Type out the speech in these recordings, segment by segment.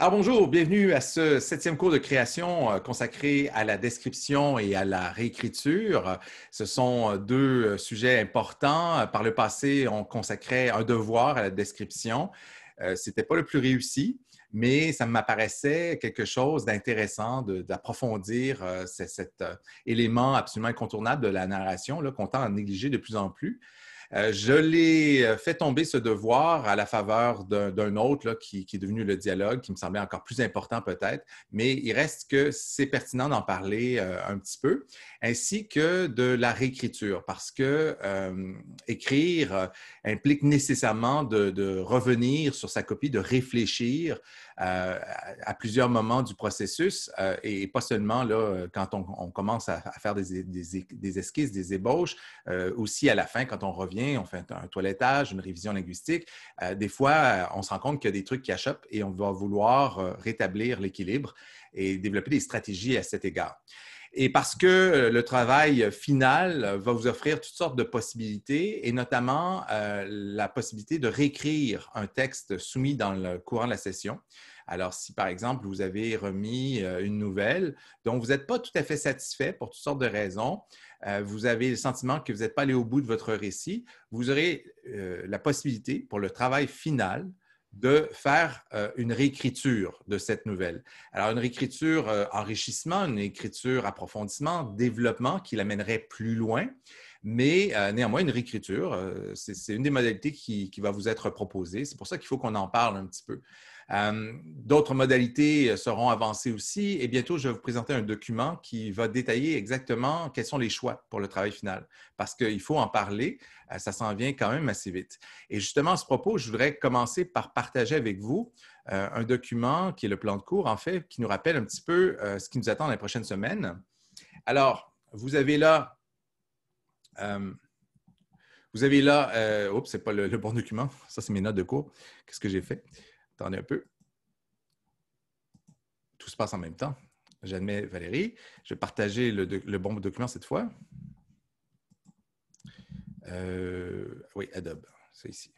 Alors bonjour, bienvenue à ce septième cours de création euh, consacré à la description et à la réécriture. Ce sont euh, deux euh, sujets importants. Par le passé, on consacrait un devoir à la description. Ce n'était pas le plus réussi, mais ça m'apparaissait quelque chose d'intéressant d'approfondir cet élément absolument incontournable de la narration qu'on tend à négliger de plus en plus. Euh, je l'ai euh, fait tomber ce devoir à la faveur d'un autre qui, est devenu le dialogue, qui me semblait encore plus important peut-être, mais il reste que c'est pertinent d'en parler euh, un petit peu, ainsi que de la réécriture, parce que écrire implique nécessairement de, revenir sur sa copie, de réfléchir euh, à, plusieurs moments du processus euh, et, pas seulement là, euh, quand on, commence à, faire des, esquisses, des ébauches, aussi à la fin, quand on revient, on fait un, toilettage, une révision linguistique. des fois, on se rend compte qu'il y a des trucs qui achoppent et on va vouloir rétablir l'équilibre et développer des stratégies à cet égard. Et parce que euh, le travail final va vous offrir toutes sortes de possibilités, et notamment euh, la possibilité de réécrire un texte soumis dans le courant de la session. Alors, si par exemple, vous avez remis euh, une nouvelle dont vous n'êtes pas tout à fait satisfait pour toutes sortes de raisons, vous avez le sentiment que vous n'êtes pas allé au bout de votre récit, vous aurez la possibilité pour le travail final de faire euh, une réécriture de cette nouvelle. Alors, une réécriture euh, enrichissement, une écriture approfondissement, développement qui l'amènerait plus loin, mais euh, néanmoins, une réécriture, c'est une des modalités qui va vous être proposée. C'est pour ça qu'il faut qu'on en parle un petit peu. Euh, d'autres modalités euh, seront avancées aussi et bientôt, je vais vous présenter un document qui va détailler exactement quels sont les choix pour le travail final parce qu'il faut en parler, euh, ça s'en vient quand même assez vite. Et justement, à ce propos, je voudrais commencer par partager avec vous un document qui est le plan de cours, en fait, qui nous rappelle un petit peu ce qui nous attend dans les prochaines semaines. Alors, vous avez là... Vous avez là, oups, c'est pas le, bon document, ça c'est mes notes de cours. Qu'est-ce que j'ai fait? Attendez un peu. Tout se passe en même temps. J'admets Valérie. Je vais partager le, bon document cette fois. Euh, oui, Adobe, c'est ici.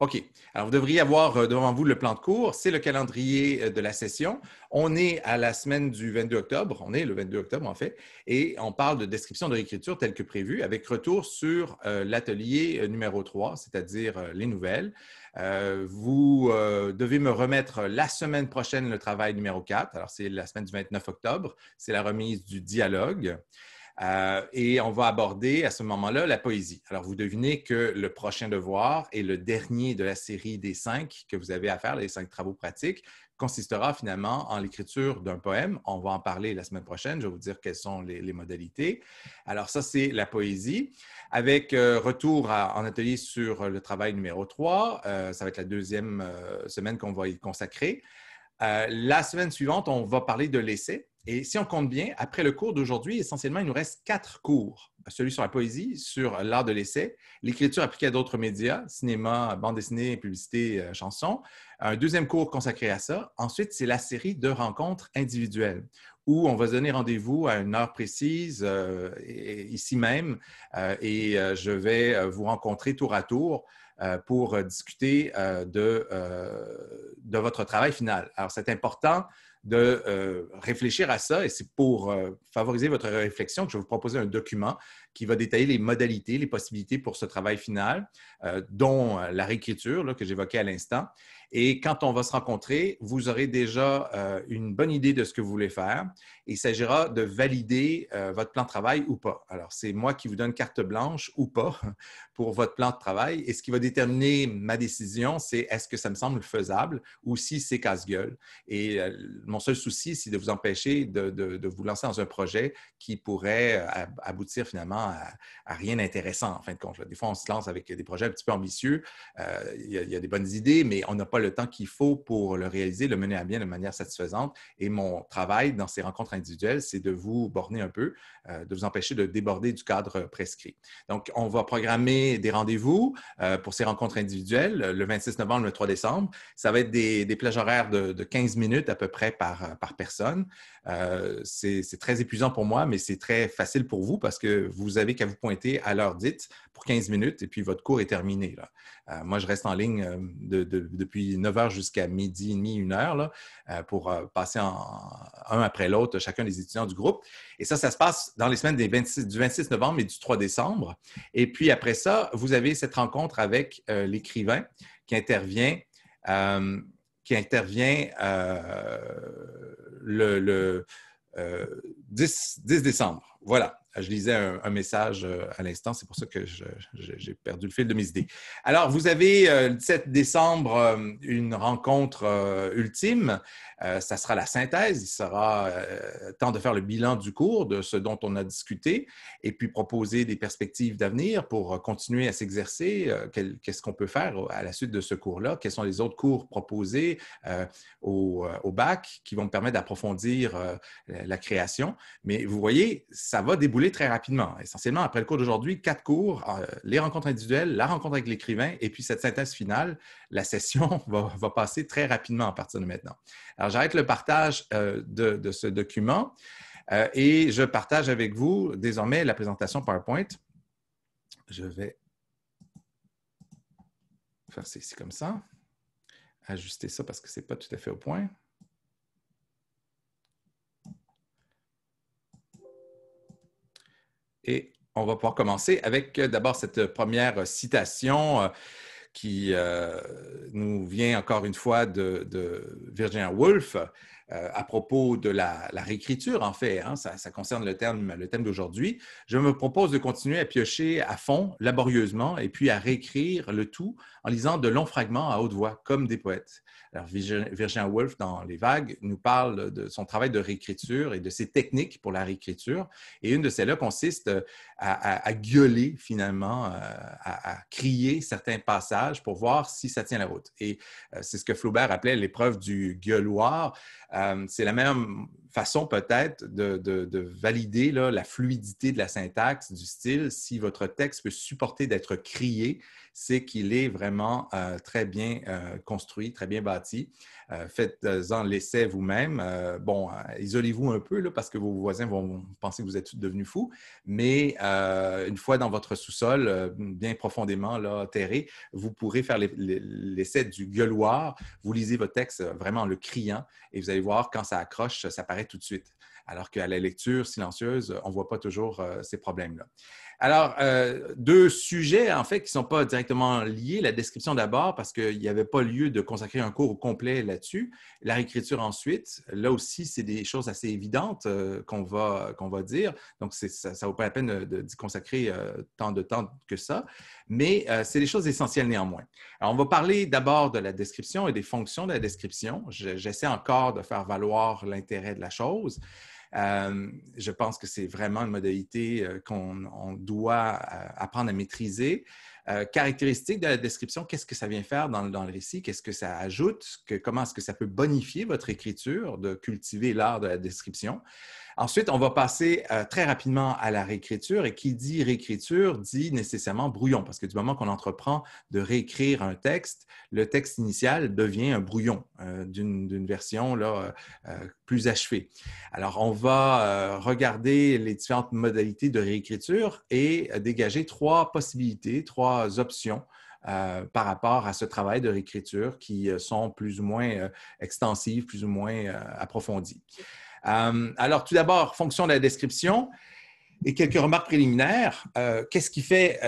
OK. Alors, vous devriez avoir euh, devant vous le plan de cours. C'est le calendrier euh, de la session. On est à la semaine du 22 octobre. On est le 22 octobre, en fait. Et on parle de description de l'écriture telle que prévue, avec retour sur euh, l'atelier numéro 3, c'est-à-dire les nouvelles. vous devez me remettre la semaine prochaine le travail numéro 4. Alors, c'est la semaine du 29 octobre. C'est la remise du dialogue. Euh, et on va aborder à ce moment-là la poésie. Alors, vous devinez que le prochain devoir et le dernier de la série des cinq que vous avez à faire, les cinq travaux pratiques, consistera finalement en l'écriture d'un poème. On va en parler la semaine prochaine. Je vais vous dire quelles sont les, modalités. Alors, ça, c'est la poésie. Avec euh, retour en atelier sur euh, le travail numéro trois. ça va être la deuxième semaine qu'on va y consacrer. la semaine suivante, on va parler de l'essai et si on compte bien, après le cours d'aujourd'hui, essentiellement, il nous reste quatre cours. Celui sur la poésie, sur l'art de l'essai, l'écriture appliquée à d'autres médias, cinéma, bande dessinée, publicité, euh, chanson. Un deuxième cours consacré à ça. Ensuite, c'est la série de rencontres individuelles où on va se donner rendez-vous à une heure précise, euh, ici même, euh, et je vais vous rencontrer tour à tour pour discuter de votre travail final. Alors, c'est important de euh, réfléchir à ça. Et c'est pour euh, favoriser votre réflexion que je vais vous proposer un document qui va détailler les modalités, les possibilités pour ce travail final, euh, dont euh, la réécriture que j'évoquais à l'instant. Et quand on va se rencontrer, vous aurez déjà euh, une bonne idée de ce que vous voulez faire. Il s'agira de valider votre plan de travail ou pas. Alors, c'est moi qui vous donne carte blanche ou pas pour votre plan de travail. Et ce qui va déterminer ma décision, c'est est-ce que ça me semble faisable ou si c'est casse-gueule. Et mon seul souci, c'est de vous empêcher de, vous lancer dans un projet qui pourrait aboutir finalement à, rien d'intéressant, en fin de compte. Des fois, on se lance avec des projets un petit peu ambitieux. Euh, il, y a, des bonnes idées, mais on n'a pas le temps qu'il faut pour le réaliser, le mener à bien de manière satisfaisante. Et mon travail dans ces rencontres individuelles, c'est de vous borner un peu, euh, de vous empêcher de déborder du cadre prescrit. Donc, on va programmer des rendez-vous euh, pour ces rencontres individuelles le 26 novembre, le 3 décembre. Ça va être des, plages horaires de, de, 15 minutes à peu près par, par personne. c'est très épuisant pour moi, mais c'est très facile pour vous parce que vous vous avez qu'à vous pointer à l'heure dite pour 15 minutes et puis votre cours est terminé. Euh, moi, je reste en ligne euh, depuis 9 h jusqu'à midi et demi, 1 heure euh, pour passer un après l'autre chacun des étudiants du groupe. Et ça, ça se passe dans les semaines du 26 novembre et du 3 décembre. Et puis après ça, vous avez cette rencontre avec l'écrivain qui intervient. qui intervient le, 10, décembre. Voilà. Euh, je lisais un, message euh, à l'instant, c'est pour ça que j'ai perdu le fil de mes idées. Alors, vous avez euh, le 17 décembre une rencontre ultime. ça sera la synthèse. Il sera temps de faire le bilan du cours, de ce dont on a discuté, et puis proposer des perspectives d'avenir pour continuer à s'exercer. Qu'est-ce qu'on peut faire à la suite de ce cours-là? Quels sont les autres cours proposés au, au bac qui vont me permettre d'approfondir la création? Mais vous voyez, ça va débouler très rapidement. Essentiellement, après le cours d'aujourd'hui, quatre cours, euh, les rencontres individuelles, la rencontre avec l'écrivain et puis cette synthèse finale, la session va, passer très rapidement à partir de maintenant. Alors, j'arrête le partage euh, de, ce document euh, et je partage avec vous désormais la présentation PowerPoint. Je vais faire ici comme ça, ajuster ça parce que ce n'est pas tout à fait au point. Et on va pouvoir commencer avec euh, d'abord cette euh, première euh, citation qui nous vient encore une fois de, Virginia Woolf à propos de la, réécriture, en fait. Hein. ça, concerne le, le thème d'aujourd'hui. Je me propose de continuer à piocher à fond, laborieusement, et puis à réécrire le tout en lisant de longs fragments à haute voix, comme des poètes. Alors, Virginia Woolf, dans Les Vagues, nous parle de son travail de réécriture et de ses techniques pour la réécriture. Et une de celles-là consiste euh, à, gueuler, finalement, euh, à, crier certains passages pour voir si ça tient la route. Et euh, c'est ce que Flaubert appelait l'épreuve du gueuloir. c'est la même façon peut-être de, valider la fluidité de la syntaxe, du style, si votre texte peut supporter d'être crié, c'est qu'il est vraiment euh, très bien euh, construit, très bien bâti. Euh, faites-en l'essai vous-même. Euh, bon, euh, isolez-vous un peu parce que vos voisins vont penser que vous êtes devenu fou. Mais une fois dans votre sous-sol, bien profondément là, terré, vous pourrez faire l'essai du gueuloir. Vous lisez votre texte vraiment en le criant et vous allez voir quand ça accroche, ça paraît tout de suite. Alors qu'à la lecture silencieuse, on ne voit pas toujours ces problèmes-là. Alors, euh, deux sujets, en fait, qui ne sont pas directement liés. La description d'abord, parce qu'il n'y avait pas lieu de consacrer un cours complet là-dessus. La réécriture ensuite. Là aussi, c'est des choses assez évidentes euh, qu'on va, qu'on va dire. Donc, ça ne vaut pas la peine d'y consacrer euh, tant de temps que ça. Mais c'est des choses essentielles néanmoins. Alors, on va parler d'abord de la description et des fonctions de la description. J'essaie encore de faire valoir l'intérêt de la chose. Euh, je pense que c'est vraiment une modalité euh, qu'on doit euh, apprendre à maîtriser. Euh, caractéristiques de la description, qu'est-ce que ça vient faire dans, le récit, qu'est-ce que ça ajoute, comment est-ce que ça peut bonifier votre écriture, de cultiver l'art de la description. Ensuite, on va passer euh, très rapidement à la réécriture et qui dit réécriture dit nécessairement brouillon, parce que du moment qu'on entreprend de réécrire un texte, le texte initial devient un brouillon euh, d'une version là, plus achevée. Alors, on va regarder les différentes modalités de réécriture et dégager trois possibilités, trois options euh, par rapport à ce travail de réécriture qui euh, sont plus ou moins euh, extensives, plus ou moins approfondies. alors, tout d'abord, fonction de la description et quelques remarques préliminaires. Qu'est-ce qui fait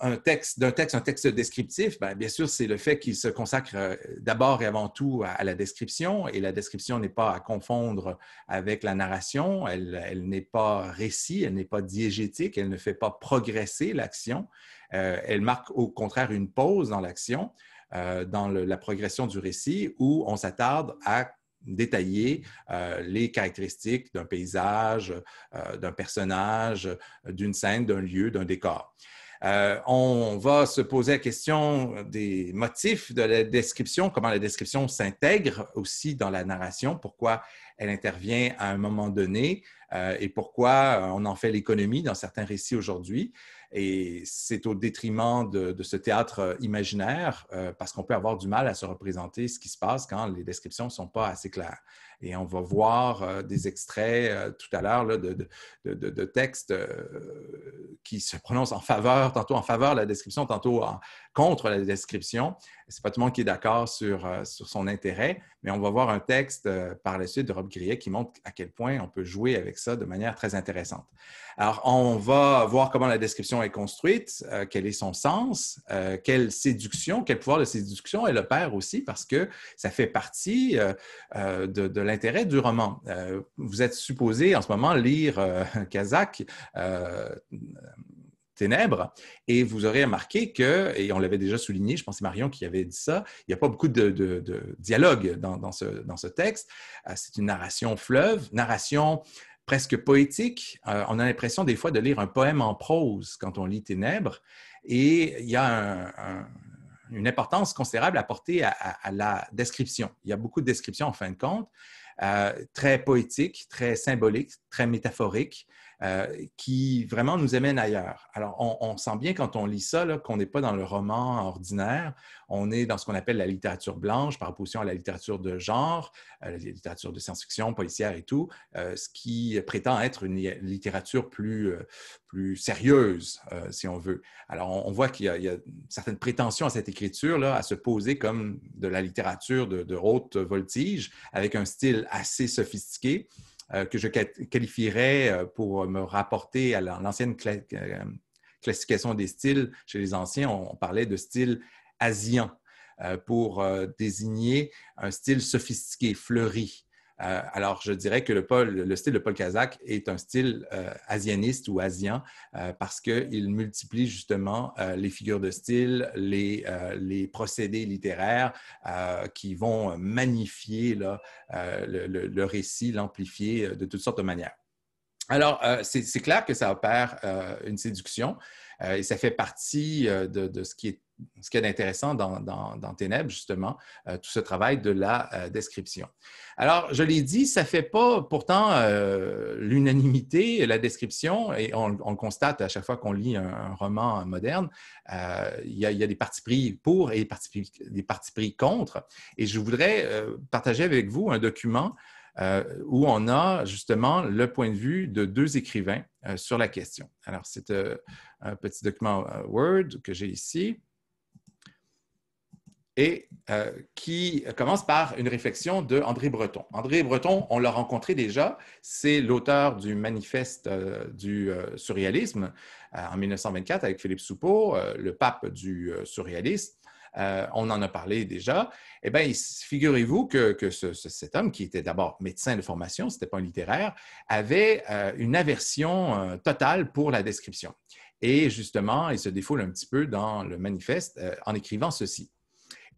un texte, d'un texte, un texte descriptif, ben, bien, sûr, c'est le fait qu'il se consacre euh, d'abord et avant tout à, la description, et la description n'est pas à confondre avec la narration, elle, n'est pas récit, elle n'est pas diégétique, elle ne fait pas progresser l'action, euh, elle marque au contraire une pause dans l'action, euh, dans la progression du récit, où on s'attarde à détailler les caractéristiques d'un paysage, d'un personnage, d'une scène, d'un lieu, d'un décor. Euh, on va se poser la question des motifs de la description, comment la description s'intègre aussi dans la narration, pourquoi elle intervient à un moment donné euh, et pourquoi euh, on en fait l'économie dans certains récits aujourd'hui. Et c'est au détriment de, ce théâtre imaginaire parce qu'on peut avoir du mal à se représenter ce qui se passe quand les descriptions ne sont pas assez claires. Et on va voir euh, des extraits euh, tout à l'heure de, de, de, textes euh, qui se prononcent en faveur, tantôt en faveur de la description, tantôt en, contre la description. C'est pas tout le monde qui est d'accord sur, sur son intérêt, mais on va voir un texte par la suite de Rob Grillet qui montre à quel point on peut jouer avec ça de manière très intéressante. Alors, on va voir comment la description est construite, quel est son sens, quelle séduction, quel pouvoir de séduction elle opère aussi, parce que ça fait partie de l'intérêt du roman. Euh, vous êtes supposé en ce moment lire Kazak, euh, Kazakh. Euh, Ténèbres. Et vous aurez remarqué que, et on l'avait déjà souligné, je pense que c'est Marion qui avait dit ça, il n'y a pas beaucoup de, dialogue dans, ce, dans, ce, texte. C'est une narration fleuve, narration presque poétique. on a l'impression des fois de lire un poème en prose quand on lit Ténèbres. Et il y a un, une importance considérable à, porter à, la description. Il y a beaucoup de descriptions en fin de compte, euh, très poétiques, très symboliques, très métaphoriques. Euh, qui vraiment nous amène ailleurs. Alors, on, sent bien quand on lit ça qu'on n'est pas dans le roman ordinaire, on est dans ce qu'on appelle la littérature blanche par opposition à la littérature de genre, euh, la littérature de science-fiction, policière et tout, euh, ce qui prétend être une littérature plus, plus sérieuse, si on veut. Alors, on, voit qu'il y, y, a certaines prétentions à cette écriture, là, à se poser comme de la littérature de, de haute voltige, avec un style assez sophistiqué. Euh, que je qualifierais euh, pour me rapporter à l'ancienne euh, classification des styles. Chez les anciens, on, on parlait de style asian pour désigner un style sophistiqué, fleuri, euh, alors, je dirais que le, style de Paul Kazak est un style euh, asianiste ou asian euh, parce qu'il multiplie justement les figures de style, les, procédés littéraires qui vont magnifier le, récit, l'amplifier de toutes sortes de manières. Alors, c'est clair que ça opère une séduction et ça fait partie de, ce qui est ce qui est intéressant dans, dans, Ténèbres, justement, euh, tout ce travail de la euh, description. Alors, je l'ai dit, ça ne fait pas pourtant euh, l'unanimité, la description, et on, le constate à chaque fois qu'on lit un, roman moderne, il y, a des partis pris pour et des partis pris, contre. Et je voudrais partager avec vous un document où on a justement le point de vue de deux écrivains sur la question. Alors, c'est un petit document Word que j'ai ici et euh, qui commence par une réflexion de André Breton. André Breton, on l'a rencontré déjà, c'est l'auteur du manifeste euh, du euh, surréalisme en 1924 avec Philippe Soupeau, le pape du surréaliste. on en a parlé déjà. Eh bien, figurez-vous que, que cet homme, qui était d'abord médecin de formation, ce n'était pas un littéraire, avait une aversion totale pour la description. Et justement, il se défoule un petit peu dans le manifeste en écrivant ceci.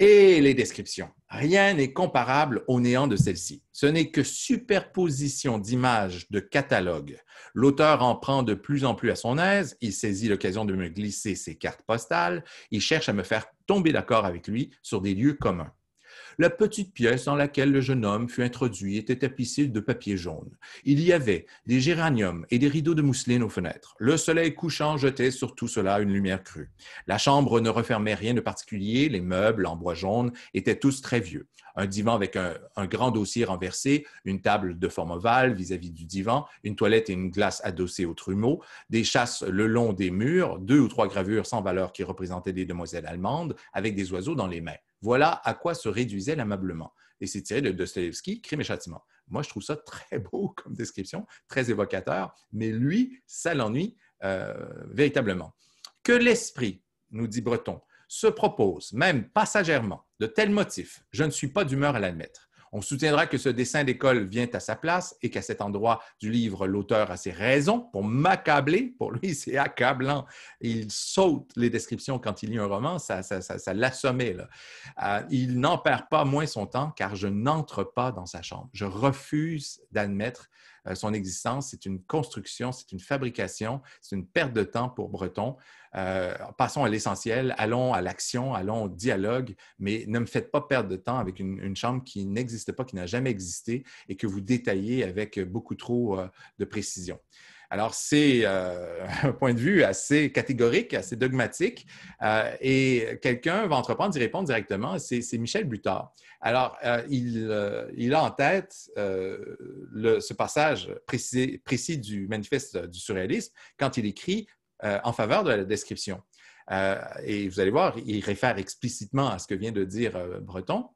Et les descriptions. Rien n'est comparable au néant de celle-ci. Ce n'est que superposition d'images de catalogues. L'auteur en prend de plus en plus à son aise, il saisit l'occasion de me glisser ses cartes postales, il cherche à me faire tomber d'accord avec lui sur des lieux communs. La petite pièce dans laquelle le jeune homme fut introduit était tapissée de papier jaune. Il y avait des géraniums et des rideaux de mousseline aux fenêtres. Le soleil couchant jetait sur tout cela une lumière crue. La chambre ne refermait rien de particulier. Les meubles en bois jaune étaient tous très vieux. Un divan avec un, grand dossier renversé, une table de forme ovale vis-à-vis du divan, une toilette et une glace adossée au trumeau, des chasses le long des murs, deux ou trois gravures sans valeur qui représentaient des demoiselles allemandes avec des oiseaux dans les mains. Voilà à quoi se réduisait l'amablement. Et c'est tiré de Dostoevsky, Crime et châtiment. Moi, je trouve ça très beau comme description, très évocateur, mais lui, ça l'ennuie euh, véritablement. Que l'esprit, nous dit Breton, se propose, même passagèrement, de tels motifs, je ne suis pas d'humeur à l'admettre. On soutiendra que ce dessin d'école vient à sa place et qu'à cet endroit du livre, l'auteur a ses raisons pour m'accabler. Pour lui, c'est accablant. Il saute les descriptions quand il lit un roman, ça, ça, ça, euh, il n'en perd pas moins son temps car je n'entre pas dans sa chambre. Je refuse d'admettre euh, son existence, c'est une construction, c'est une fabrication, c'est une perte de temps pour Breton. Euh, passons à l'essentiel, allons à l'action, allons au dialogue, mais ne me faites pas perdre de temps avec une, chambre qui n'existe pas, qui n'a jamais existé et que vous détaillez avec beaucoup trop euh, de précision. Alors, c'est euh, un point de vue assez catégorique, assez dogmatique. Euh, et quelqu'un va entreprendre d'y répondre directement, c'est Michel Butard. Alors, euh, il, a en tête ce passage précis, du manifeste du surréalisme quand il écrit en faveur de la description. et vous allez voir, il réfère explicitement à ce que vient de dire Breton.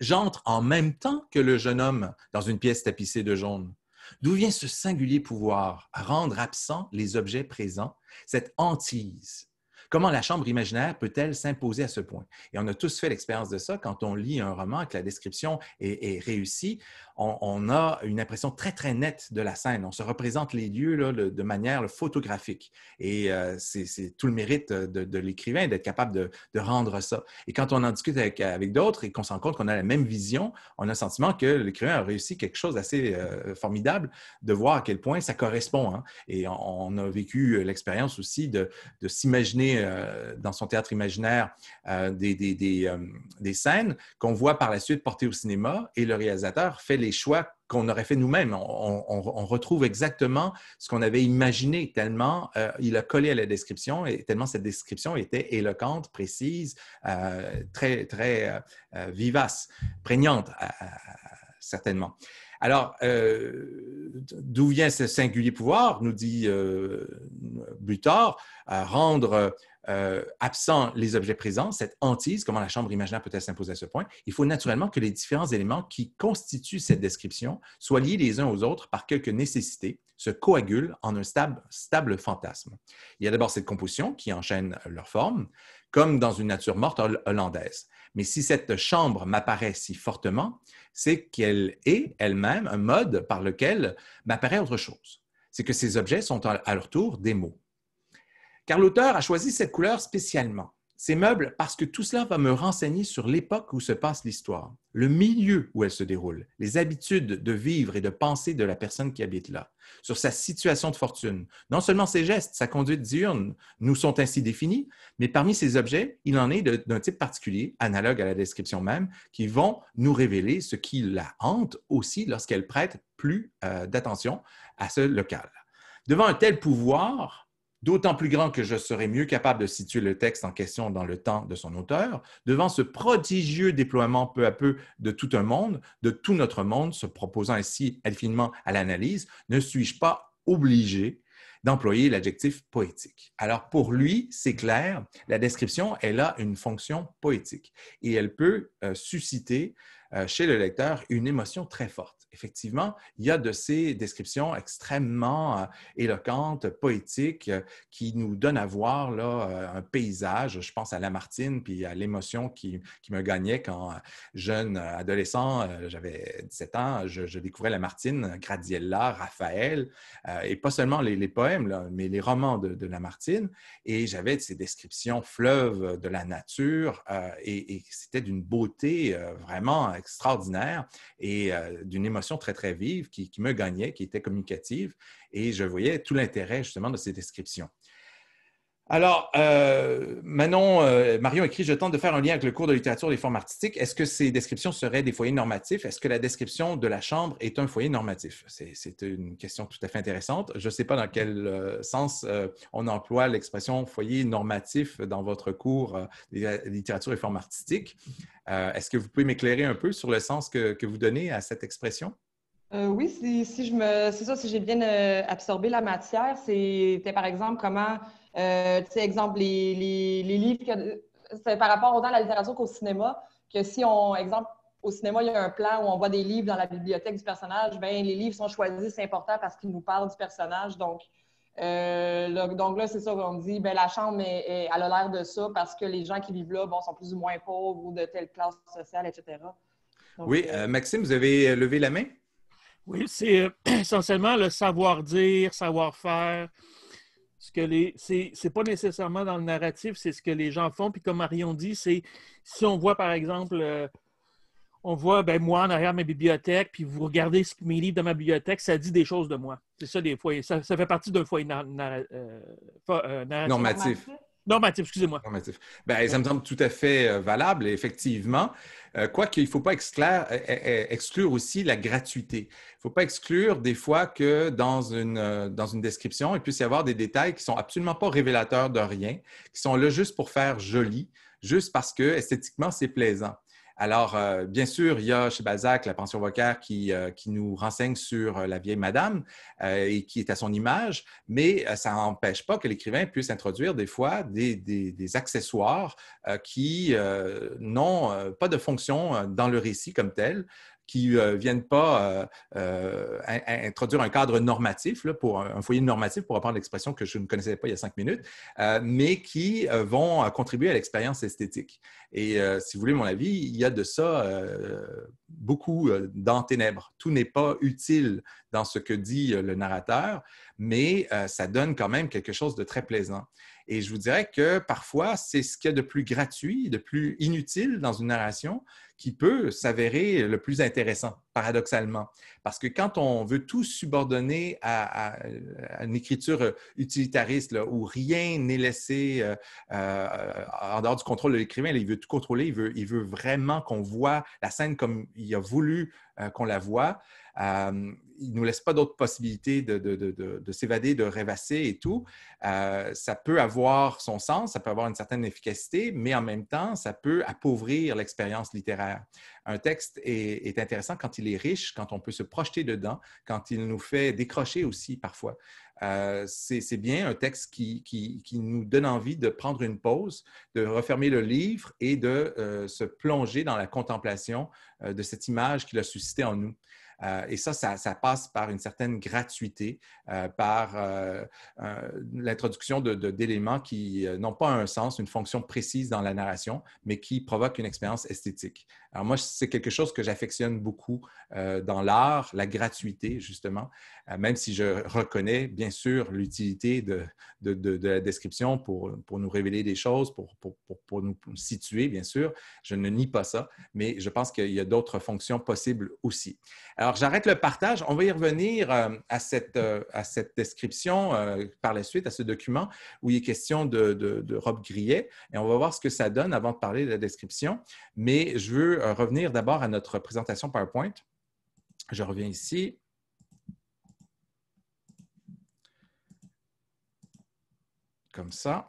J'entre en même temps que le jeune homme dans une pièce tapissée de jaune. D'où vient ce singulier pouvoir à rendre absents les objets présents, cette hantise? Comment la chambre imaginaire peut-elle s'imposer à ce point? Et on a tous fait l'expérience de ça quand on lit un roman, que la description est réussie on, a une impression très, très nette de la scène. On se représente les lieux de, manière photographique. Et euh, c'est tout le mérite euh, de, l'écrivain d'être capable de, rendre ça. Et quand on en discute avec, d'autres et qu'on se rend compte qu'on a la même vision, on a le sentiment que l'écrivain a réussi quelque chose d'assez euh, formidable de voir à quel point ça correspond. Hein. Et on, a vécu l'expérience aussi de, s'imaginer dans son théâtre imaginaire des, scènes qu'on voit par la suite portées au cinéma et le réalisateur fait les choix qu'on aurait fait nous-mêmes. On, retrouve exactement ce qu'on avait imaginé, tellement euh, il a collé à la description et tellement cette description était éloquente, précise, euh, très, très euh, vivace, prégnante, certainement. Alors, d'où vient ce singulier pouvoir, nous dit Butor, à rendre euh, absent les objets présents, cette hantise, comment la chambre imaginaire peut-elle s'imposer à ce point, il faut naturellement que les différents éléments qui constituent cette description soient liés les uns aux autres par quelques nécessité, se coagulent en un stable, stable fantasme. Il y a d'abord cette composition qui enchaîne leur forme, comme dans une nature morte hollandaise. Mais si cette chambre m'apparaît si fortement, c'est qu'elle est elle-même un mode par lequel m'apparaît autre chose. C'est que ces objets sont à leur tour des mots car l'auteur a choisi cette couleur spécialement, ces meubles, parce que tout cela va me renseigner sur l'époque où se passe l'histoire, le milieu où elle se déroule, les habitudes de vivre et de penser de la personne qui habite là, sur sa situation de fortune. Non seulement ses gestes, sa conduite diurne nous sont ainsi définis, mais parmi ces objets, il en est d'un type particulier, analogue à la description même, qui vont nous révéler ce qui la hante aussi lorsqu'elle prête plus euh, d'attention à ce local. Devant un tel pouvoir, d'autant plus grand que je serai mieux capable de situer le texte en question dans le temps de son auteur, devant ce prodigieux déploiement peu à peu de tout un monde, de tout notre monde, se proposant ainsi infiniment à l'analyse, ne suis-je pas obligé d'employer l'adjectif poétique. Alors pour lui, c'est clair, la description, elle a une fonction poétique et elle peut euh, susciter euh, chez le lecteur une émotion très forte effectivement, il y a de ces descriptions extrêmement euh, éloquentes, poétiques, euh, qui nous donnent à voir là, euh, un paysage. Je pense à Lamartine, puis à l'émotion qui, me gagnait quand, jeune adolescent, j'avais 17 ans, je, découvrais Lamartine, Gradiella, Raphaël, et pas seulement les, poèmes, mais les romans de, Lamartine. Et j'avais ces descriptions fleuves de la nature, et c'était d'une beauté vraiment extraordinaire et d'une émotion très, très vive qui, qui me gagnait, qui était communicative, et je voyais tout l'intérêt justement de ces descriptions. Alors, euh, Manon, euh, Marion écrit Je tente de faire un lien avec le cours de littérature des formes artistiques. Est-ce que ces descriptions seraient des foyers normatifs Est-ce que la description de la chambre est un foyer normatif C'est une question tout à fait intéressante. Je ne sais pas dans quel euh, sens on emploie l'expression foyer normatif dans votre cours de littérature et formes artistiques. Est-ce que vous pouvez m'éclairer un peu sur le sens que, vous donnez à cette expression oui, si, c'est ça, si j'ai bien absorbé la matière, c'était par exemple comment euh, tu sais, exemple, les, les, livres que. C'est par rapport autant à la littérature qu'au cinéma, que si on, exemple, au cinéma, il y a un plan où on voit des livres dans la bibliothèque du personnage, bien, les livres sont choisis, c'est important parce qu'ils nous parlent du personnage. Donc, euh, là, donc là, c'est ça qu'on dit, ben, la chambre, est, elle a l'air de ça parce que les gens qui vivent là bon, sont plus ou moins pauvres ou de telle classe sociale, etc. oui, euh, euh, Maxime, vous avez levé la main? Oui, c'est essentiellement le savoir-dire, savoir-faire, que les. C'est pas nécessairement dans le narratif, c'est ce que les gens font. Puis comme Marion dit, c'est si on voit par exemple. Euh, on voit, ben, moi, en arrière ma bibliothèque, puis vous regardez ce que mes livres dans ma bibliothèque, ça dit des choses de moi. C'est ça, des fois. Ça, fait partie d'un foyer euh, euh, narratif. Normatif. Normatif, excusez-moi. Normatif. Ben, ça me semble tout à fait euh, valable, effectivement. Euh, quoi qu'il ne faut pas euh, exclure, aussi la gratuité. Il ne faut pas exclure des fois que dans une, dans une description, il puisse y avoir des détails qui ne sont absolument pas révélateurs de rien, qui sont là juste pour faire joli, juste parce que esthétiquement, c'est plaisant. Alors, euh, bien sûr, il y a chez Balzac la pension vocale euh, qui, nous renseigne sur euh, la vieille madame et qui est à son image, mais ça n'empêche pas que l'écrivain puisse introduire des fois des accessoires qui n'ont pas de fonction dans le récit comme tel, qui ne euh, viennent pas euh, euh, introduire un cadre normatif, pour un, foyer normatif, pour reprendre l'expression que je ne connaissais pas il y a cinq minutes, mais qui vont contribuer à l'expérience esthétique. Et si vous voulez mon avis, il y a de ça beaucoup dans Ténèbres. Tout n'est pas utile dans ce que dit le narrateur, mais ça donne quand même quelque chose de très plaisant. Et je vous dirais que parfois, c'est ce qu'il y a de plus gratuit, de plus inutile dans une narration qui peut s'avérer le plus intéressant, paradoxalement. Parce que quand on veut tout subordonner à, une écriture euh, utilitariste, où rien n'est laissé euh, euh, en dehors du contrôle de l'écrivain, il veut tout contrôler, il veut, il veut vraiment qu'on voit la scène comme il a voulu qu'on la voit. il ne nous laisse pas d'autres possibilités de, s'évader, de rêvasser et tout. ça peut avoir son sens, ça peut avoir une certaine efficacité, mais en même temps, ça peut appauvrir l'expérience littéraire. Un texte est, intéressant quand il est riche, quand on peut se projeter dedans, quand il nous fait décrocher aussi parfois. Euh, c'est bien un texte qui, nous donne envie de prendre une pause, de refermer le livre et de euh, se plonger dans la contemplation euh, de cette image qu'il a suscité en nous. Euh, et ça, ça, passe par une certaine gratuité, euh, par euh, l'introduction d'éléments de, qui n'ont pas un sens, une fonction précise dans la narration, mais qui provoquent une expérience esthétique. Alors moi, c'est quelque chose que j'affectionne beaucoup dans l'art, la gratuité, justement. Euh, même si je reconnais bien sûr l'utilité de, la description pour, nous révéler des choses, pour, nous situer, bien sûr, je ne nie pas ça, mais je pense qu'il y a d'autres fonctions possibles aussi. Alors, j'arrête le partage. On va y revenir euh, euh, à, cette, description par la suite, à ce document où il est question de, de robe grillet, et on va voir ce que ça donne avant de parler de la description. Mais je veux revenir d'abord à notre présentation PowerPoint. Je reviens ici. comme ça.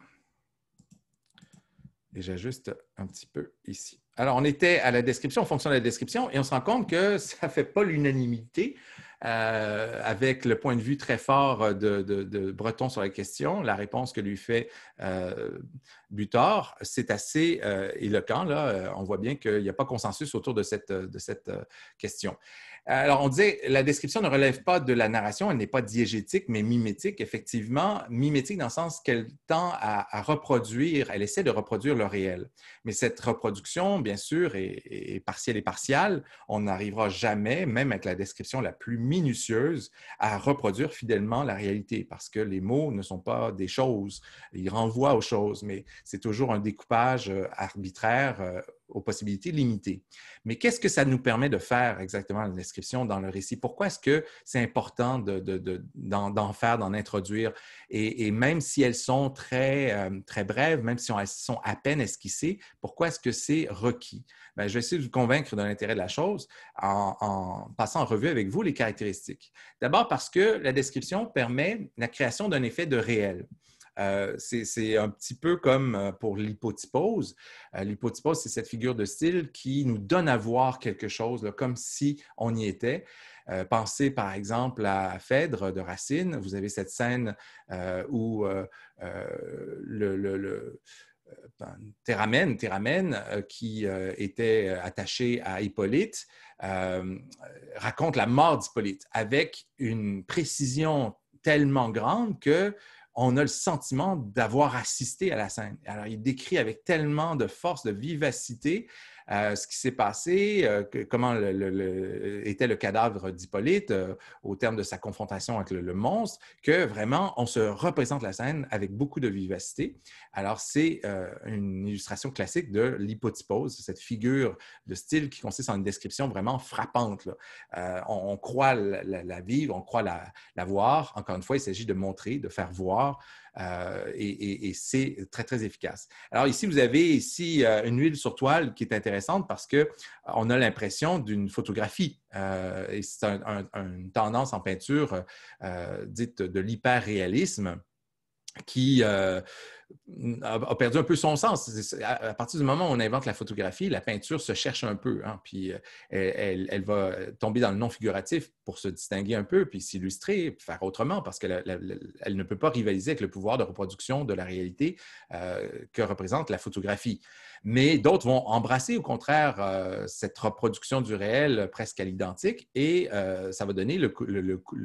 Et j'ajuste un petit peu ici. Alors, on était à la description, en fonction de la description, et on se rend compte que ça ne fait pas l'unanimité euh, avec le point de vue très fort de, Breton sur la question. La réponse que lui fait euh, Butor, c'est assez euh, éloquent. Là. Euh, on voit bien qu'il n'y a pas consensus autour de de cette question. Alors, on disait, la description ne relève pas de la narration, elle n'est pas diégétique, mais mimétique, effectivement. Mimétique dans le sens qu'elle tend à, reproduire, elle essaie de reproduire le réel. Mais cette reproduction, bien sûr, est, est partielle et partiale. On n'arrivera jamais, même avec la description la plus minutieuse, à reproduire fidèlement la réalité, parce que les mots ne sont pas des choses, ils renvoient aux choses, mais c'est toujours un découpage euh, arbitraire euh, aux possibilités limitées. Mais qu'est-ce que ça nous permet de faire exactement la description dans le récit? Pourquoi est-ce que c'est important d'en faire, d'en introduire? Et, même si elles sont très, euh, brèves, même si elles sont à peine esquissées, pourquoi est-ce que c'est requis? Ben, je vais essayer de vous convaincre de l'intérêt de la chose en passant en revue avec vous les caractéristiques. D'abord parce que la description permet la création d'un effet de réel. Euh, c'est un petit peu comme euh, pour l'hypotypose. Euh, l'hypotypose, c'est cette figure de style qui nous donne à voir quelque chose, comme si on y était. pensez par exemple à Phèdre de Racine. Vous avez cette scène où le, ben, Théramène, Théramène qui était attaché à Hippolyte, raconte la mort d'Hippolyte avec une précision tellement grande que on a le sentiment d'avoir assisté à la scène. Alors, il décrit avec tellement de force, de vivacité ce qui s'est passé, euh, comment était le cadavre d'Hippolyte euh, au terme de sa confrontation avec le, monstre, que vraiment on se représente la scène avec beaucoup de vivacité. Alors c'est euh, une illustration classique de l'hypotypose, cette figure de style qui consiste en une description vraiment frappante. On, croit la, vivre, on croit la voir. Encore une fois, il s'agit de montrer, de faire voir euh, et, c'est très, très efficace. Alors ici, vous avez ici euh, une huile sur toile qui est intéressante parce qu'on euh, a l'impression d'une photographie. et c'est une tendance en peinture dite de l'hyper-réalisme qui, a, perdu un peu son sens. À, partir du moment où on invente la photographie, la peinture se cherche un peu, hein. puis euh, elle, va tomber dans le non figuratif pour se distinguer un peu, puis s'illustrer, faire autrement, parce qu'elle ne peut pas rivaliser avec le pouvoir de reproduction de la réalité euh, que représente la photographie. Mais d'autres vont embrasser, au contraire, euh, cette reproduction du réel presque à l'identique, et ça va donner le,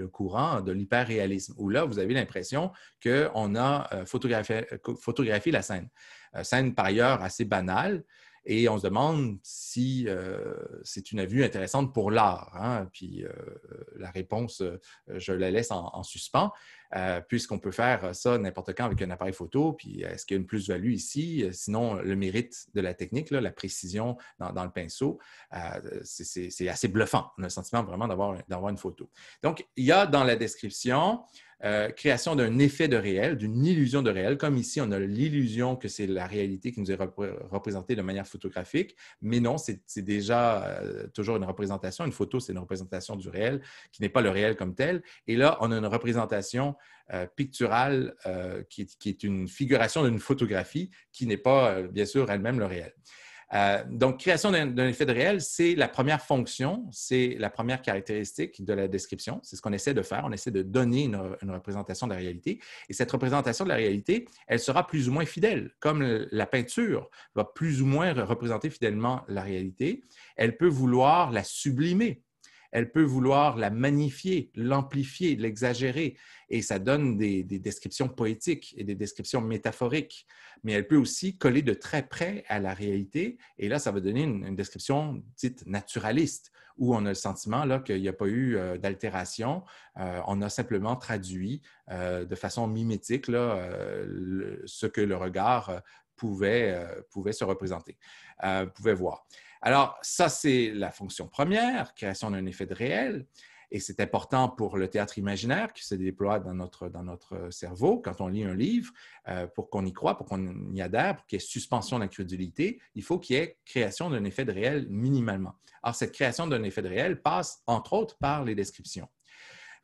courant de l'hyperréalisme, où là, vous avez l'impression qu'on a photographié photographier la scène. Euh, scène par ailleurs assez banale. Et on se demande si euh, c'est une vue intéressante pour l'art. Hein. Puis euh, la réponse, je la laisse en, suspens, puisqu'on peut faire ça n'importe quand avec un appareil photo. Puis est-ce qu'il y a une plus-value ici? Sinon, le mérite de la technique, la précision dans, dans le pinceau, c'est assez bluffant. On a le sentiment vraiment d'avoir une photo. Donc, il y a dans la description euh, création d'un effet de réel, d'une illusion de réel, comme ici, on a l'illusion que c'est la réalité qui nous est représentée de manière photographique, mais non, c'est déjà euh, toujours une représentation. Une photo, c'est une représentation du réel qui n'est pas le réel comme tel. Et là, on a une représentation euh, picturale qui, est, une figuration d'une photographie qui n'est pas, bien sûr, elle-même le réel. Euh, donc, création d'un effet de réel, c'est la première fonction, c'est la première caractéristique de la description. C'est ce qu'on essaie de faire. On essaie de donner une, représentation de la réalité. Et cette représentation de la réalité, elle sera plus ou moins fidèle, comme la peinture va plus ou moins représenter fidèlement la réalité. Elle peut vouloir la sublimer elle peut vouloir la magnifier, l'amplifier, l'exagérer, et ça donne des, descriptions poétiques et des descriptions métaphoriques, mais elle peut aussi coller de très près à la réalité, et là, ça va donner une, description dite naturaliste, où on a le sentiment qu'il n'y a pas eu euh, d'altération, euh, on a simplement traduit euh, de façon mimétique ce que le regard pouvait, pouvait se représenter, pouvait voir. Alors, ça, c'est la fonction première, création d'un effet de réel. Et c'est important pour le théâtre imaginaire qui se déploie dans notre, cerveau quand on lit un livre, euh, pour qu'on y croit, pour qu'on y adhère, pour qu'il y ait suspension de d'incrédulité, il faut qu'il y ait création d'un effet de réel minimalement. Alors cette création d'un effet de réel passe entre autres par les descriptions.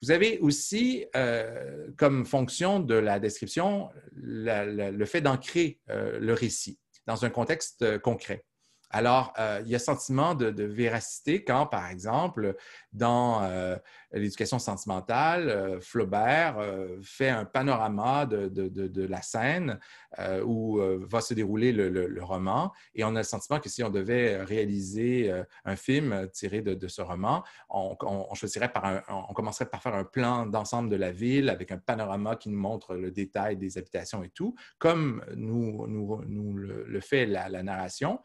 Vous avez aussi euh, comme fonction de la description le fait d'ancrer euh, le récit dans un contexte concret. Alors, euh, il y a un sentiment de, véracité quand, par exemple, dans euh, l'éducation sentimentale, euh, Flaubert fait un panorama de, la scène où va se dérouler le, roman, et on a le sentiment que si on devait réaliser un film tiré de, ce roman, on, choisirait on commencerait par faire un plan d'ensemble de la ville avec un panorama qui nous montre le détail des habitations et tout, comme nous, le, fait la narration.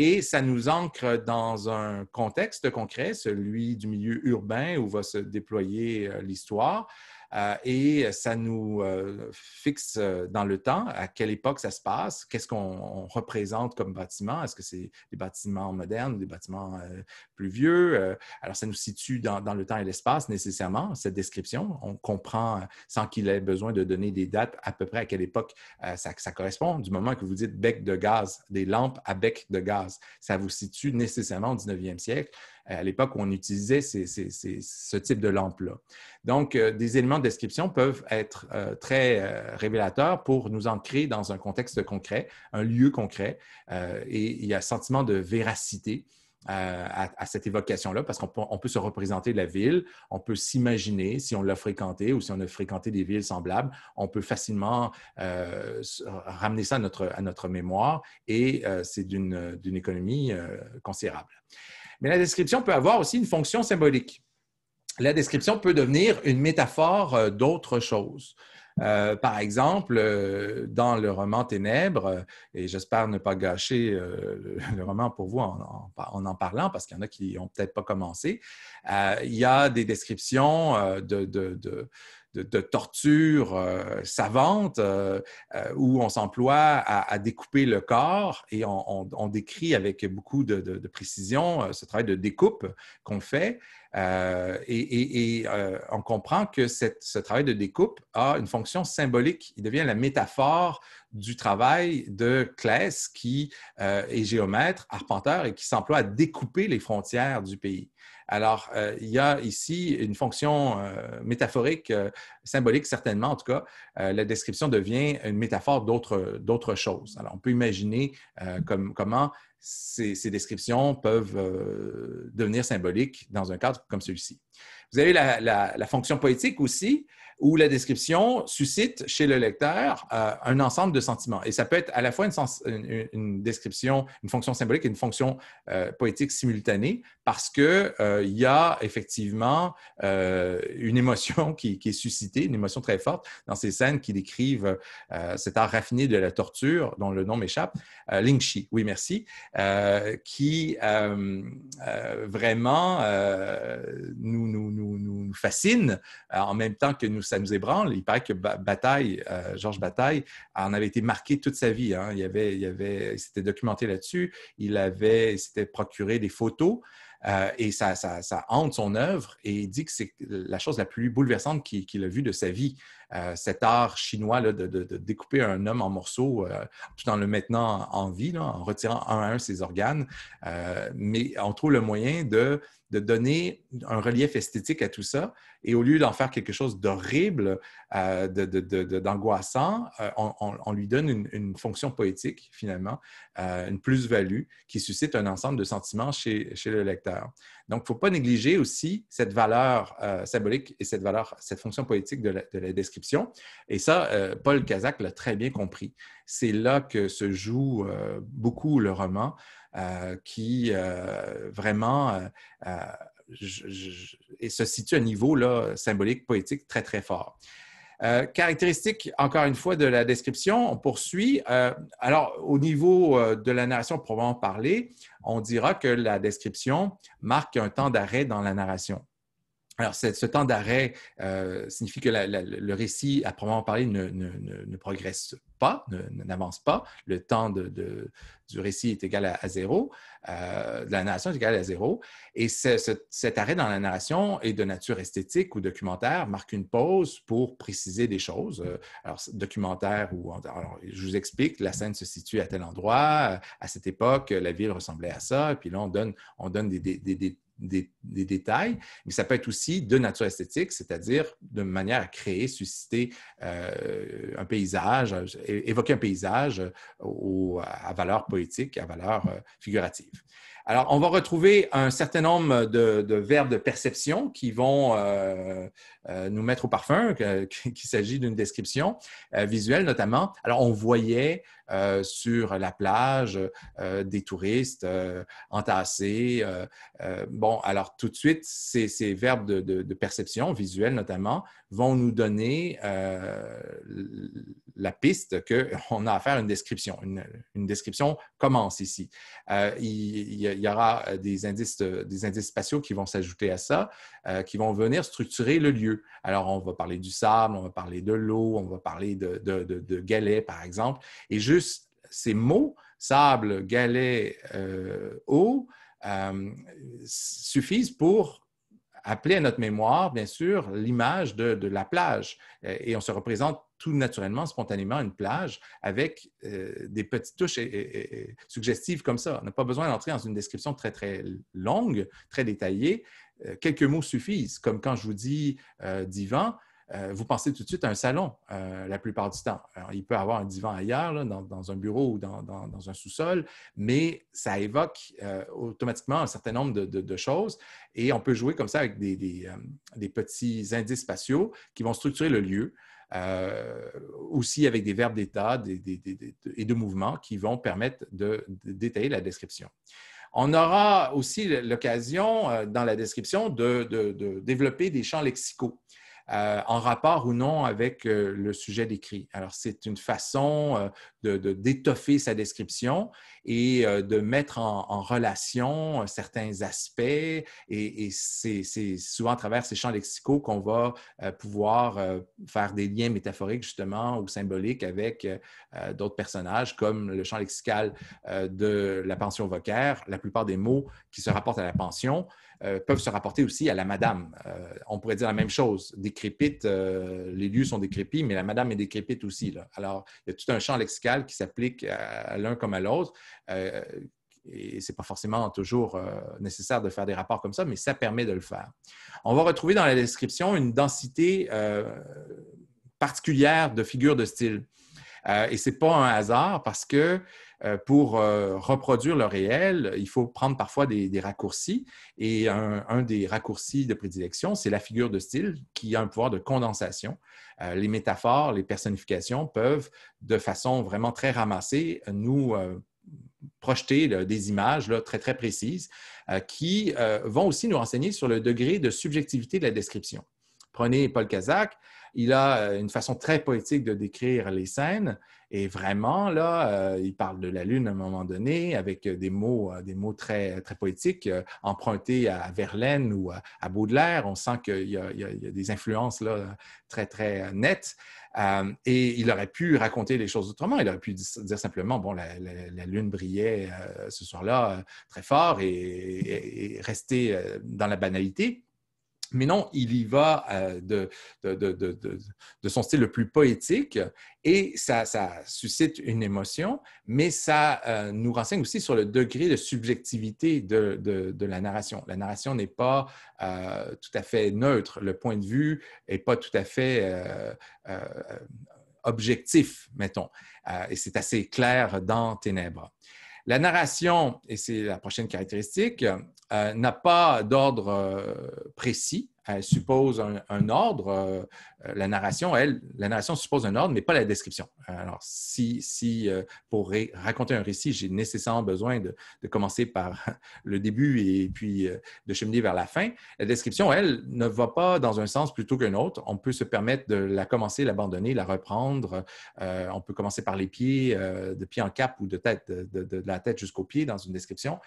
Et ça nous ancre dans un contexte concret, celui du milieu urbain où va se déployer euh, l'histoire, euh, et ça nous euh, fixe euh, dans le temps à quelle époque ça se passe, qu'est-ce qu'on représente comme bâtiment, est-ce que c'est des bâtiments modernes, des bâtiments plus vieux. alors ça nous situe dans, le temps et l'espace nécessairement, cette description. On comprend sans qu'il ait besoin de donner des dates à peu près à quelle époque ça, ça correspond. Du moment que vous dites bec de gaz, des lampes à bec de gaz, ça vous situe nécessairement au 19e siècle. À l'époque, où on utilisait ce type de lampe-là. Donc, euh, des éléments de description peuvent être euh, très euh, révélateurs pour nous ancrer dans un contexte concret, un lieu concret, et il y a un sentiment de véracité à, cette évocation-là, parce qu'on peut, se représenter la ville, on peut s'imaginer si on l'a fréquentée ou si on a fréquenté des villes semblables, on peut facilement ramener ça à notre, mémoire et c'est d'une, économie considérable. Mais la description peut avoir aussi une fonction symbolique. La description peut devenir une métaphore euh, d'autre chose. Euh, par exemple, euh, dans le roman Ténèbres, et j'espère ne pas gâcher le, roman pour vous en en, parlant, parce qu'il y en a qui n'ont peut-être pas commencé, il y a des descriptions de, de, torture euh, savante euh, euh, où on s'emploie à, découper le corps et on, décrit avec beaucoup de, précision ce travail de découpe qu'on fait. et, on comprend que ce travail de découpe a une fonction symbolique. Il devient la métaphore du travail de Claes, qui est géomètre, arpenteur, et qui s'emploie à découper les frontières du pays. Alors, euh, il y a ici une fonction euh, métaphorique, euh, symbolique certainement en tout cas. la description devient une métaphore d'autres choses. Alors, on peut imaginer comment ces, descriptions peuvent devenir symboliques dans un cadre comme celui-ci. Vous avez la fonction poétique aussi, où la description suscite chez le lecteur euh, un ensemble de sentiments. Et ça peut être à la fois une, description, une fonction symbolique et une fonction euh, poétique simultanée, parce qu'il euh, il y a effectivement une émotion qui, est suscitée, une émotion très forte dans ces scènes qui décrivent cet art raffiné de la torture, dont le nom m'échappe, Lingxi, oui merci, qui vraiment nous, nous, nous, fascine en même temps que nous ça nous ébranle. Il paraît que Bataille, euh, Georges Bataille, en avait été marqué toute sa vie. Hein. Il, avait, il, avait, il s'était documenté là-dessus. Il, avait, s'était procuré des photos. Euh, et ça, ça, ça, hante son œuvre et il dit que c'est la chose la plus bouleversante qu'il a vue de sa vie. Euh, cet art chinois de, découper un homme en morceaux tout en le maintenant en vie, en retirant un à un ses organes. mais on trouve le moyen de de donner un relief esthétique à tout ça. Et au lieu d'en faire quelque chose d'horrible, euh, d'angoissant, euh, on, lui donne une, fonction poétique, finalement, euh, une plus-value qui suscite un ensemble de sentiments chez, le lecteur. Donc, il ne faut pas négliger aussi cette valeur symbolique et cette valeur, cette fonction poétique de la, la description. Et ça, Paul Kazak l'a très bien compris. C'est là que se joue beaucoup le roman. Euh, qui euh, vraiment euh, se situe à un niveau symbolique, poétique très, très fort. Euh, caractéristique, encore une fois, de la description, on poursuit. alors, au niveau de la narration en parler, on dira que la description marque un temps d'arrêt dans la narration. Alors, ce temps d'arrêt euh, signifie que le récit, à proprement parler, ne, progresse pas, n'avance pas. Le temps de, du récit est égal à, zéro, euh, la narration est égal à zéro. Et cet arrêt dans la narration est de nature esthétique ou documentaire, marque une pause pour préciser des choses. Euh, alors, documentaire ou... Alors, je vous explique, la scène se situe à tel endroit, à cette époque, la ville ressemblait à ça, et puis là, on donne, on donne des, des, des, des, détails, mais ça peut être aussi de nature esthétique, c'est-à-dire de manière à créer, susciter euh, un paysage, évoquer un paysage euh, à valeur poétique, à valeur euh, figurative. Alors, on va retrouver un certain nombre de, verbes de perception qui vont euh, euh, nous mettre au parfum, qu'il s'agit d'une description euh, visuelle notamment. Alors, on voyait sur la plage des touristes entassés. bon, alors tout de suite, ces, verbes de, de perception visuelle notamment vont nous donner euh, la piste qu'on a à faire une description. Une, description commence ici. Euh, il, y aura des indices, des indices spatiaux qui vont s'ajouter à ça, euh, qui vont venir structurer le lieu. Alors, on va parler du sable, on va parler de l'eau, on va parler de, de galets, par exemple. Et juste ces mots, sable, galets, eau, suffisent pour appeler à notre mémoire, bien sûr, l'image de, la plage. Euh, et on se représente tout naturellement, spontanément, une plage avec euh, des petites touches suggestives comme ça. On n'a pas besoin d'entrer dans une description très, très longue, très détaillée. Euh, quelques mots suffisent, comme quand je vous dis divan, euh, vous pensez tout de suite à un salon euh, la plupart du temps. il peut avoir un divan ailleurs, dans, un bureau ou dans, un sous-sol, mais ça évoque euh, automatiquement un certain nombre de, choses et on peut jouer comme ça avec des, petits indices spatiaux qui vont structurer le lieu. aussi avec des verbes d'état et de mouvement qui vont permettre de, détailler la description. On aura aussi l'occasion, dans la description, de, développer des champs lexicaux. Euh, en rapport ou non avec euh, le sujet décrit. Alors, c'est une façon euh, d'étoffer sa description et de mettre en, relation certains aspects. Et, et c'est souvent à travers ces champs lexicaux qu'on va pouvoir faire des liens métaphoriques, justement, ou symboliques avec d'autres personnages, comme le champ lexical de la pension vocaire. La plupart des mots qui se rapportent à la pension euh, peuvent se rapporter aussi à la madame. Euh, on pourrait dire la même chose. Décrépite, euh, les lieux sont décrépits, mais la madame est décrépite aussi. Alors, il y a tout un champ lexical qui s'applique à, l'un comme à l'autre. et ce n'est pas forcément toujours nécessaire de faire des rapports comme ça, mais ça permet de le faire. On va retrouver dans la description une densité particulière de figures de style. et ce n'est pas un hasard parce que euh, pour euh, reproduire le réel, il faut prendre parfois des, raccourcis. Et un, des raccourcis de prédilection, c'est la figure de style qui a un pouvoir de condensation. Euh, les métaphores, les personnifications peuvent, de façon vraiment très ramassée, nous projeter des images très, très précises qui vont aussi nous renseigner sur le degré de subjectivité de la description. Prenez Paul Kazak, il a euh, une façon très poétique de décrire les scènes. Et vraiment, là, euh, il parle de la Lune à un moment donné avec euh, des mots, des mots très, très poétiques empruntés à Verlaine ou à, Baudelaire. On sent qu'il y, a des influences là, très, très nettes. et il aurait pu raconter les choses autrement. Il aurait pu dire simplement, bon, la, Lune brillait ce soir-là très fort et, et rester dans la banalité. Mais non, il y va euh, de, son style le plus poétique et ça, suscite une émotion, mais ça euh, nous renseigne aussi sur le degré de subjectivité de, la narration. La narration n'est pas euh, tout à fait neutre, le point de vue n'est pas tout à fait objectif, mettons, et c'est assez clair dans Ténèbres. La narration, et c'est la prochaine caractéristique, euh, n'a pas d'ordre euh, précis elle suppose un, ordre. Euh, la narration, elle, la narration suppose un ordre, mais pas la description. Alors, si, si euh, pour raconter un récit, j'ai nécessairement besoin de, commencer par le début et puis euh, de cheminer vers la fin, la description, elle, ne va pas dans un sens plutôt qu'un autre. On peut se permettre de la commencer, l'abandonner, la reprendre. on peut commencer par les pieds, de pied en cap ou de tête, de, de la tête jusqu'au pied dans une description,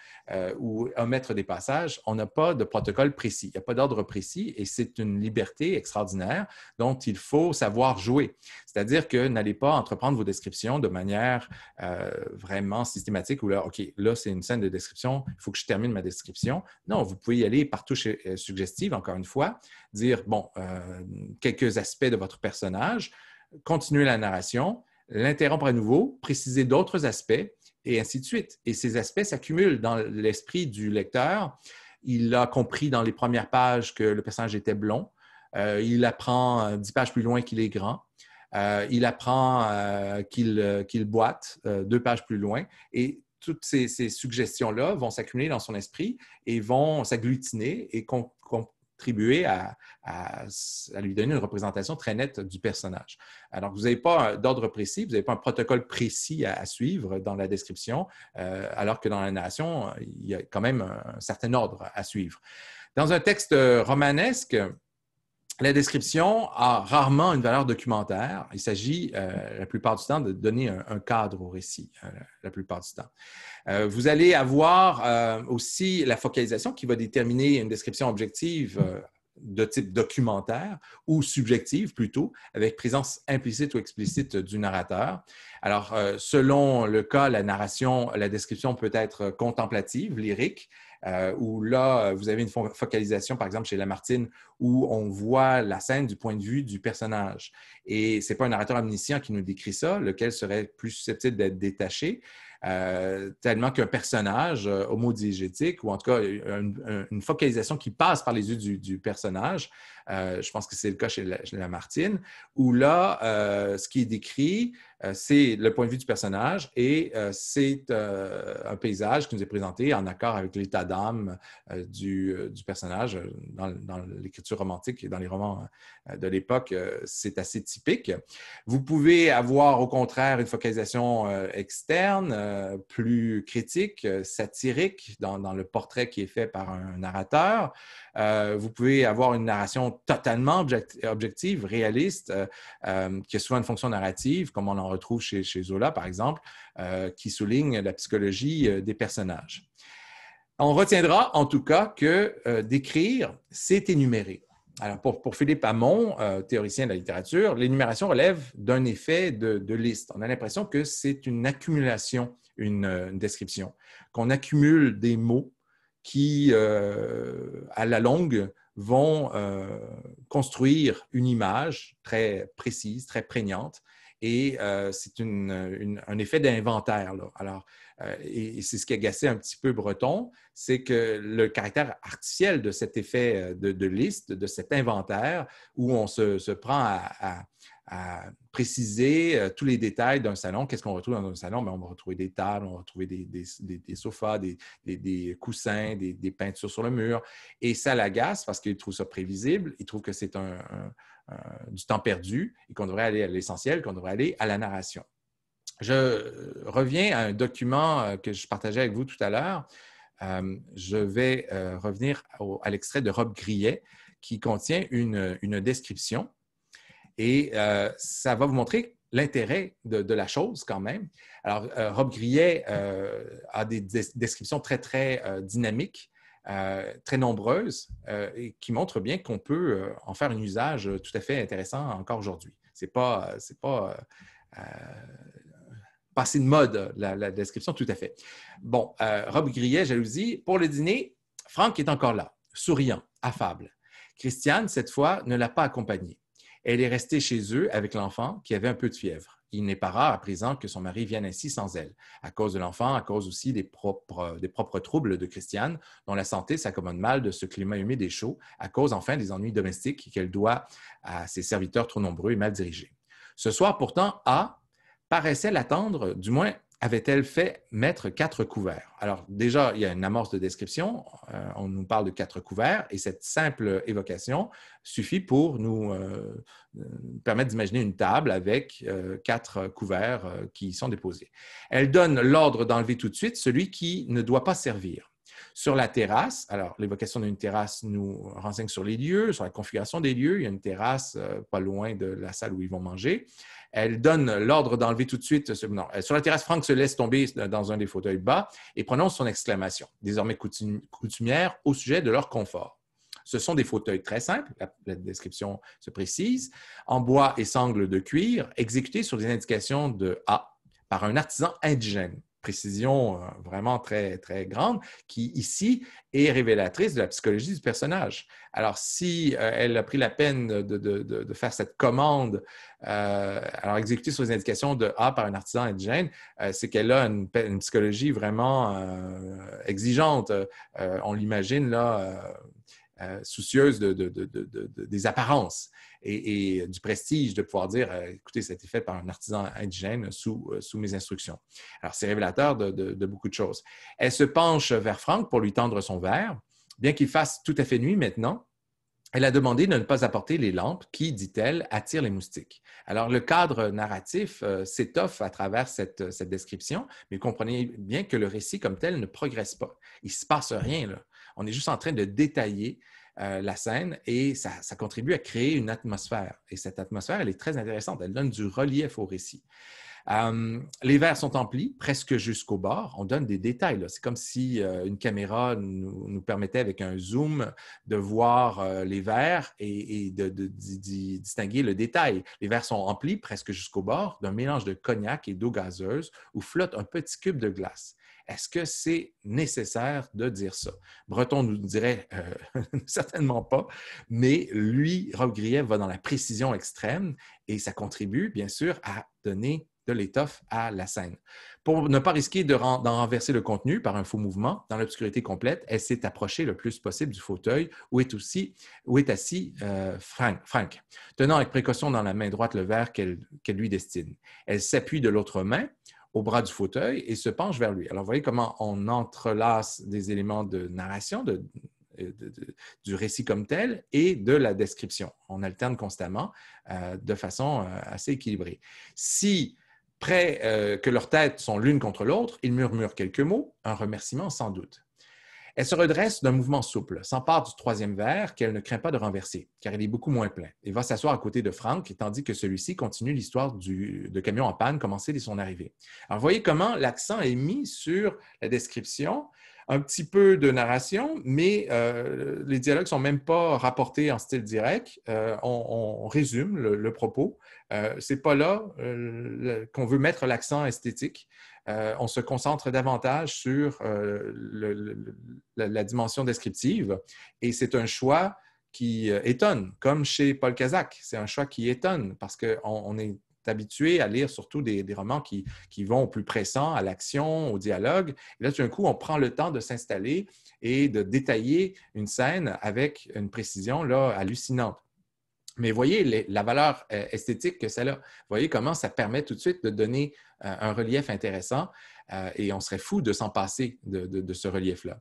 ou omettre des passages. On n'a pas de protocole précis, il n'y a pas d'ordre précis et c'est une liberté extraordinaire dont il faut savoir jouer. C'est-à-dire que n'allez pas entreprendre vos descriptions de manière euh, vraiment systématique ou là, OK, là, c'est une scène de description, il faut que je termine ma description. Non, vous pouvez y aller par touche euh, suggestive, encore une fois, dire, bon, euh, quelques aspects de votre personnage, continuer la narration, l'interrompre à nouveau, préciser d'autres aspects et ainsi de suite. Et ces aspects s'accumulent dans l'esprit du lecteur il a compris dans les premières pages que le personnage était blond. Euh, il apprend euh, dix pages plus loin qu'il est grand. Euh, il apprend qu'il boite deux pages plus loin. Et toutes ces, suggestions-là vont s'accumuler dans son esprit et vont s'agglutiner et contribuer à, lui donner une représentation très nette du personnage. Alors, vous n'avez pas d'ordre précis, vous n'avez pas un protocole précis à, suivre dans la description, euh, alors que dans la narration, il y a quand même un certain ordre à suivre. Dans un texte euh, romanesque, la description a rarement une valeur documentaire. Il s'agit euh, la plupart du temps de donner un, cadre au récit, euh, la plupart du temps. Euh, vous allez avoir aussi la focalisation qui va déterminer une description objective de type documentaire ou subjective plutôt, avec présence implicite ou explicite du narrateur. Alors, selon le cas, la narration, la description peut être contemplative, lyrique, euh, où là, euh, vous avez une focalisation, par exemple, chez Lamartine, où on voit la scène du point de vue du personnage. Et ce n'est pas un narrateur omniscient qui nous décrit ça, lequel serait plus susceptible d'être détaché. Euh, tellement qu'un personnage homodigétique ou en tout cas une, focalisation qui passe par les yeux du personnage, euh, je pense que c'est le cas chez, la, Martine, Lamartine, où là, euh, ce qui est décrit, euh, c'est le point de vue du personnage et c'est un paysage qui nous est présenté en accord avec l'état d'âme du, personnage. Dans, l'écriture romantique et dans les romans de l'époque, c'est assez typique. Vous pouvez avoir au contraire une focalisation externe, plus critique, satirique dans, dans, le portrait qui est fait par un narrateur. vous pouvez avoir une narration totalement objective, réaliste, qui a souvent une fonction narrative, comme on en retrouve chez, chez Zola, par exemple, euh, qui souligne la psychologie euh, des personnages. On retiendra en tout cas que euh, d'écrire, c'est énumérer. Alors, pour, Philippe Hamon, théoricien de la littérature, l'énumération relève d'un effet de, liste. On a l'impression que c'est une accumulation, une, description, qu'on accumule des mots qui, à la longue, vont euh, construire une image très précise, très prégnante. Et euh, c'est une, un effet d'inventaire. Alors, euh, et, c'est ce qui a gassé un petit peu Breton, c'est que le caractère artificiel de cet effet de, liste, de cet inventaire, où on se, se prend à à préciser euh, tous les détails d'un salon. Qu'est-ce qu'on retrouve dans un salon? Ben, on va retrouver des tables, on va retrouver des, des, des, des sofas, des, coussins, des, peintures sur le mur. Et ça l'agace parce qu'il trouve ça prévisible, il trouve que c'est un, du temps perdu et qu'on devrait aller à l'essentiel, qu'on devrait aller à la narration. Je euh, reviens à un document euh, que je partageais avec vous tout à l'heure. je vais revenir à l'extrait de Rob Grillet qui contient une, une description et euh, ça va vous montrer l'intérêt de, la chose quand même. Alors, euh, Rob Grillet euh, a des, descriptions très, très dynamiques, très nombreuses, et qui montrent bien qu'on peut en faire un usage tout à fait intéressant encore aujourd'hui. C'est pas, c'est pas passé de mode, la, description, tout à fait. Bon, Rob Grillet, jalousie. Pour le dîner, Franck est encore là, souriant, affable. Christiane, cette fois, ne l'a pas accompagné. Elle est restée chez eux avec l'enfant qui avait un peu de fièvre. Il n'est pas rare à présent que son mari vienne ainsi sans elle, à cause de l'enfant, à cause aussi des propres, des propres troubles de Christiane, dont la santé s'accommode mal de ce climat humide et chaud, à cause enfin des ennuis domestiques qu'elle doit à ses serviteurs trop nombreux et mal dirigés. Ce soir, pourtant, A paraissait l'attendre, du moins avait-elle fait mettre quatre couverts? Alors déjà, il y a une amorce de description, euh, on nous parle de quatre couverts, et cette simple évocation suffit pour nous euh, euh, permettre d'imaginer une table avec quatre couverts qui sont déposés. Elle donne l'ordre d'enlever tout de suite celui qui ne doit pas servir. Sur la terrasse, alors l'évocation d'une terrasse nous renseigne sur les lieux, sur la configuration des lieux. Il y a une terrasse pas loin de la salle où ils vont manger. Elle donne l'ordre d'enlever tout de suite ce... Non. Euh, sur la terrasse, Franck se laisse tomber dans un des fauteuils bas et prononce son exclamation, désormais coutumière, au sujet de leur confort. Ce sont des fauteuils très simples, la, description se précise, en bois et sangles de cuir, exécutés sur des indications de A par un artisan indigène précision euh, vraiment très, très grande, qui ici est révélatrice de la psychologie du personnage. Alors, si euh, elle a pris la peine de, de, de, faire cette commande, euh, alors exécutée sur les indications de A par un artisan indigène, c'est qu'elle a une, une, psychologie vraiment exigeante. on l'imagine là. soucieuse des apparences et, euh, du prestige de pouvoir dire euh, écoutez, ça a fait par un artisan indigène sous, euh, mes instructions. Alors, c'est révélateur de, beaucoup de choses. Elle se penche vers Franck pour lui tendre son verre, bien qu'il fasse tout à fait nuit maintenant. Elle a demandé de ne pas apporter les lampes qui, dit-elle, attirent les moustiques. Alors, le cadre narratif s'étoffe à travers cette, cette, description, mais comprenez bien que le récit comme tel ne progresse pas. Il ne se passe rien, là. On est juste en train de détailler euh, la scène et ça, contribue à créer une atmosphère. Et cette atmosphère, elle est très intéressante. Elle donne du relief au récit. Euh, les verres sont emplis presque jusqu'au bord. On donne des détails. C'est comme si euh, une caméra nous, permettait avec un zoom de voir les verres et, de, de, distinguer le détail. Les verres sont emplis presque jusqu'au bord d'un mélange de cognac et d'eau gazeuse où flotte un petit cube de glace. Est-ce que c'est nécessaire de dire ça? Breton nous dirait euh, certainement pas, mais lui, Rob va dans la précision extrême et ça contribue, bien sûr, à donner de l'étoffe à la scène. Pour ne pas risquer d'en de renverser le contenu par un faux mouvement dans l'obscurité complète, elle s'est approchée le plus possible du fauteuil où est, aussi, où est assis euh, Frank, Frank, tenant avec précaution dans la main droite le verre qu'elle lui destine. Elle s'appuie de l'autre main au bras du fauteuil et se penche vers lui. Alors, vous voyez comment on entrelace des éléments de narration, euh, du récit comme tel et de la description. On alterne constamment euh, de façon euh, assez équilibrée. Si près que leurs têtes sont l'une contre l'autre, ils murmurent quelques mots, un remerciement sans doute. Elle se redresse d'un mouvement souple, s'empare du troisième verre qu'elle ne craint pas de renverser, car il est beaucoup moins plein, et va s'asseoir à côté de Franck, tandis que celui-ci continue l'histoire de camion en panne commencée dès son arrivée. Alors, voyez comment l'accent est mis sur la description, un petit peu de narration, mais euh, les dialogues ne sont même pas rapportés en style direct. Euh, on, résume le, propos. Euh, c'est Ce n'est pas là qu'on veut mettre l'accent esthétique. Euh, on se concentre davantage sur euh, la, dimension descriptive et c'est un choix qui euh, étonne, comme chez Paul Kazak. C'est un choix qui étonne parce qu'on est habitué à lire surtout des, romans qui, vont au plus pressant, à l'action, au dialogue. là, tout d'un coup, on prend le temps de s'installer et de détailler une scène avec une précision là, hallucinante. Mais voyez la valeur euh, esthétique que ça a. Voyez comment ça permet tout de suite de donner euh, un relief intéressant euh, et on serait fou de s'en passer de ce relief-là.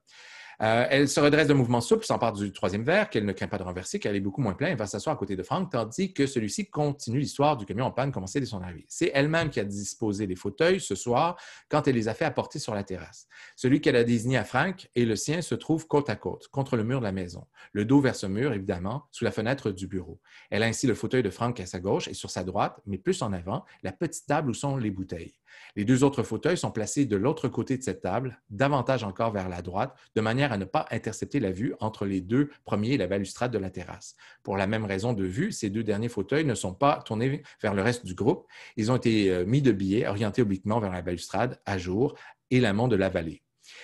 Euh, elle se redresse d'un mouvement souple, part du troisième verre, qu'elle ne craint pas de renverser, qu'elle est beaucoup moins pleine. Elle va s'asseoir à côté de Franck, tandis que celui-ci continue l'histoire du camion en panne commencé dès son arrivée. C'est elle-même qui a disposé les fauteuils ce soir quand elle les a fait apporter sur la terrasse. Celui qu'elle a désigné à Franck et le sien se trouvent côte à côte, contre le mur de la maison, le dos vers ce mur, évidemment, sous la fenêtre du bureau. Elle a ainsi le fauteuil de Franck à sa gauche et sur sa droite, mais plus en avant, la petite table où sont les bouteilles. Les deux autres fauteuils sont placés de l'autre côté de cette table, davantage encore vers la droite, de manière à ne pas intercepter la vue entre les deux premiers et la balustrade de la terrasse. Pour la même raison de vue, ces deux derniers fauteuils ne sont pas tournés vers le reste du groupe. Ils ont été euh, mis de billets, orientés obliquement vers la balustrade, à jour, et l'amont de la vallée.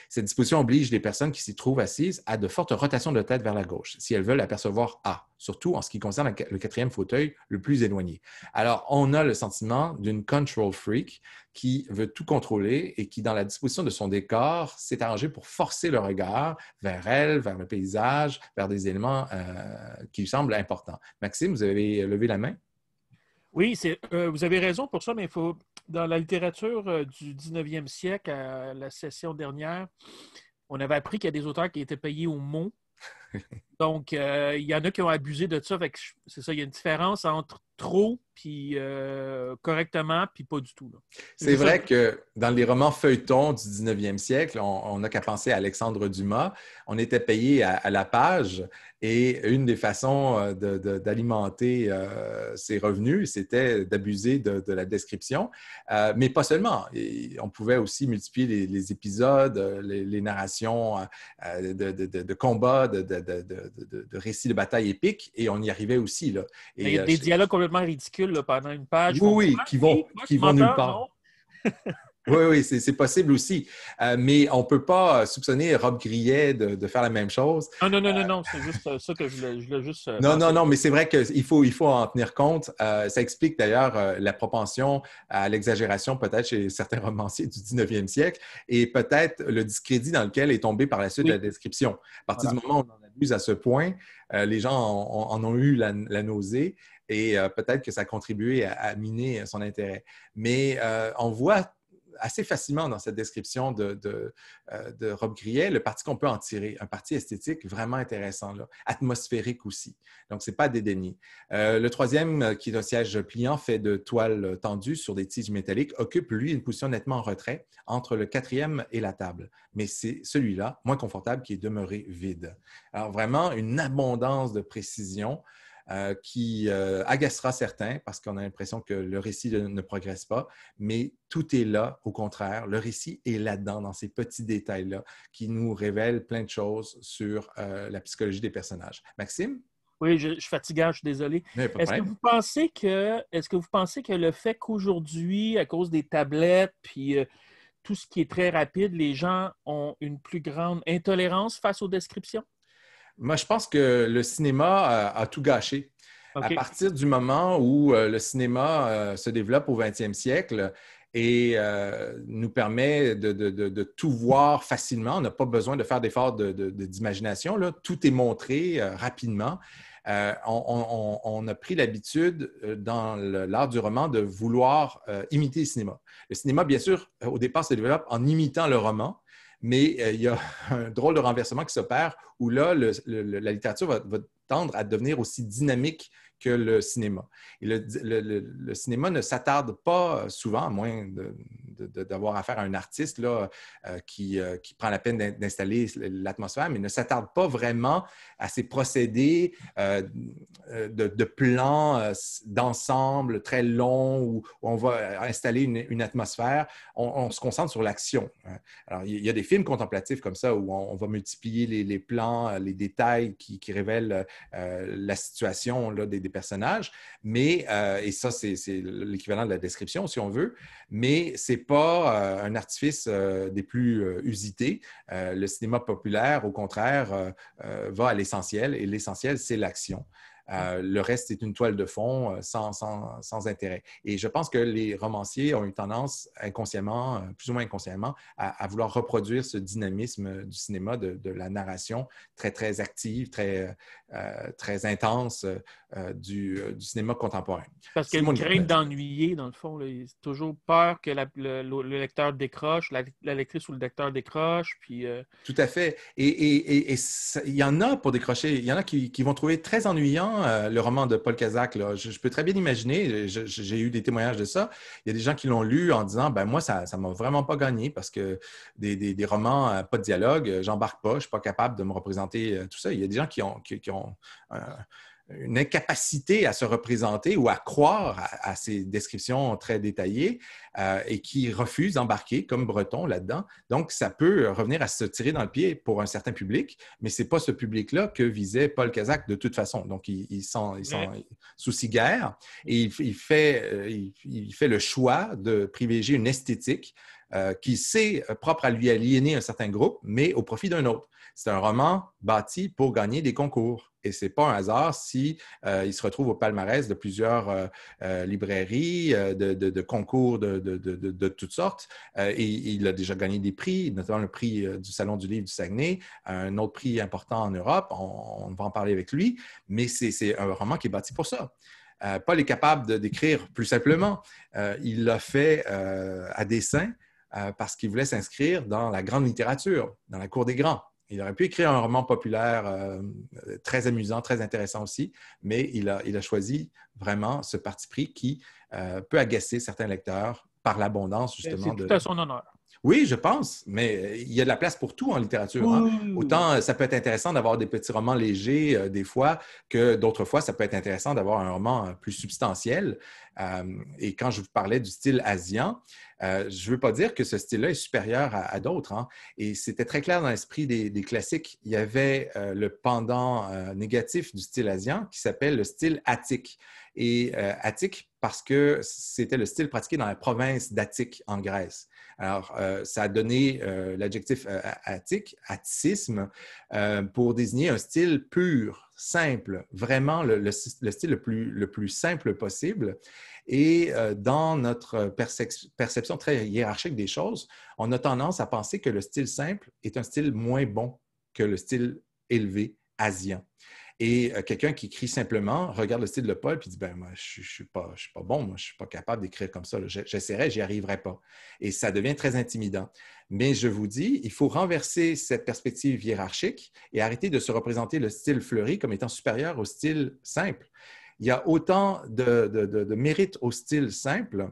Cette disposition oblige les personnes qui s'y trouvent assises à de fortes rotations de tête vers la gauche si elles veulent apercevoir A, surtout en ce qui concerne le quatrième fauteuil le plus éloigné. Alors, on a le sentiment d'une control freak qui veut tout contrôler et qui, dans la disposition de son décor, s'est arrangé pour forcer le regard vers elle, vers le paysage, vers des éléments euh, qui lui semblent importants. Maxime, vous avez levé la main? Oui, c'est, euh, vous avez raison pour ça, mais il faut, dans la littérature euh, du 19e siècle, à la session dernière, on avait appris qu'il y a des auteurs qui étaient payés au mot Donc, euh, il y en a qui ont abusé de ça. c'est ça, il y a une différence entre trop, puis euh, correctement, puis pas du tout. C'est vrai que dans les romans feuilletons du 19e siècle, on n'a qu'à penser à Alexandre Dumas. On était payé à, la page et une des façons euh, d'alimenter ses revenus, c'était d'abuser de, la description. mais pas seulement. on pouvait aussi multiplier les, épisodes, les, les narrations de, combats, de de, de, récits de bataille épiques et on y arrivait aussi. Là. Et, il y a euh, des dialogues complètement ridicules pendant une page. Oui, oui, qui vont, qui vont nulle part. Oui, oui, c'est possible aussi. Euh, mais on ne peut pas soupçonner Rob Grillet de, de, faire la même chose. Non, non, non, non, euh, non. c'est juste euh, ça que je voulais, je juste. non, non, non, mais c'est vrai qu'il faut, il faut en tenir compte. ça explique d'ailleurs la propension à l'exagération, peut-être chez certains romanciers du 19e siècle, et peut-être le discrédit dans lequel est tombé par la suite de la description. À partir du moment où on en abuse à ce point, les gens en, ont eu la, nausée et peut-être que ça a contribué à, miner son intérêt. Mais on voit assez facilement dans cette description de, de, euh, de Rob Grillet le parti qu'on peut en tirer, un parti esthétique vraiment intéressant, là, atmosphérique aussi. Donc, ce n'est pas dédaigné. Euh, le troisième, euh, qui est un siège pliant fait de toiles tendues sur des tiges métalliques, occupe, lui, une position nettement en retrait entre le quatrième et la table. Mais c'est celui-là, moins confortable, qui est demeuré vide. Alors, vraiment, une abondance de précision. Euh, qui euh, agacera certains parce qu'on a l'impression que le récit ne, progresse pas, mais tout est là, au contraire. Le récit est là-dedans, dans ces petits détails-là, qui nous révèlent plein de choses sur euh, la psychologie des personnages. Maxime? Oui, je, suis fatigué, je suis désolé. Est-ce que vous pensez que est-ce que vous pensez que le fait qu'aujourd'hui, à cause des tablettes, puis tout ce qui est très rapide, les gens ont une plus grande intolérance face aux descriptions? Moi, je pense que le cinéma euh, a, tout gâché. À partir du moment où euh, le cinéma euh, se développe au 20e siècle et nous permet de, tout voir facilement, on n'a pas besoin de faire d'efforts d'imagination, tout est montré rapidement. on, a pris l'habitude dans l'art du roman de vouloir imiter le cinéma. Le cinéma, bien sûr, au départ, se développe en imitant le roman, mais euh, il y a un drôle de renversement qui s'opère où là, la littérature va, tendre à devenir aussi dynamique que le cinéma. Et le, cinéma ne s'attarde pas euh, souvent, à moins d'avoir affaire à un artiste là, euh, qui, euh, qui, prend la peine d'installer l'atmosphère, mais ne s'attarde pas vraiment à ces procédés de, plans d'ensemble très longs où, on va installer une, atmosphère. On, se concentre sur l'action. Hein. Alors, il y a des films contemplatifs comme ça où on, va multiplier les, plans, les détails qui, révèlent la situation là, des des personnages, mais, euh, et ça, c'est l'équivalent de la description, si on veut, mais c'est pas euh, un artifice euh, des plus usités. le cinéma populaire, au contraire, va à l'essentiel, et l'essentiel, c'est l'action. le reste est une toile de fond sans, sans, sans, intérêt. Et je pense que les romanciers ont eu tendance inconsciemment, plus ou moins inconsciemment, à, vouloir reproduire ce dynamisme du cinéma, de, de la narration très, très active, très, très intense, euh, euh, du, cinéma contemporain. Parce a une crainte d'ennuyer, dans le fond, a toujours peur que le, lecteur décroche, la, lectrice ou le lecteur décroche. Puis, euh, Tout à fait. Et, il y en a pour décrocher, il y en a qui, vont trouver très ennuyant le roman de Paul Kazak. Je, peux très bien imaginer, j'ai eu des témoignages de ça. Il y a des gens qui l'ont lu en disant ben Moi, ça ne m'a vraiment pas gagné parce que des, des, romans, pas de dialogue, j'embarque pas, je ne suis pas capable de me représenter tout ça. Il y a des gens qui ont une incapacité à se représenter ou à croire à, ces descriptions très détaillées euh, et qui refuse d'embarquer comme Breton là-dedans. Donc, ça peut revenir à se tirer dans le pied pour un certain public, mais ce n'est pas ce public-là que visait Paul Kazak de toute façon. Donc, il, il s'en soucie guère et euh, il, fait, le choix de privilégier une esthétique euh, qui sait propre à lui aliéner un certain groupe, mais au profit d'un autre. C'est un roman bâti pour gagner des concours. Et ce n'est pas un hasard si euh, il se retrouve au palmarès de plusieurs euh, euh, librairies, de, concours de, toutes sortes. et il a déjà gagné des prix, notamment le prix du Salon du Livre du Saguenay, un autre prix important en Europe. On, va en parler avec lui, mais c'est un roman qui est bâti pour ça. Paul est capable de d'écrire plus simplement. il l'a fait à dessein parce qu'il voulait s'inscrire dans la grande littérature, dans la cour des grands. Il aurait pu écrire un roman populaire euh, très amusant, très intéressant aussi, mais il a, choisi vraiment ce parti pris qui euh, peut agacer certains lecteurs par l'abondance justement. C'est tout à son honneur. Oui, je pense, mais euh, il y a de la place pour tout en littérature. Hein. Autant ça peut être intéressant d'avoir des petits romans légers des fois, que d'autres fois, ça peut être intéressant d'avoir un roman plus substantiel. Euh, et quand je vous parlais du style asian, euh, je ne veux pas dire que ce style-là est supérieur à, d'autres. Hein. Et c'était très clair dans l'esprit des, classiques. Il y avait euh, le pendant négatif du style asian qui s'appelle le style attique. Et attique parce que c'était le style pratiqué dans la province d'Attique en Grèce. Alors, ça a donné l'adjectif attique, atticisme, pour désigner un style pur, simple, vraiment le, style le plus, simple possible. Et euh, dans notre perception très hiérarchique des choses, on a tendance à penser que le style simple est un style moins bon que le style élevé, asien. Et euh, quelqu'un qui écrit simplement regarde le style de Paul et dit ben moi je, ne suis pas bon moi je suis pas capable d'écrire comme ça j'essaierai j'y arriverai pas et ça devient très intimidant mais je vous dis, il faut renverser cette perspective hiérarchique et arrêter de se représenter le style fleuri comme étant supérieur au style simple. Il y a autant de, mérite au style simple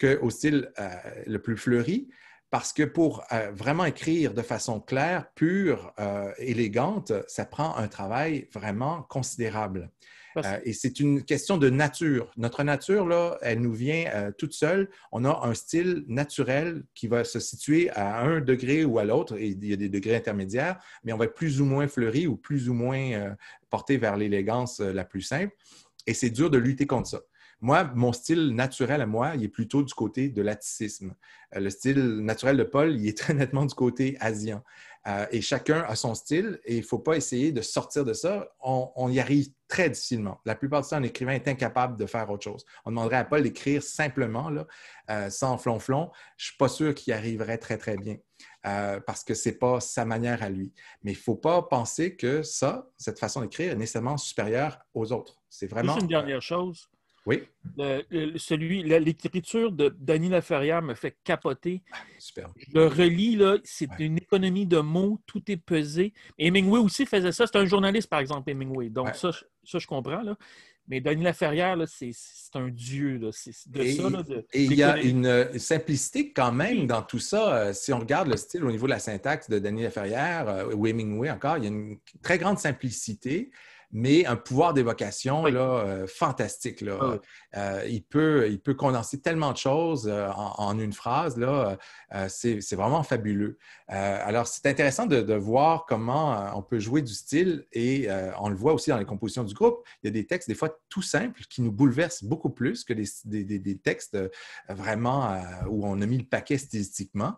qu'au style euh, le plus fleuri, parce que pour euh, vraiment écrire de façon claire, pure, euh, élégante, ça prend un travail vraiment considérable. Euh, et c'est une question de nature. Notre nature, là, elle nous vient euh, toute seule. On a un style naturel qui va se situer à un degré ou à l'autre, et il y a des degrés intermédiaires, mais on va plus ou moins fleuri ou plus ou moins porter euh, porté vers l'élégance la plus simple. Et c'est dur de lutter contre ça. Moi, mon style naturel à moi, il est plutôt du côté de l'atticisme. Le style naturel de Paul, il est très nettement du côté asian. Euh, et chacun a son style et il ne faut pas essayer de sortir de ça. On, y arrive très difficilement. La plupart du temps, un écrivain est incapable de faire autre chose. On demanderait à Paul d'écrire simplement, euh, sans flonflon. Je ne suis pas sûr qu'il y arriverait très, très bien euh, parce que ce n'est pas sa manière à lui. Mais il ne faut pas penser que ça, cette façon d'écrire, est nécessairement supérieure aux autres. C'est vraiment. une dernière chose. Oui. celui, l'écriture de Daniela Laferrière me fait capoter. le ah, relis, c'est une économie de mots, tout est pesé. Hemingway aussi faisait ça. C'est un journaliste, par exemple, Hemingway. Donc, ça, ça, je comprends. Là. Mais Daniela Laferrière, là, c'est, un dieu. de ça, et il y a une simplicité quand même dans tout ça. Euh, si on regarde le style au niveau de la syntaxe de Daniela Laferrière euh, ou Hemingway encore, il y a une très grande simplicité mais un pouvoir d'évocation là, euh, fantastique. Là. Ah euh, il, peut, il peut condenser tellement de choses euh, en, une phrase. Là, euh, c'est, vraiment fabuleux. alors, c'est intéressant de, voir comment on peut jouer du style et on le voit aussi dans les compositions du groupe. Il y a des textes, des fois, tout simples qui nous bouleversent beaucoup plus que des, textes vraiment où on a mis le paquet stylistiquement.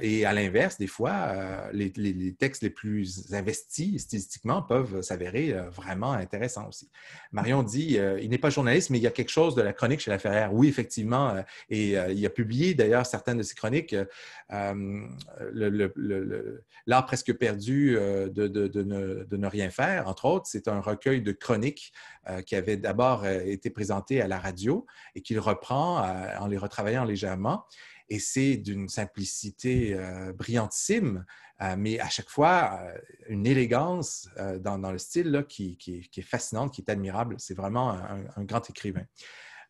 et à l'inverse, des fois, les, les, textes les plus investis stylistiquement peuvent s'avérer vraiment intéressants aussi. Marion dit, il n'est pas journaliste, mais il y a quelque chose de la chronique chez la Ferrière. Oui, effectivement. Euh, et euh, il a publié d'ailleurs certaines de ses chroniques. Euh, L'art presque perdu de, ne, de, ne, rien faire, entre autres, c'est un recueil de chroniques qui avait d'abord été présenté à la radio et qu'il reprend en les retravaillant légèrement. Et c'est d'une simplicité euh, brillantissime, euh, mais à chaque fois, euh, une élégance dans, le style là, qui, est fascinante, qui est admirable. C'est vraiment un, grand écrivain.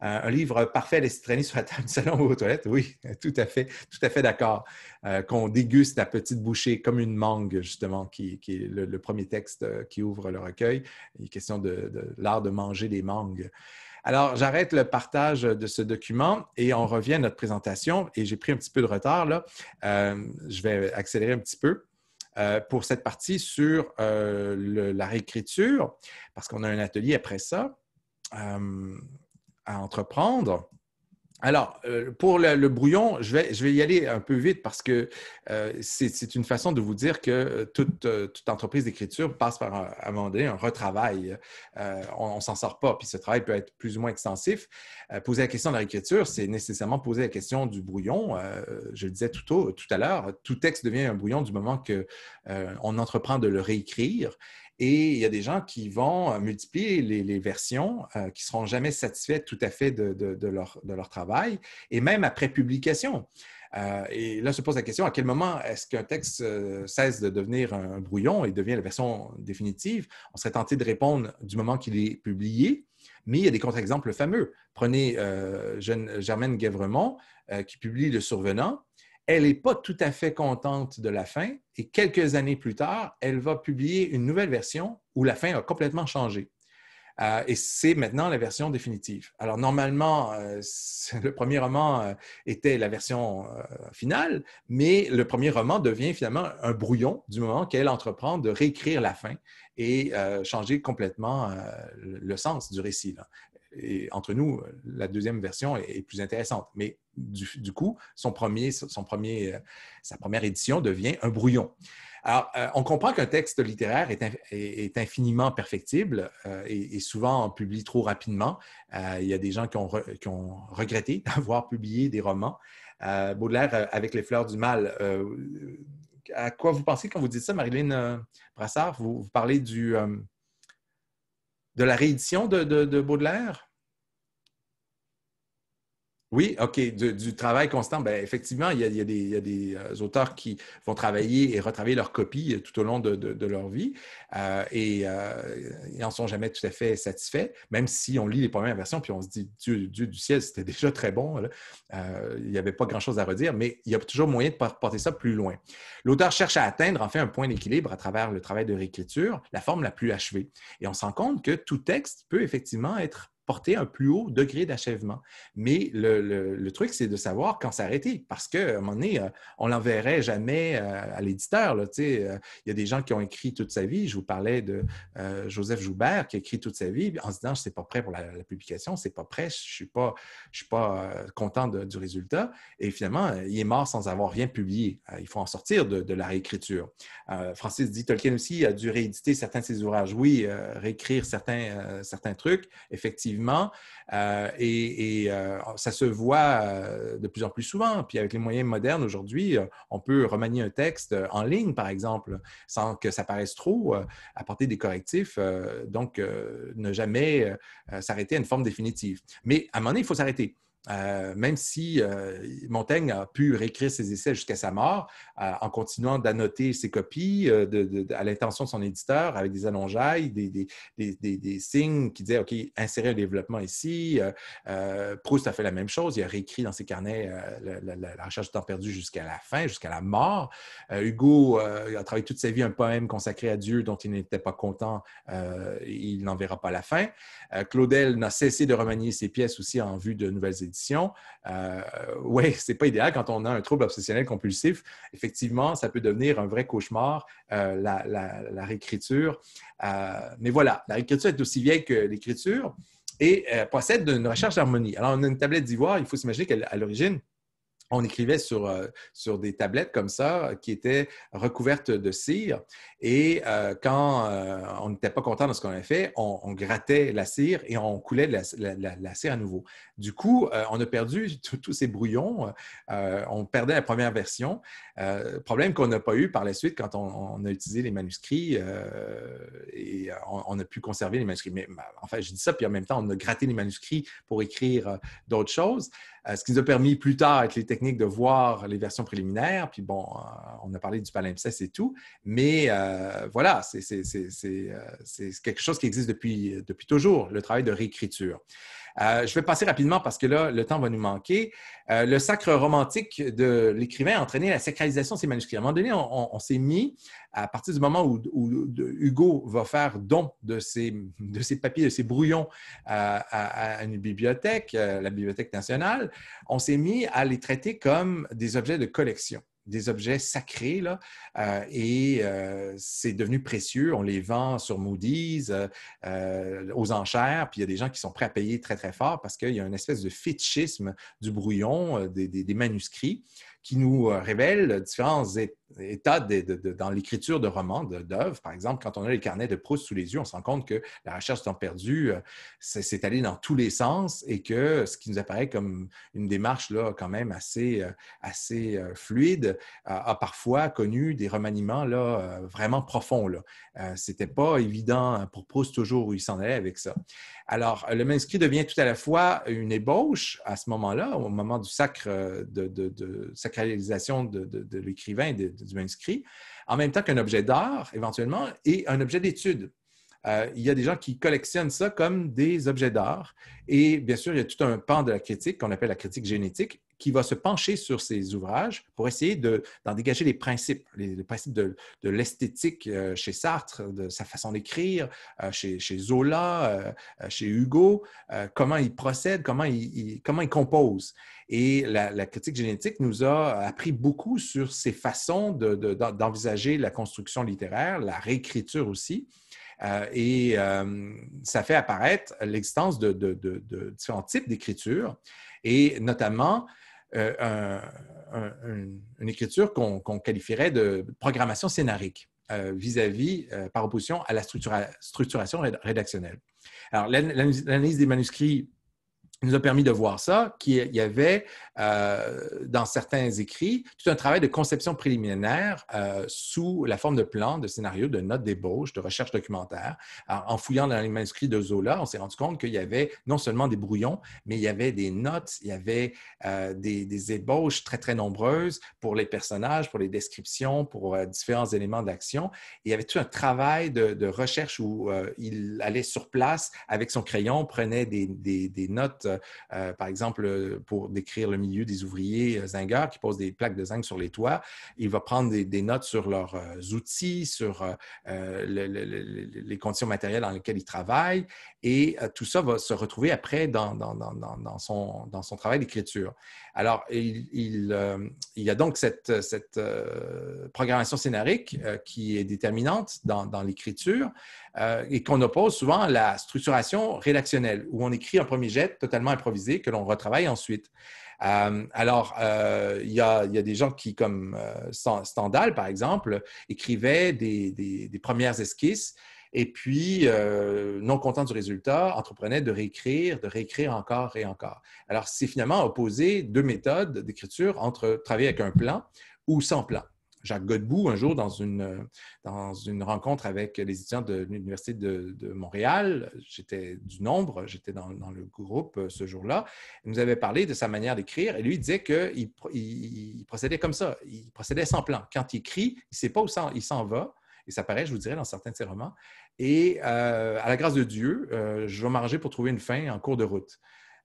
un livre parfait à laisser traîner sur la table du salon ou aux toilettes, oui, tout à fait, tout à fait d'accord. Qu'on déguste la petite bouchée comme une mangue, justement, qui, est le, premier texte qui ouvre le recueil. Il est question de, de l'art de manger des mangues. Alors, j'arrête le partage de ce document et on revient à notre présentation. Et j'ai pris un petit peu de retard là. Euh, je vais accélérer un petit peu. Euh, pour cette partie sur euh, la réécriture, parce qu'on a un atelier après ça à entreprendre. Alors, euh, pour le, brouillon, je vais, y aller un peu vite parce que euh, c'est une façon de vous dire que euh, toute, entreprise d'écriture passe par, un, un moment donné, un retravail. on ne s'en sort pas. Puis ce travail peut être plus ou moins extensif. poser la question de la réécriture, c'est nécessairement poser la question du brouillon. je le disais tout, tout à l'heure, tout texte devient un brouillon du moment qu'on entreprend de le réécrire. Et il y a des gens qui vont euh, multiplier les, versions, euh, qui ne seront jamais satisfaits tout à fait de, leur, travail, et même après publication. Euh, et là, se pose la question, à quel moment est-ce qu'un texte cesse de devenir un brouillon et devient la version définitive? On serait tenté de répondre du moment qu'il est publié, mais il y a des contre-exemples fameux. Prenez Germaine Guévremont, qui publie Le Survenant, elle n'est pas tout à fait contente de la fin et quelques années plus tard, elle va publier une nouvelle version où la fin a complètement changé. Euh, et c'est maintenant la version définitive. Alors normalement, euh, le premier roman euh, était la version finale, mais le premier roman devient finalement un brouillon du moment qu'elle entreprend de réécrire la fin et changer complètement le sens du récit et entre nous, euh, la deuxième version est, plus intéressante. Mais du, coup, son premier, son premier, euh, sa première édition devient un brouillon. Alors, euh, on comprend qu'un texte littéraire est, infiniment perfectible et, souvent on publie trop rapidement. il y a des gens qui ont, regretté d'avoir publié des romans. Baudelaire, avec les fleurs du mal, à quoi vous pensez quand vous dites ça, Marilyn Brassard? vous parlez du, de la réédition de, de, de Baudelaire? Oui, OK, du, travail constant. Ben, effectivement, il y, a, des, euh, auteurs qui vont travailler et retravailler leurs copies euh, tout au long de, leur vie euh, et ils n'en sont jamais tout à fait satisfaits, même si on lit les premières versions puis on se dit Dieu, du ciel, c'était déjà très bon. il n'y avait pas grand-chose à redire, mais il y a toujours moyen de porter ça plus loin. L'auteur cherche à atteindre en fait un point d'équilibre à travers le travail de réécriture, la forme la plus achevée. Et on se rend compte que tout texte peut effectivement être porter un plus haut degré d'achèvement. Mais le, truc, c'est de savoir quand s'arrêter, parce qu'à un moment donné, euh, on ne l'enverrait jamais euh, à l'éditeur. Euh, il y a des gens qui ont écrit toute sa vie. Je vous parlais de Joseph Joubert qui a écrit toute sa vie en se disant, je ne pas prêt pour la, publication, c'est pas prêt, je ne suis pas, je suis pas content du résultat. Et finalement, il est mort sans avoir rien publié. Il faut en sortir de, la réécriture. Francis dit, Tolkien aussi a dû rééditer certains de ses ouvrages. Oui, réécrire certains, certains trucs, effectivement euh, et, euh, ça se voit euh, de plus en plus souvent. Puis avec les moyens modernes aujourd'hui, on peut remanier un texte en ligne, par exemple, sans que ça paraisse trop, apporter des correctifs. donc, ne jamais s'arrêter à une forme définitive. Mais à un moment il faut s'arrêter. Euh, même si euh, Montaigne a pu réécrire ses essais jusqu'à sa mort, euh, en continuant d'annoter ses copies à l'intention de son éditeur avec des allongeailles, des, signes qui disaient OK, insérer un développement ici. Proust a fait la même chose. Il a réécrit dans ses carnets la, recherche du temps perdu jusqu'à la fin, jusqu'à la mort. Hugo a travaillé toute sa vie un poème consacré à Dieu dont il n'était pas content. il n'en verra pas la fin. Claudel n'a cessé de remanier ses pièces aussi en vue de nouvelles éditions oui, Euh, oui, c'est pas idéal quand on a un trouble obsessionnel compulsif. Effectivement, ça peut devenir un vrai cauchemar, euh, la, réécriture. Euh, mais voilà, la réécriture est aussi vieille que l'écriture et euh, possède une recherche d'harmonie. Alors, on a une tablette d'ivoire, il faut s'imaginer qu'à l'origine, on écrivait sur des tablettes comme ça qui étaient recouvertes de cire. Et euh, quand euh, on n'était pas content de ce qu'on avait fait, on, grattait la cire et on coulait la, cire à nouveau. Du coup, euh, on a perdu tous ces brouillons. on perdait la première version. problème qu'on n'a pas eu par la suite quand on, a utilisé les manuscrits et on, a pu conserver les manuscrits. Mais bah, enfin, je dis ça, puis en même temps, on a gratté les manuscrits pour écrire d'autres choses. ce qui nous a permis plus tard, avec les techniques, de voir les versions préliminaires. Puis bon, on a parlé du palimpseste et tout. Mais euh, voilà, euh, c'est quelque chose qui existe depuis, depuis toujours, le travail de réécriture. Euh, je vais passer rapidement parce que là, le temps va nous manquer. le sacre romantique de l'écrivain a entraîné la sacralisation de ses manuscrits. À un moment donné, on, s'est mis, à partir du moment où, Hugo va faire don de ses, de ses papiers, de ses brouillons à une bibliothèque, la Bibliothèque nationale, on s'est mis à les traiter comme des objets de collection des objets sacrés, euh, et euh, c'est devenu précieux. On les vend sur Moody's, euh, aux enchères, puis il y a des gens qui sont prêts à payer très, très fort parce qu'il y a une espèce de fétichisme du brouillon, des manuscrits qui nous euh, révèle différents états dans l'écriture de romans, d'œuvres. Par exemple, quand on a les carnets de Proust sous les yeux, on se rend compte que la recherche du temps perdu euh, s'est allée dans tous les sens et que ce qui nous apparaît comme une démarche là, quand même assez, euh, fluide a, parfois connu des remaniements là, vraiment profonds. Ce n'était pas évident hein, pour Proust toujours où il s'en allait avec ça. Alors, le manuscrit devient tout à la fois une ébauche à ce moment-là, au moment du sacre, euh, de, de, sacralisation de, de l'écrivain du manuscrit, en même temps qu'un objet d'art, éventuellement, et un objet d'étude. Euh, il y a des gens qui collectionnent ça comme des objets d'art. Et bien sûr, il y a tout un pan de la critique qu'on appelle la critique génétique qui va se pencher sur ces ouvrages pour essayer d'en dégager les principes, les, principes de, de l'esthétique euh, chez Sartre, de sa façon d'écrire, euh, chez, chez, Zola, euh, chez Hugo, comment il procède, comment il, comment il compose. Et la, critique génétique nous a appris beaucoup sur ces façons d'envisager la construction littéraire, la réécriture aussi. et ça fait apparaître l'existence de, de, de, différents types d'écriture, et notamment euh, une écriture qu'on qualifierait de programmation scénarique euh, vis-à-vis, euh, par opposition à la structuration rédactionnelle. Alors, l'analyse des manuscrits nous a permis de voir ça, qu'il y avait euh, dans certains écrits, tout un travail de conception préliminaire euh, sous la forme de plans, de scénarios, de notes d'ébauche, de recherche documentaire. en fouillant dans les manuscrits de Zola, on s'est rendu compte qu'il y avait non seulement des brouillons, mais il y avait des notes, il y avait euh, des, ébauches très, très nombreuses pour les personnages, pour les descriptions, pour différents éléments d'action. Il y avait tout un travail de, recherche où il allait sur place avec son crayon, prenait des, des notes, par exemple, pour décrire le milieu des ouvriers euh, zingueurs qui posent des plaques de zinc sur les toits. Il va prendre des, notes sur leurs euh, outils, sur euh, les conditions matérielles dans lesquelles ils travaillent. Et tout ça va se retrouver après dans, son, travail d'écriture. Alors, il, y a donc cette, cette programmation scénarique qui est déterminante dans, l'écriture et qu'on oppose souvent à la structuration rédactionnelle, où on écrit un premier jet totalement improvisé que l'on retravaille ensuite. Euh, alors, euh, il y, a des gens qui, comme euh, Stendhal, par exemple, écrivaient des, premières esquisses et puis, non content du résultat, entreprenaient de réécrire, de réécrire encore et encore. Alors, c'est finalement opposé deux méthodes d'écriture entre travailler avec un plan ou sans plan. Jacques Godbout un jour dans une, rencontre avec les étudiants de l'Université de, Montréal. J'étais du nombre, j'étais dans, le groupe euh, ce jour-là. Il nous avait parlé de sa manière d'écrire et lui disait qu'il il, procédait comme ça. Il procédait sans plan. Quand il écrit, il ne sait pas où il s'en va. Et ça paraît, je vous dirais, dans certains de ses romans. Et euh, à la grâce de Dieu, euh, je vais m'arranger pour trouver une fin en cours de route.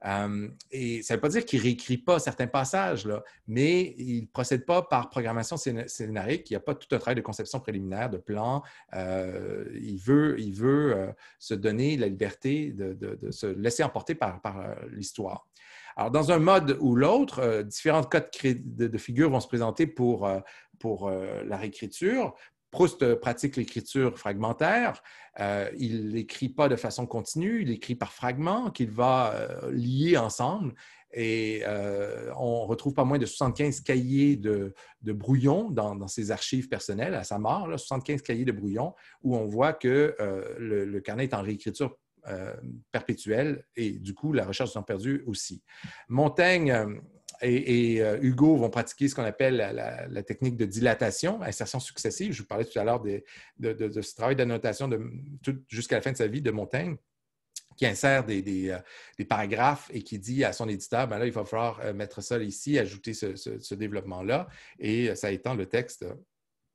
Euh, et ça ne veut pas dire qu'il ne réécrit pas certains passages, là, mais il ne procède pas par programmation scénarique. Il n'y a pas tout un travail de conception préliminaire, de plan. Euh, il veut, il veut euh, se donner la liberté de, se laisser emporter par, l'histoire. Alors, dans un mode ou l'autre, différents codes de, de, figure vont se présenter pour, pour la réécriture. Proust euh, pratique l'écriture fragmentaire. Euh, il n'écrit pas de façon continue, il écrit par fragments qu'il va euh, lier ensemble. Et on retrouve pas moins de 75 cahiers de, de brouillons dans, ses archives personnelles à sa mort, 75 cahiers de brouillons où on voit que le, carnet est en réécriture perpétuelle et du coup la recherche sont perdue aussi. Montaigne et, euh, Hugo vont pratiquer ce qu'on appelle la, technique de dilatation, insertion successive. Je vous parlais tout à l'heure de, ce travail d'annotation jusqu'à la fin de sa vie de Montaigne qui insère des, euh, paragraphes et qui dit à son éditeur, ben il va falloir euh, mettre ça ici, ajouter ce développement-là, et ça étend le texte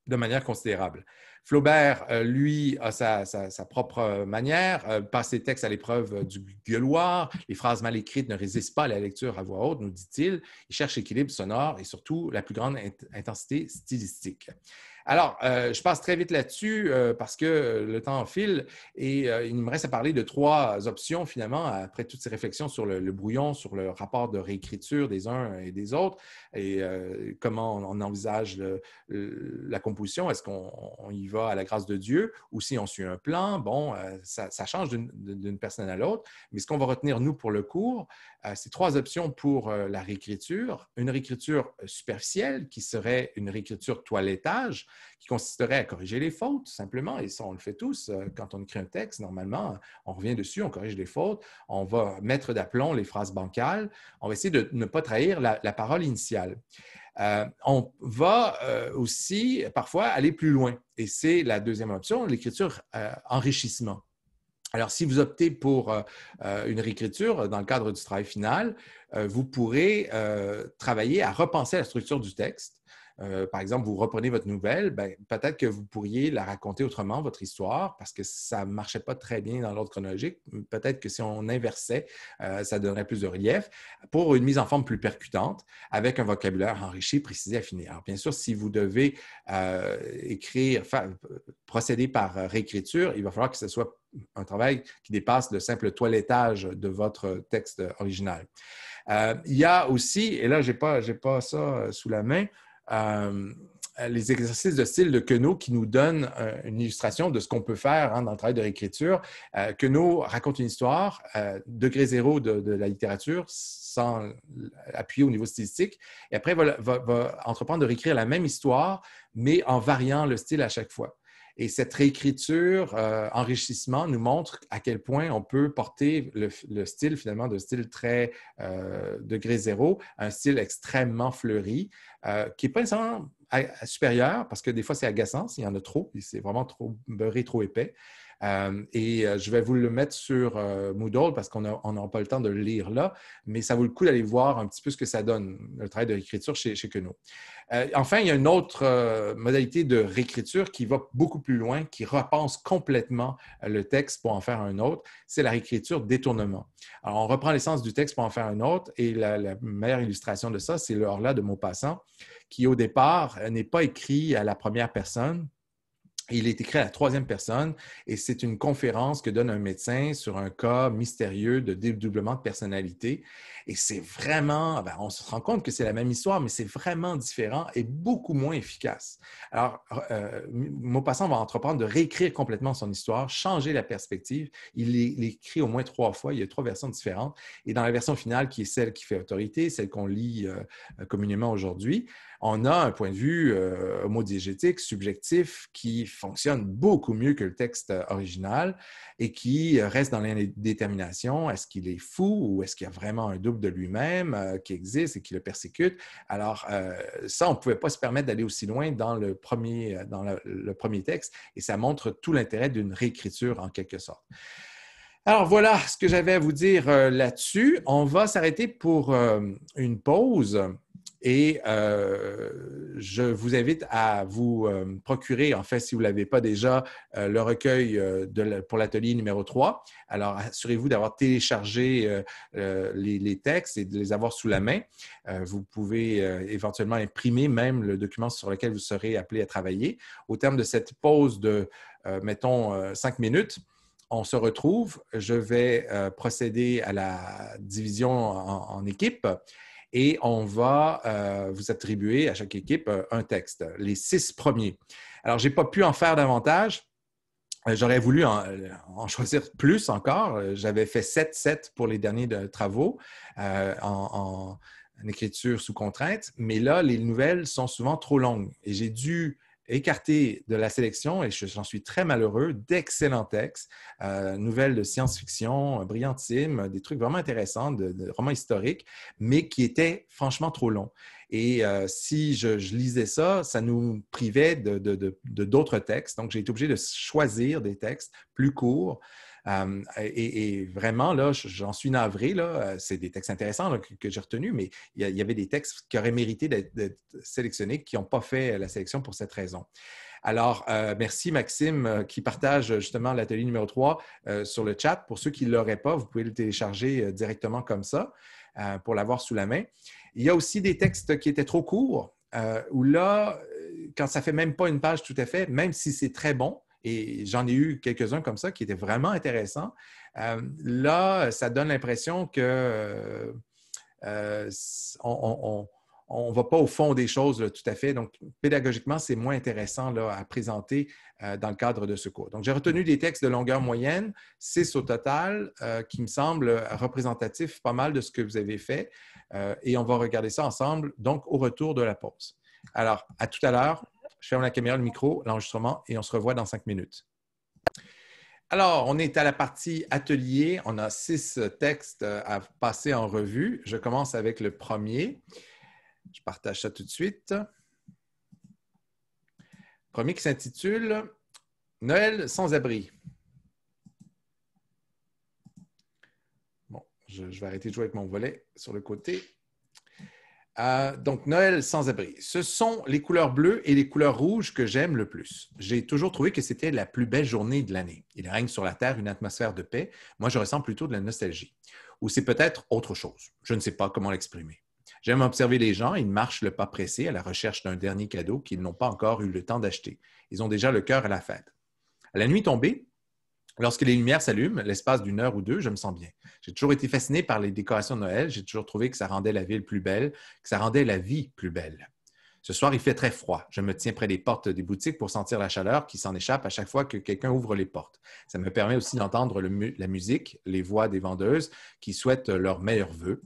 de manière considérable. Flaubert, euh, lui, a sa, propre euh, manière, euh, passe ses textes à l'épreuve du gueuloir. Les phrases mal écrites ne résistent pas à la lecture à voix haute, nous dit-il. Il cherche équilibre sonore et surtout la plus grande intensité stylistique. Alors, euh, je passe très vite là-dessus euh, parce que le temps file et euh, il me reste à parler de trois options finalement après toutes ces réflexions sur le, brouillon, sur le rapport de réécriture des uns et des autres et comment on, envisage la composition. Est-ce qu'on y va à la grâce de Dieu ou si on suit un plan? Bon, ça, ça, change d'une personne à l'autre. Mais ce qu'on va retenir, nous, pour le cours, euh, ces trois options pour euh, la réécriture. Une réécriture euh, superficielle, qui serait une réécriture toilettage, qui consisterait à corriger les fautes, simplement, et ça, on le fait tous. Quand on écrit un texte, normalement, on revient dessus, on corrige les fautes, on va mettre d'aplomb les phrases bancales, on va essayer de ne pas trahir la, parole initiale. on va aussi parfois aller plus loin, et c'est la deuxième option, l'écriture enrichissement alors, si vous optez pour euh, euh, une réécriture euh, dans le cadre du travail final, vous pourrez travailler à repenser la structure du texte, euh, par exemple, vous reprenez votre nouvelle, ben, peut-être que vous pourriez la raconter autrement, votre histoire, parce que ça ne marchait pas très bien dans l'ordre chronologique. Peut-être que si on inversait, euh, ça donnerait plus de relief pour une mise en forme plus percutante, avec un vocabulaire enrichi, précisé, affiné. Alors, bien sûr, si vous devez euh, écrire, procéder par réécriture, il va falloir que ce soit un travail qui dépasse le simple toilettage de votre texte original. il y a aussi, et là, je n'ai pas ça sous la main, euh, les exercices de style de Queneau qui nous donnent euh, une illustration de ce qu'on peut faire hein, dans le travail de réécriture. Euh, Queneau raconte une histoire, euh, degré zéro de, la littérature, sans appuyer au niveau stylistique, et après va, va entreprendre de réécrire la même histoire, mais en variant le style à chaque fois. Et cette réécriture, euh, enrichissement, nous montre à quel point on peut porter le, style, finalement, de style très euh, degré zéro, un style extrêmement fleuri, euh, qui n'est pas nécessairement supérieur, parce que des fois, c'est agaçant s'il y en a trop, c'est vraiment trop beurré, trop épais. Euh, et euh, je vais vous le mettre sur euh, Moodle parce qu'on n'aura pas le temps de le lire là, mais ça vaut le coup d'aller voir un petit peu ce que ça donne, le travail de réécriture chez, chez Queneau. enfin, il y a une autre modalité de réécriture qui va beaucoup plus loin, qui repense complètement le texte pour en faire un autre, c'est la réécriture détournement. Alors, on reprend l'essence du texte pour en faire un autre, et la, la meilleure illustration de ça, c'est le Horla de Maupassant, qui au départ n'est pas écrit à la première personne, il est écrit à la troisième personne et c'est une conférence que donne un médecin sur un cas mystérieux de dédoublement de personnalité. Et c'est vraiment, ah ben, on se rend compte que c'est la même histoire, mais c'est vraiment différent et beaucoup moins efficace. Alors, euh, Maupassant va entreprendre de réécrire complètement son histoire, changer la perspective. Il l'écrit au moins trois fois, il y a trois versions différentes. Et dans la version finale, qui est celle qui fait autorité, celle qu'on lit euh, communément aujourd'hui, on a un point de vue euh, subjectif, qui fonctionne beaucoup mieux que le texte euh, original et qui reste dans l'indétermination. Est-ce qu'il est fou ou est-ce qu'il y a vraiment un double de lui-même euh, qui existe et qui le persécute? Alors, euh, ça, on ne pouvait pas se permettre d'aller aussi loin dans le premier, dans le, premier texte et ça montre tout l'intérêt d'une réécriture en quelque sorte. Alors voilà ce que j'avais à vous dire là-dessus. On va s'arrêter pour une pause et euh, je vous invite à vous euh, procurer, en fait, si vous ne l'avez pas déjà, euh, le recueil pour l'atelier numéro 3. Alors, assurez-vous d'avoir téléchargé les, textes et de les avoir sous la main. vous pouvez éventuellement imprimer même le document sur lequel vous serez appelé à travailler. Au terme de cette pause de, mettons, cinq minutes, on se retrouve. Je vais procéder à la division en équipe et on va euh, vous attribuer à chaque équipe euh, un texte, les six premiers. Alors, je n'ai pas pu en faire davantage. Euh, j'aurais voulu en, choisir plus encore. J'avais fait sept 7 pour les derniers travaux en, écriture sous contrainte, mais là, les nouvelles sont souvent trop longues et j'ai dû écarté de la sélection et j'en suis très malheureux. D'excellents textes, euh, nouvelles de science-fiction, brillantissimes, des trucs vraiment intéressants, de, romans historiques, mais qui étaient franchement trop longs. Et euh, si je, je, lisais ça, ça nous privait de d'autres textes. Donc, j'ai été obligé de choisir des textes plus courts et, vraiment, là, j'en suis navré. Là, c'est des textes intéressants que, j'ai retenus, mais il y, avait des textes qui auraient mérité d'être sélectionnés, qui n'ont pas fait la sélection pour cette raison. Alors, merci Maxime qui partage justement l'atelier numéro 3 sur le chat. Pour ceux qui ne l'auraient pas, vous pouvez le télécharger directement comme ça pour l'avoir sous la main. Il y a aussi des textes qui étaient trop courts, où là, quand ça fait même pas une page tout à fait, même si c'est très bon, et j'en ai eu quelques-uns comme ça qui étaient vraiment intéressants. Euh, là, ça donne l'impression que euh, euh, on, ne va pas au fond des choses tout à fait. Donc, pédagogiquement, c'est moins intéressant à présenter dans le cadre de ce cours. Donc, j'ai retenu des textes de longueur moyenne, six au total, qui me semblent représentatifs pas mal de ce que vous avez fait. et on va regarder ça ensemble, donc au retour de la pause. Alors, à tout à l'heure je ferme la caméra, le micro, l'enregistrement et on se revoit dans cinq minutes. Alors, on est à la partie atelier. On a six textes à passer en revue. Je commence avec le premier. Je partage ça tout de suite. premier qui s'intitule Noël sans abri. Bon, je vais arrêter de jouer avec mon volet sur le côté donc, Noël sans abri. Ce sont les couleurs bleues et les couleurs rouges que j'aime le plus. J'ai toujours trouvé que c'était la plus belle journée de l'année. Il règne sur la Terre une atmosphère de paix. Moi, je ressens plutôt de la nostalgie. Ou c'est peut-être autre chose. Je ne sais pas comment l'exprimer. J'aime observer les gens. Ils marchent le pas pressé à la recherche d'un dernier cadeau qu'ils n'ont pas encore eu le temps d'acheter. Ils ont déjà le cœur à la fête. À la nuit tombée, Lorsque les lumières s'allument, l'espace d'une heure ou deux, je me sens bien. J'ai toujours été fasciné par les décorations de Noël. J'ai toujours trouvé que ça rendait la ville plus belle, que ça rendait la vie plus belle. Ce soir, il fait très froid. Je me tiens près des portes des boutiques pour sentir la chaleur qui s'en échappe à chaque fois que quelqu'un ouvre les portes. Ça me permet aussi d'entendre la musique, les voix des vendeuses qui souhaitent leurs meilleurs vœux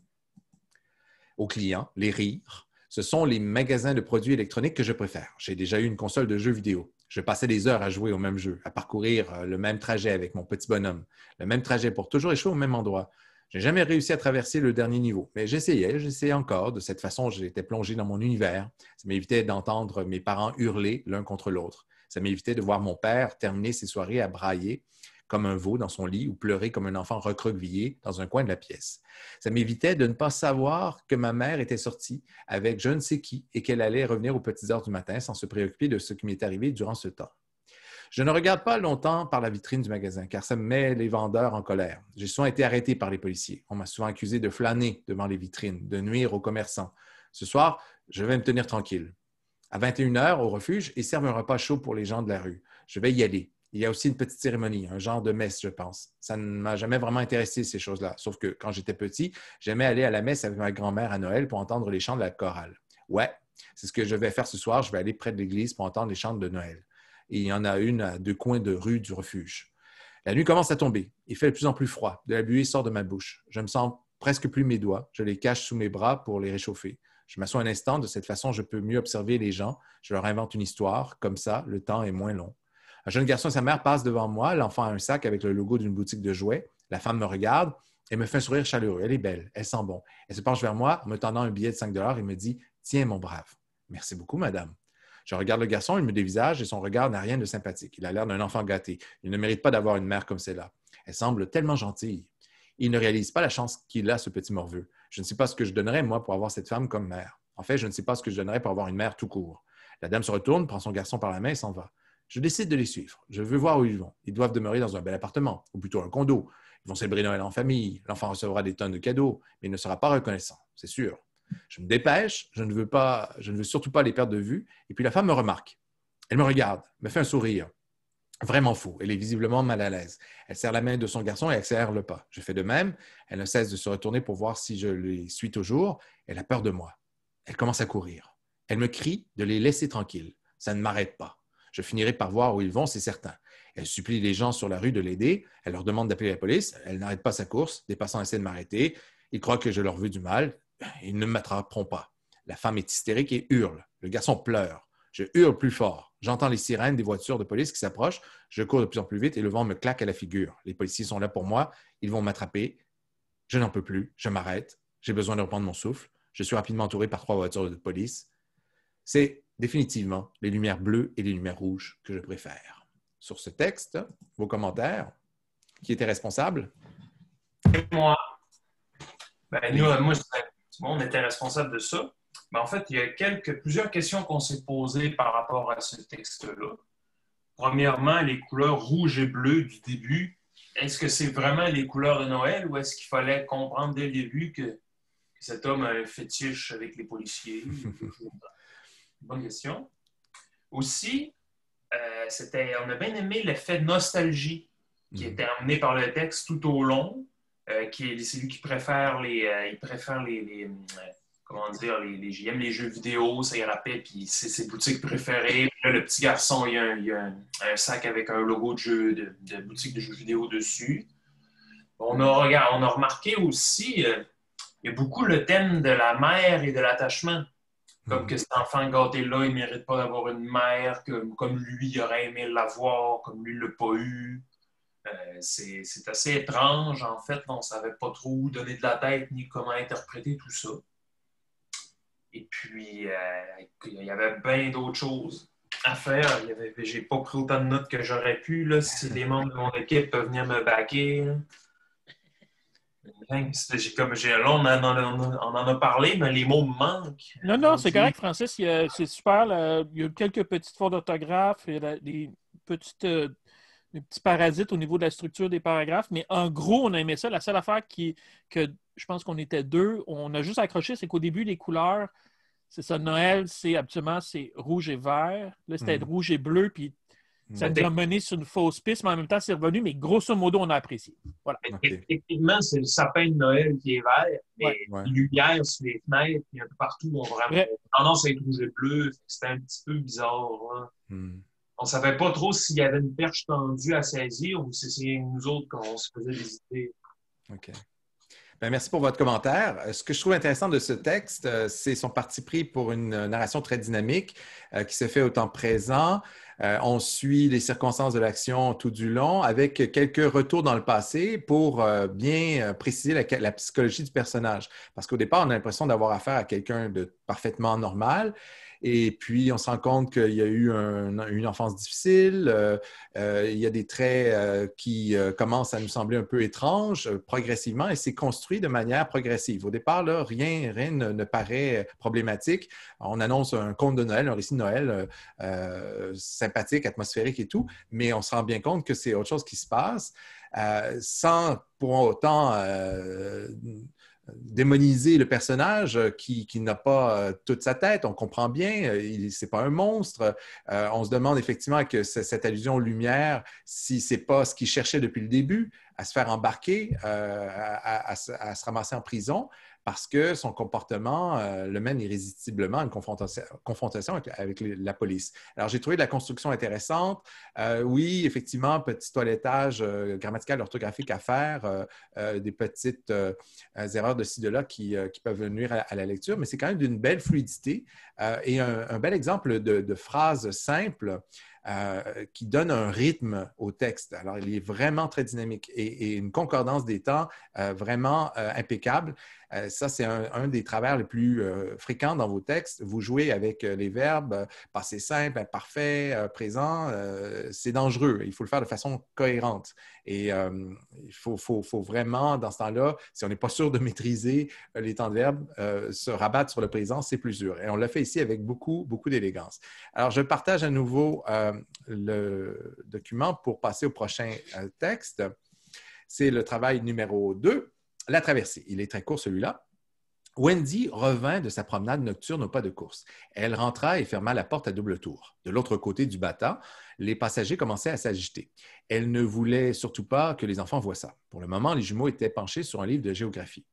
aux clients, les rires. Ce sont les magasins de produits électroniques que je préfère. J'ai déjà eu une console de jeux vidéo. Je passais des heures à jouer au même jeu, à parcourir euh, le même trajet avec mon petit bonhomme, le même trajet pour toujours échouer au même endroit. Je n'ai jamais réussi à traverser le dernier niveau, mais j'essayais, j'essayais encore. De cette façon, j'étais plongé dans mon univers. Ça m'évitait d'entendre mes parents hurler l'un contre l'autre. Ça m'évitait de voir mon père terminer ses soirées à brailler comme un veau dans son lit ou pleurer comme un enfant recroquevillé dans un coin de la pièce. Ça m'évitait de ne pas savoir que ma mère était sortie avec je ne sais qui et qu'elle allait revenir aux petites heures du matin sans se préoccuper de ce qui m'est arrivé durant ce temps. Je ne regarde pas longtemps par la vitrine du magasin, car ça met les vendeurs en colère. J'ai souvent été arrêté par les policiers. On m'a souvent accusé de flâner devant les vitrines, de nuire aux commerçants. Ce soir, je vais me tenir tranquille. À 21h, au refuge, ils servent un repas chaud pour les gens de la rue. Je vais y aller il y a aussi une petite cérémonie, un genre de messe, je pense. Ça ne m'a jamais vraiment intéressé, ces choses-là. Sauf que quand j'étais petit, j'aimais aller à la messe avec ma grand-mère à Noël pour entendre les chants de la chorale. Ouais, c'est ce que je vais faire ce soir. Je vais aller près de l'église pour entendre les chants de Noël. il y en a une à deux coins de rue du refuge. La nuit commence à tomber. Il fait de plus en plus froid. De la buée sort de ma bouche. Je me sens presque plus mes doigts. Je les cache sous mes bras pour les réchauffer. Je m'assois un instant. De cette façon, je peux mieux observer les gens. Je leur invente une histoire. Comme ça, le temps est moins long. Un jeune garçon et sa mère passent devant moi. L'enfant a un sac avec le logo d'une boutique de jouets. La femme me regarde et me fait un sourire chaleureux. Elle est belle, elle sent bon. Elle se penche vers moi en me tendant un billet de 5 et me dit Tiens, mon brave. Merci beaucoup, madame. Je regarde le garçon, il me dévisage et son regard n'a rien de sympathique. Il a l'air d'un enfant gâté. Il ne mérite pas d'avoir une mère comme celle-là. Elle semble tellement gentille. Il ne réalise pas la chance qu'il a, ce petit morveux. Je ne sais pas ce que je donnerais, moi, pour avoir cette femme comme mère. En fait, je ne sais pas ce que je donnerais pour avoir une mère tout court. La dame se retourne, prend son garçon par la main et s'en va. Je décide de les suivre. Je veux voir où ils vont. Ils doivent demeurer dans un bel appartement, ou plutôt un condo. Ils vont célébrer Noël en famille. L'enfant recevra des tonnes de cadeaux, mais il ne sera pas reconnaissant, c'est sûr. Je me dépêche, je ne, veux pas, je ne veux surtout pas les perdre de vue. Et puis la femme me remarque. Elle me regarde, me fait un sourire. Vraiment fou. Elle est visiblement mal à l'aise. Elle serre la main de son garçon et accélère le pas. Je fais de même. Elle ne cesse de se retourner pour voir si je les suis toujours. Elle a peur de moi. Elle commence à courir. Elle me crie de les laisser tranquilles. Ça ne m'arrête pas. Je finirai par voir où ils vont, c'est certain. Elle supplie les gens sur la rue de l'aider. Elle leur demande d'appeler la police. Elle n'arrête pas sa course. Des passants essaient de m'arrêter. Ils croient que je leur veux du mal. Ils ne m'attraperont pas. La femme est hystérique et hurle. Le garçon pleure. Je hurle plus fort. J'entends les sirènes des voitures de police qui s'approchent. Je cours de plus en plus vite et le vent me claque à la figure. Les policiers sont là pour moi. Ils vont m'attraper. Je n'en peux plus. Je m'arrête. J'ai besoin de reprendre mon souffle. Je suis rapidement entouré par trois voitures de police. C'est définitivement les lumières bleues et les lumières rouges que je préfère. Sur ce texte, vos commentaires, qui était responsable? Moi. Ben, nous, moi, on était responsable de ça. Mais ben, en fait, il y a quelques, plusieurs questions qu'on s'est posées par rapport à ce texte-là. Premièrement, les couleurs rouges et bleues du début. Est-ce que c'est vraiment les couleurs de Noël ou est-ce qu'il fallait comprendre dès le début que, que cet homme a un fétiche avec les policiers? Bonne question. Aussi, euh, on a bien aimé l'effet de nostalgie qui mhm. était emmené par le texte tout au long. Euh, qui c'est lui qui préfère les, euh, il les, comment dire, les, les, les jeux vidéo, ça y rappelle, puis c'est ses boutiques préférées. le petit garçon, il a, un, a un, sac avec un logo de, jeu, de, boutique de jeux vidéo dessus. On a, on a remarqué aussi, il y a beaucoup le thème de la mère et de l'attachement. Comme mm. que cet enfant gâté-là, il ne mérite pas d'avoir une mère comme lui, il aurait aimé l'avoir, comme lui, ne l'a pas eu. Euh, c'est assez étrange, en fait. On ne savait pas trop donner de la tête ni comment interpréter tout ça. Et puis, euh, il y avait bien d'autres choses à faire. J'ai pas pris autant de notes que j'aurais pu. Là, si les membres de mon équipe peuvent venir me baquer, Hein, comme là, on en, on, en, a parlé, mais les mots me manquent. Non, non, c'est correct, Francis. C'est super. il y a quelques petites fautes d'orthographe, des petites euh, des petits parasites au niveau de la structure des paragraphes, mais en gros, on a aimé ça. La seule affaire qui, que je pense qu'on était deux, on a juste accroché, c'est qu'au début, les couleurs, c'est ça, Noël, c'est absolument c'est rouge et vert. Là, c'était mm. rouge et bleu, puis Mm. Ça nous a mené sur une fausse piste, mais en même temps, c'est revenu, mais grosso modo, on a apprécié. Voilà. Effectivement, c'est le sapin de Noël qui est vert, mais lumière sur les fenêtres, et un peu partout, on vraiment tendance à être rouge et bleu. C'était un petit peu bizarre. Hein. Mm. On ne savait pas trop s'il y avait une perche tendue à saisir ou si c'est nous autres qu'on se faisait des idées. OK. Ben, merci pour votre commentaire. Euh, ce que je trouve intéressant de ce texte, euh, c'est son parti pris pour une narration très dynamique euh, qui se fait au temps présent. On suit les circonstances de l'action tout du long avec quelques retours dans le passé pour bien préciser la psychologie du personnage. Parce qu'au départ, on a l'impression d'avoir affaire à quelqu'un de parfaitement normal. Et puis, on se rend compte qu'il y a eu une enfance difficile, euh, euh, il y a des traits euh, qui commencent à nous sembler un peu étranges progressivement et c'est construit de manière progressive. Au départ, rien, rien ne, ne, paraît problématique. On annonce un conte de Noël, un récit de Noël sympathique, atmosphérique et tout, mais on se rend bien compte que c'est autre chose qui se passe sans pour autant démoniser le personnage euh, qui, qui n'a pas euh, toute sa tête. On comprend bien, euh, c'est pas un monstre. on se demande effectivement que cette allusion lumière, si c'est pas ce qu'il cherchait depuis le début, à se faire embarquer, à, se ramasser en prison parce que son comportement euh, le mène irrésistiblement à une confrontation, avec, la police. Alors, j'ai trouvé la construction intéressante. Euh, oui, effectivement, petit toilettage euh, grammatical, orthographique à faire, des petites erreurs de ci, de là qui, peuvent nuire à, la lecture, mais c'est quand même d'une belle fluidité et un, bel exemple de, phrase simple simples. qui donne un rythme au texte. Alors, il est vraiment très dynamique et, une concordance des temps vraiment impeccable. Euh, ça, c'est un, des travers les plus euh, fréquents dans vos textes. Vous jouez avec euh, les verbes passé simple, parfait »,« présent. c'est dangereux. Il faut le faire de façon cohérente. Et il faut, vraiment, dans ce temps-là, si on n'est pas sûr de maîtriser les temps de verbe, se rabattre sur le présent, c'est plus dur. Et on le fait ici avec beaucoup, beaucoup d'élégance. Alors, je partage à nouveau le document pour passer au prochain texte. C'est le travail numéro 2 la traversée. Il est très court celui-là. Wendy revint de sa promenade nocturne au pas de course. Elle rentra et ferma la porte à double tour. De l'autre côté du bata, les passagers commençaient à s'agiter. Elle ne voulait surtout pas que les enfants voient ça. Pour le moment, les jumeaux étaient penchés sur un livre de géographie.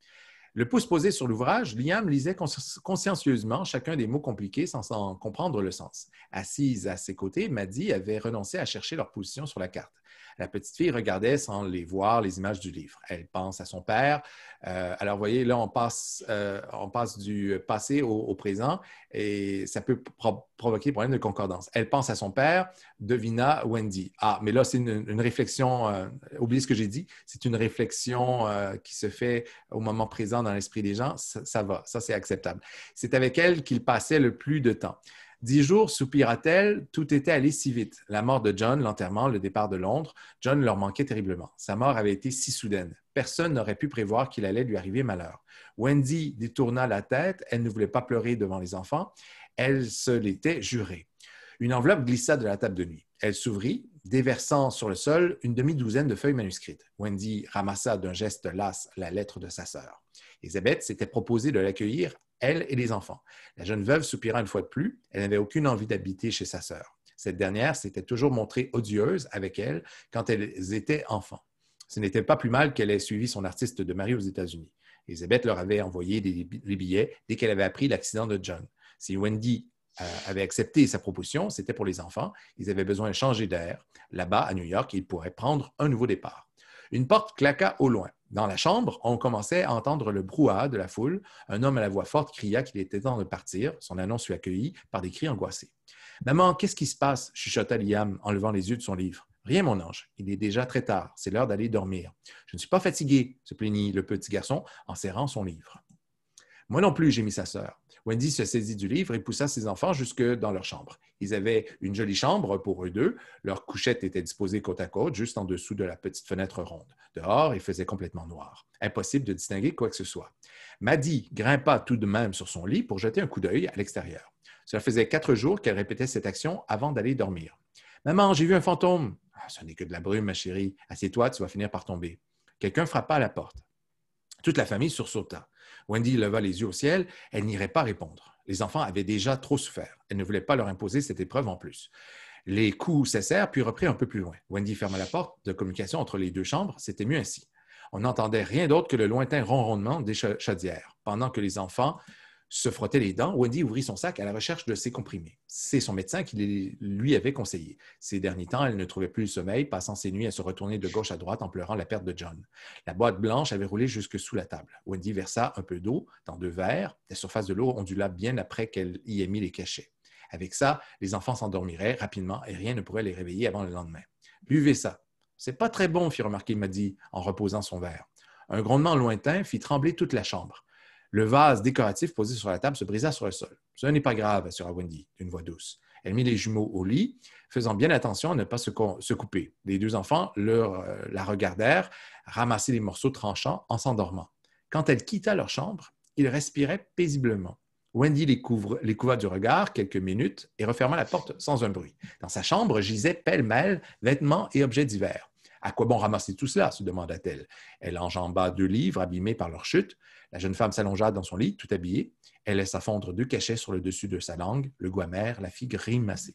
Le pouce posé sur l'ouvrage, Liam lisait consciencieusement chacun des mots compliqués sans en comprendre le sens. Assise à ses côtés, Maddie avait renoncé à chercher leur position sur la carte. La petite fille regardait sans les voir les images du livre. Elle pense à son père. Euh, alors, vous voyez, là, on passe, euh, du passé au, présent et ça peut provoquer des problèmes de concordance. Elle pense à son père, devina Wendy. Ah, mais là, c'est une, réflexion, euh, oubliez ce que j'ai dit, c'est une réflexion qui se fait au moment présent dans l'esprit des gens. ça va, ça, c'est acceptable. C'est avec elle qu'il passait le plus de temps. Dix jours, soupira-t-elle, tout était allé si vite. La mort de John, l'enterrement, le départ de Londres, John leur manquait terriblement. Sa mort avait été si soudaine. Personne n'aurait pu prévoir qu'il allait lui arriver malheur. Wendy détourna la tête, elle ne voulait pas pleurer devant les enfants, elle se l'était jurée. Une enveloppe glissa de la table de nuit. Elle s'ouvrit, déversant sur le sol une demi-douzaine de feuilles manuscrites. Wendy ramassa d'un geste las la lettre de sa sœur. Elisabeth s'était proposée de l'accueillir elle et les enfants. La jeune veuve soupira une fois de plus, elle n'avait aucune envie d'habiter chez sa sœur. Cette dernière s'était toujours montrée odieuse avec elle quand elles étaient enfants. Ce n'était pas plus mal qu'elle ait suivi son artiste de mari aux États-Unis. Elisabeth leur avait envoyé des, billets dès qu'elle avait appris l'accident de John. Si Wendy euh, avait accepté sa proposition, c'était pour les enfants. Ils avaient besoin de changer d'air. Là-bas, à New York, ils pourraient prendre un nouveau départ. Une porte claqua au loin. Dans la chambre, on commençait à entendre le brouhaha de la foule. Un homme à la voix forte cria qu'il était temps de partir. Son annonce fut accueillie par des cris angoissés. Maman, qu'est-ce qui se passe chuchota Liam en levant les yeux de son livre. Rien, mon ange, il est déjà très tard, c'est l'heure d'aller dormir. Je ne suis pas fatigué, se plaignit le petit garçon en serrant son livre. Moi non plus, gémit sa sœur. Wendy se saisit du livre et poussa ses enfants jusque dans leur chambre. Ils avaient une jolie chambre pour eux deux. Leurs couchettes étaient disposées côte à côte, juste en dessous de la petite fenêtre ronde. Dehors, il faisait complètement noir. Impossible de distinguer quoi que ce soit. Maddie grimpa tout de même sur son lit pour jeter un coup d'œil à l'extérieur. Cela faisait quatre jours qu'elle répétait cette action avant d'aller dormir. Maman, j'ai vu un fantôme. Ah, ce n'est que de la brume, ma chérie. Assieds-toi, tu vas finir par tomber. Quelqu'un frappa à la porte. Toute la famille sursauta. Wendy leva les yeux au ciel. Elle n'irait pas répondre. Les enfants avaient déjà trop souffert. Elle ne voulait pas leur imposer cette épreuve en plus. Les coups cessèrent, puis reprirent un peu plus loin. Wendy ferma la porte de communication entre les deux chambres. C'était mieux ainsi. On n'entendait rien d'autre que le lointain ronronnement des chaudières, pendant que les enfants se frottait les dents, Wendy ouvrit son sac à la recherche de ses comprimés. C'est son médecin qui les, lui avait conseillé. Ces derniers temps, elle ne trouvait plus le sommeil, passant ses nuits à se retourner de gauche à droite en pleurant la perte de John. La boîte blanche avait roulé jusque sous la table. Wendy versa un peu d'eau dans deux verres. La surface de l'eau ondula bien après qu'elle y ait mis les cachets. Avec ça, les enfants s'endormiraient rapidement et rien ne pourrait les réveiller avant le lendemain. Buvez ça. C'est pas très bon, fit remarquer Maddy en reposant son verre. Un grondement lointain fit trembler toute la chambre. Le vase décoratif posé sur la table se brisa sur le sol. Ce n'est pas grave, assura Wendy d'une voix douce. Elle mit les jumeaux au lit, faisant bien attention à ne pas se, couper. Les deux enfants leur, euh, la regardèrent ramasser les morceaux tranchants en s'endormant. Quand elle quitta leur chambre, ils respiraient paisiblement. Wendy les, couva les du regard quelques minutes et referma la porte sans un bruit. Dans sa chambre gisaient pêle-mêle vêtements et objets divers. À quoi bon ramasser tout cela se demanda-t-elle. Elle enjamba deux livres abîmés par leur chute. La jeune femme s'allongea dans son lit, tout habillée. Elle laissa fondre deux cachets sur le dessus de sa langue. Le mère la fit grimacée.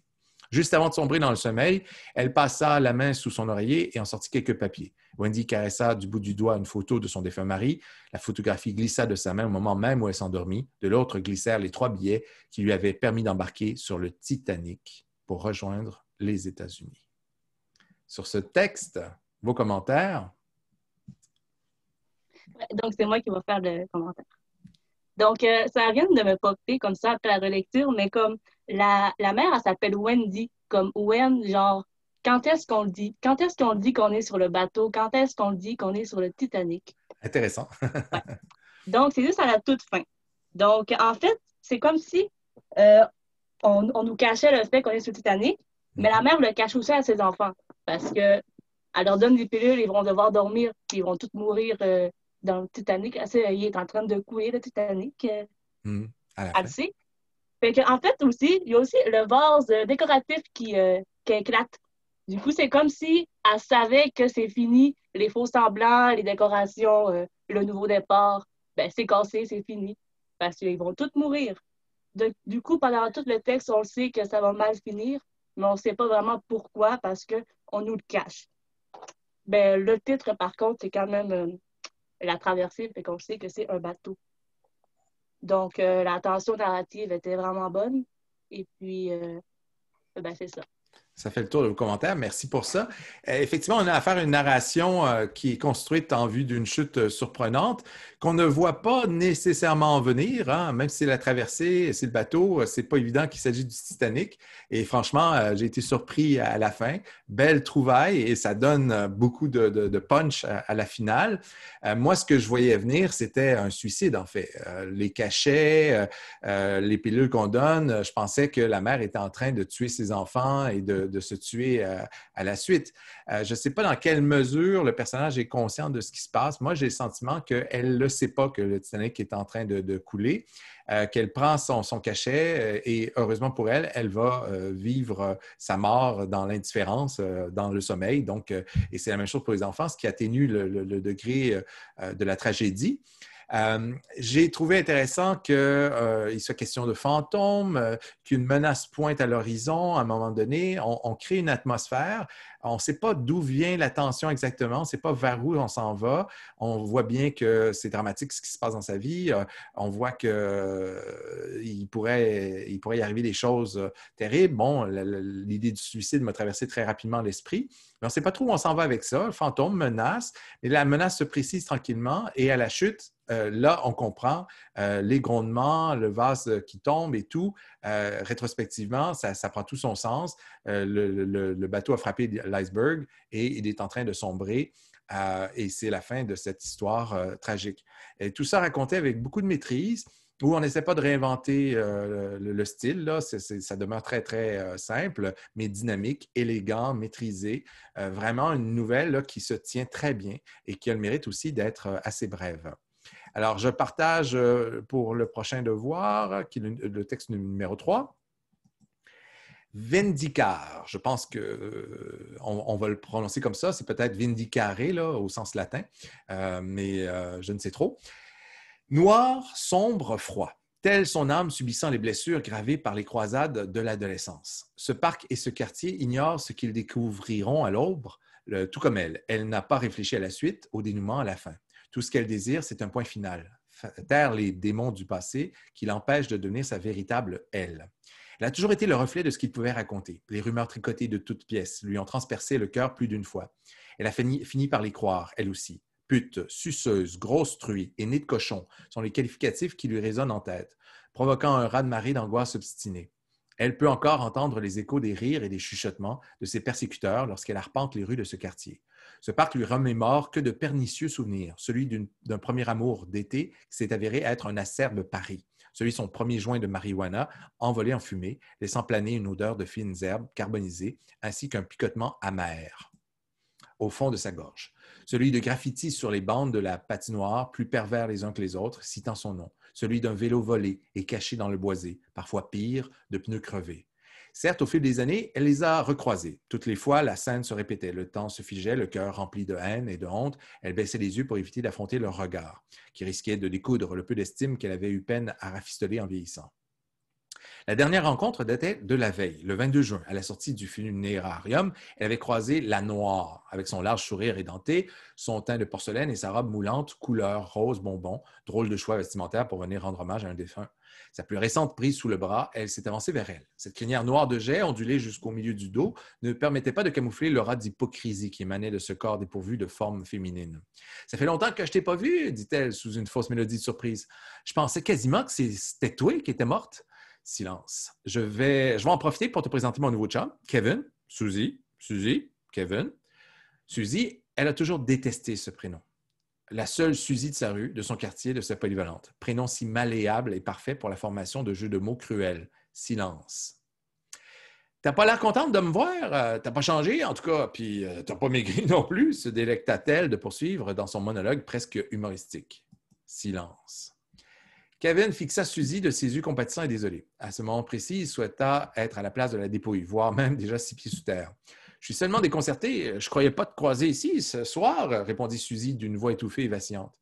Juste avant de sombrer dans le sommeil, elle passa la main sous son oreiller et en sortit quelques papiers. Wendy caressa du bout du doigt une photo de son défunt mari. La photographie glissa de sa main au moment même où elle s'endormit. De l'autre glissèrent les trois billets qui lui avaient permis d'embarquer sur le Titanic pour rejoindre les États-Unis. Sur ce texte, vos commentaires? Donc, c'est moi qui vais faire le commentaire. Donc, euh, ça vient de me popper comme ça après la relecture, mais comme la, mère, elle s'appelle Wendy, comme Wen, genre, quand est-ce qu'on le dit? Quand est-ce qu'on dit qu'on est sur le bateau? Quand est-ce qu'on dit qu'on est sur le Titanic? Intéressant. Donc, c'est juste à la toute fin. Donc, en fait, c'est comme si euh, on, nous cachait le fait qu'on est sur le Titanic, mais la mhm. mère le cache aussi à ses enfants parce que leur donne des pilules, ils vont devoir dormir, puis ils vont tous mourir euh, dans le Titanic. il est en train de couer, le Titanic. Euh, hmm, à la en fait, aussi, il y a aussi le vase euh, décoratif euh, qui, éclate. Du coup, c'est comme si elle savait que c'est fini, les faux semblants, les décorations, le nouveau départ. Ben, c'est cassé, c'est fini. Parce qu'ils vont tous mourir. du coup, pendant tout le texte, on sait que ça va mal finir, mais on ne sait pas vraiment pourquoi parce qu'on nous le cache. Ben, le titre, par contre, c'est quand même la traversée, fait qu'on sait que c'est un bateau. Donc, euh, la tension narrative était vraiment bonne. Et puis, euh, ben, c'est ça. Ça fait le tour de vos commentaires. Merci pour ça. Euh, effectivement, on a affaire à une narration qui est construite en vue d'une chute surprenante qu'on ne voit pas nécessairement venir, hein. même si la traversée, c'est le bateau, c'est pas évident qu'il s'agit du Titanic. Et franchement, euh, j'ai été surpris à la fin. Belle trouvaille et ça donne euh, beaucoup de, punch à, la finale. Euh, moi, ce que je voyais venir, c'était un suicide, en fait. les cachets, les pilules qu'on donne, je pensais que la mère était en train de tuer ses enfants et de se tuer à la suite. Euh, je ne sais pas dans quelle mesure le personnage est conscient de ce qui se passe. Moi, j'ai le sentiment qu'elle ne sait pas que le Titanic est en train de, couler, euh, qu'elle prend son, cachet euh, et heureusement pour elle, elle va vivre sa mort dans l'indifférence, dans le sommeil. et c'est la même chose pour les enfants, ce qui atténue le degré de la tragédie. Euh, j'ai trouvé intéressant qu'il euh, soit question de fantômes, euh, qu'une menace pointe à l'horizon à un moment donné. On, crée une atmosphère. On ne sait pas d'où vient la tension exactement. On ne sait pas vers où on s'en va. On voit bien que c'est dramatique ce qui se passe dans sa vie. on voit qu'il pourrait, il pourrait y arriver des choses terribles. Bon, l'idée du suicide m'a traversé très rapidement l'esprit. Mais on ne sait pas trop où on s'en va avec ça. Le fantôme menace. Et la menace se précise tranquillement. Et à la chute, euh, là, on comprend euh, les grondements, le vase euh, qui tombe et tout. rétrospectivement, ça, prend tout son sens. Le, bateau a frappé l'iceberg et il est en train de sombrer. et c'est la fin de cette histoire tragique. Et tout ça raconté avec beaucoup de maîtrise où on n'essaie pas de réinventer le, style. ça demeure très, très simple, mais dynamique, élégant, maîtrisé. vraiment une nouvelle qui se tient très bien et qui a le mérite aussi d'être assez brève. Alors, je partage euh, pour le prochain devoir, qui est le texte numéro 3. Vendicar, je pense qu'on euh, va le prononcer comme ça, c'est peut-être vindicare au sens latin, euh, mais je ne sais trop. Noir, sombre, froid, telle son âme subissant les blessures gravées par les croisades de l'adolescence. Ce parc et ce quartier ignorent ce qu'ils découvriront à l'aube, tout comme elle. Elle n'a pas réfléchi à la suite, au dénouement, à la fin. Tout ce qu'elle désire, c'est un point final. Taire les démons du passé qui l'empêchent de devenir sa véritable elle. Elle a toujours été le reflet de ce qu'il pouvait raconter. Les rumeurs tricotées de toutes pièces lui ont transpercé le cœur plus d'une fois. Elle a fini, par les croire, elle aussi. Pute, suceuse, grosse truie et nez de cochon sont les qualificatifs qui lui résonnent en tête, provoquant un raz-de-marée d'angoisse obstinée. Elle peut encore entendre les échos des rires et des chuchotements de ses persécuteurs lorsqu'elle arpente les rues de ce quartier. Ce parc lui remémore que de pernicieux souvenirs, celui d'un premier amour d'été qui s'est avéré être un acerbe pari, celui de son premier joint de marijuana envolé en fumée, laissant planer une odeur de fines herbes carbonisées, ainsi qu'un picotement amer au fond de sa gorge, celui de graffitis sur les bandes de la patinoire, plus pervers les uns que les autres, citant son nom, celui d'un vélo volé et caché dans le boisé, parfois pire, de pneus crevés, Certes, au fil des années, elle les a recroisés. Toutes les fois, la scène se répétait, le temps se figeait, le cœur rempli de haine et de honte, elle baissait les yeux pour éviter d'affronter leur regard, qui risquait de découdre le peu d'estime qu'elle avait eu peine à rafistoler en vieillissant. La dernière rencontre datait de la veille, le 22 juin, à la sortie du funérarium. Elle avait croisé la noire, avec son large sourire édenté, son teint de porcelaine et sa robe moulante couleur rose bonbon, drôle de choix vestimentaire pour venir rendre hommage à un défunt. Sa plus récente prise sous le bras, elle s'est avancée vers elle. Cette crinière noire de jet, ondulée jusqu'au milieu du dos, ne permettait pas de camoufler ras d'hypocrisie qui émanait de ce corps dépourvu de forme féminine. Ça fait longtemps que je t'ai pas vue, dit-elle sous une fausse mélodie de surprise. Je pensais quasiment que c'était toi qui étais morte silence. Je vais, je en profiter pour te présenter mon nouveau chat. Kevin, Suzy, Suzy, Kevin. Suzy, elle a toujours détesté ce prénom. La seule Suzy de sa rue, de son quartier, de sa polyvalente. Prénom si malléable et parfait pour la formation de jeux de mots cruels. Silence. T'as pas l'air contente de me voir, euh, t'as pas changé en tout cas, puis euh, t'as pas maigri non plus, se délecta-t-elle de poursuivre dans son monologue presque humoristique. Silence. Kevin fixa Suzy de ses yeux compatissants et désolés. À ce moment précis, il souhaita être à la place de la dépouille, voire même déjà six pieds sous terre. Je suis seulement déconcerté. Je croyais pas te croiser ici ce soir, répondit Suzy d'une voix étouffée et vacillante.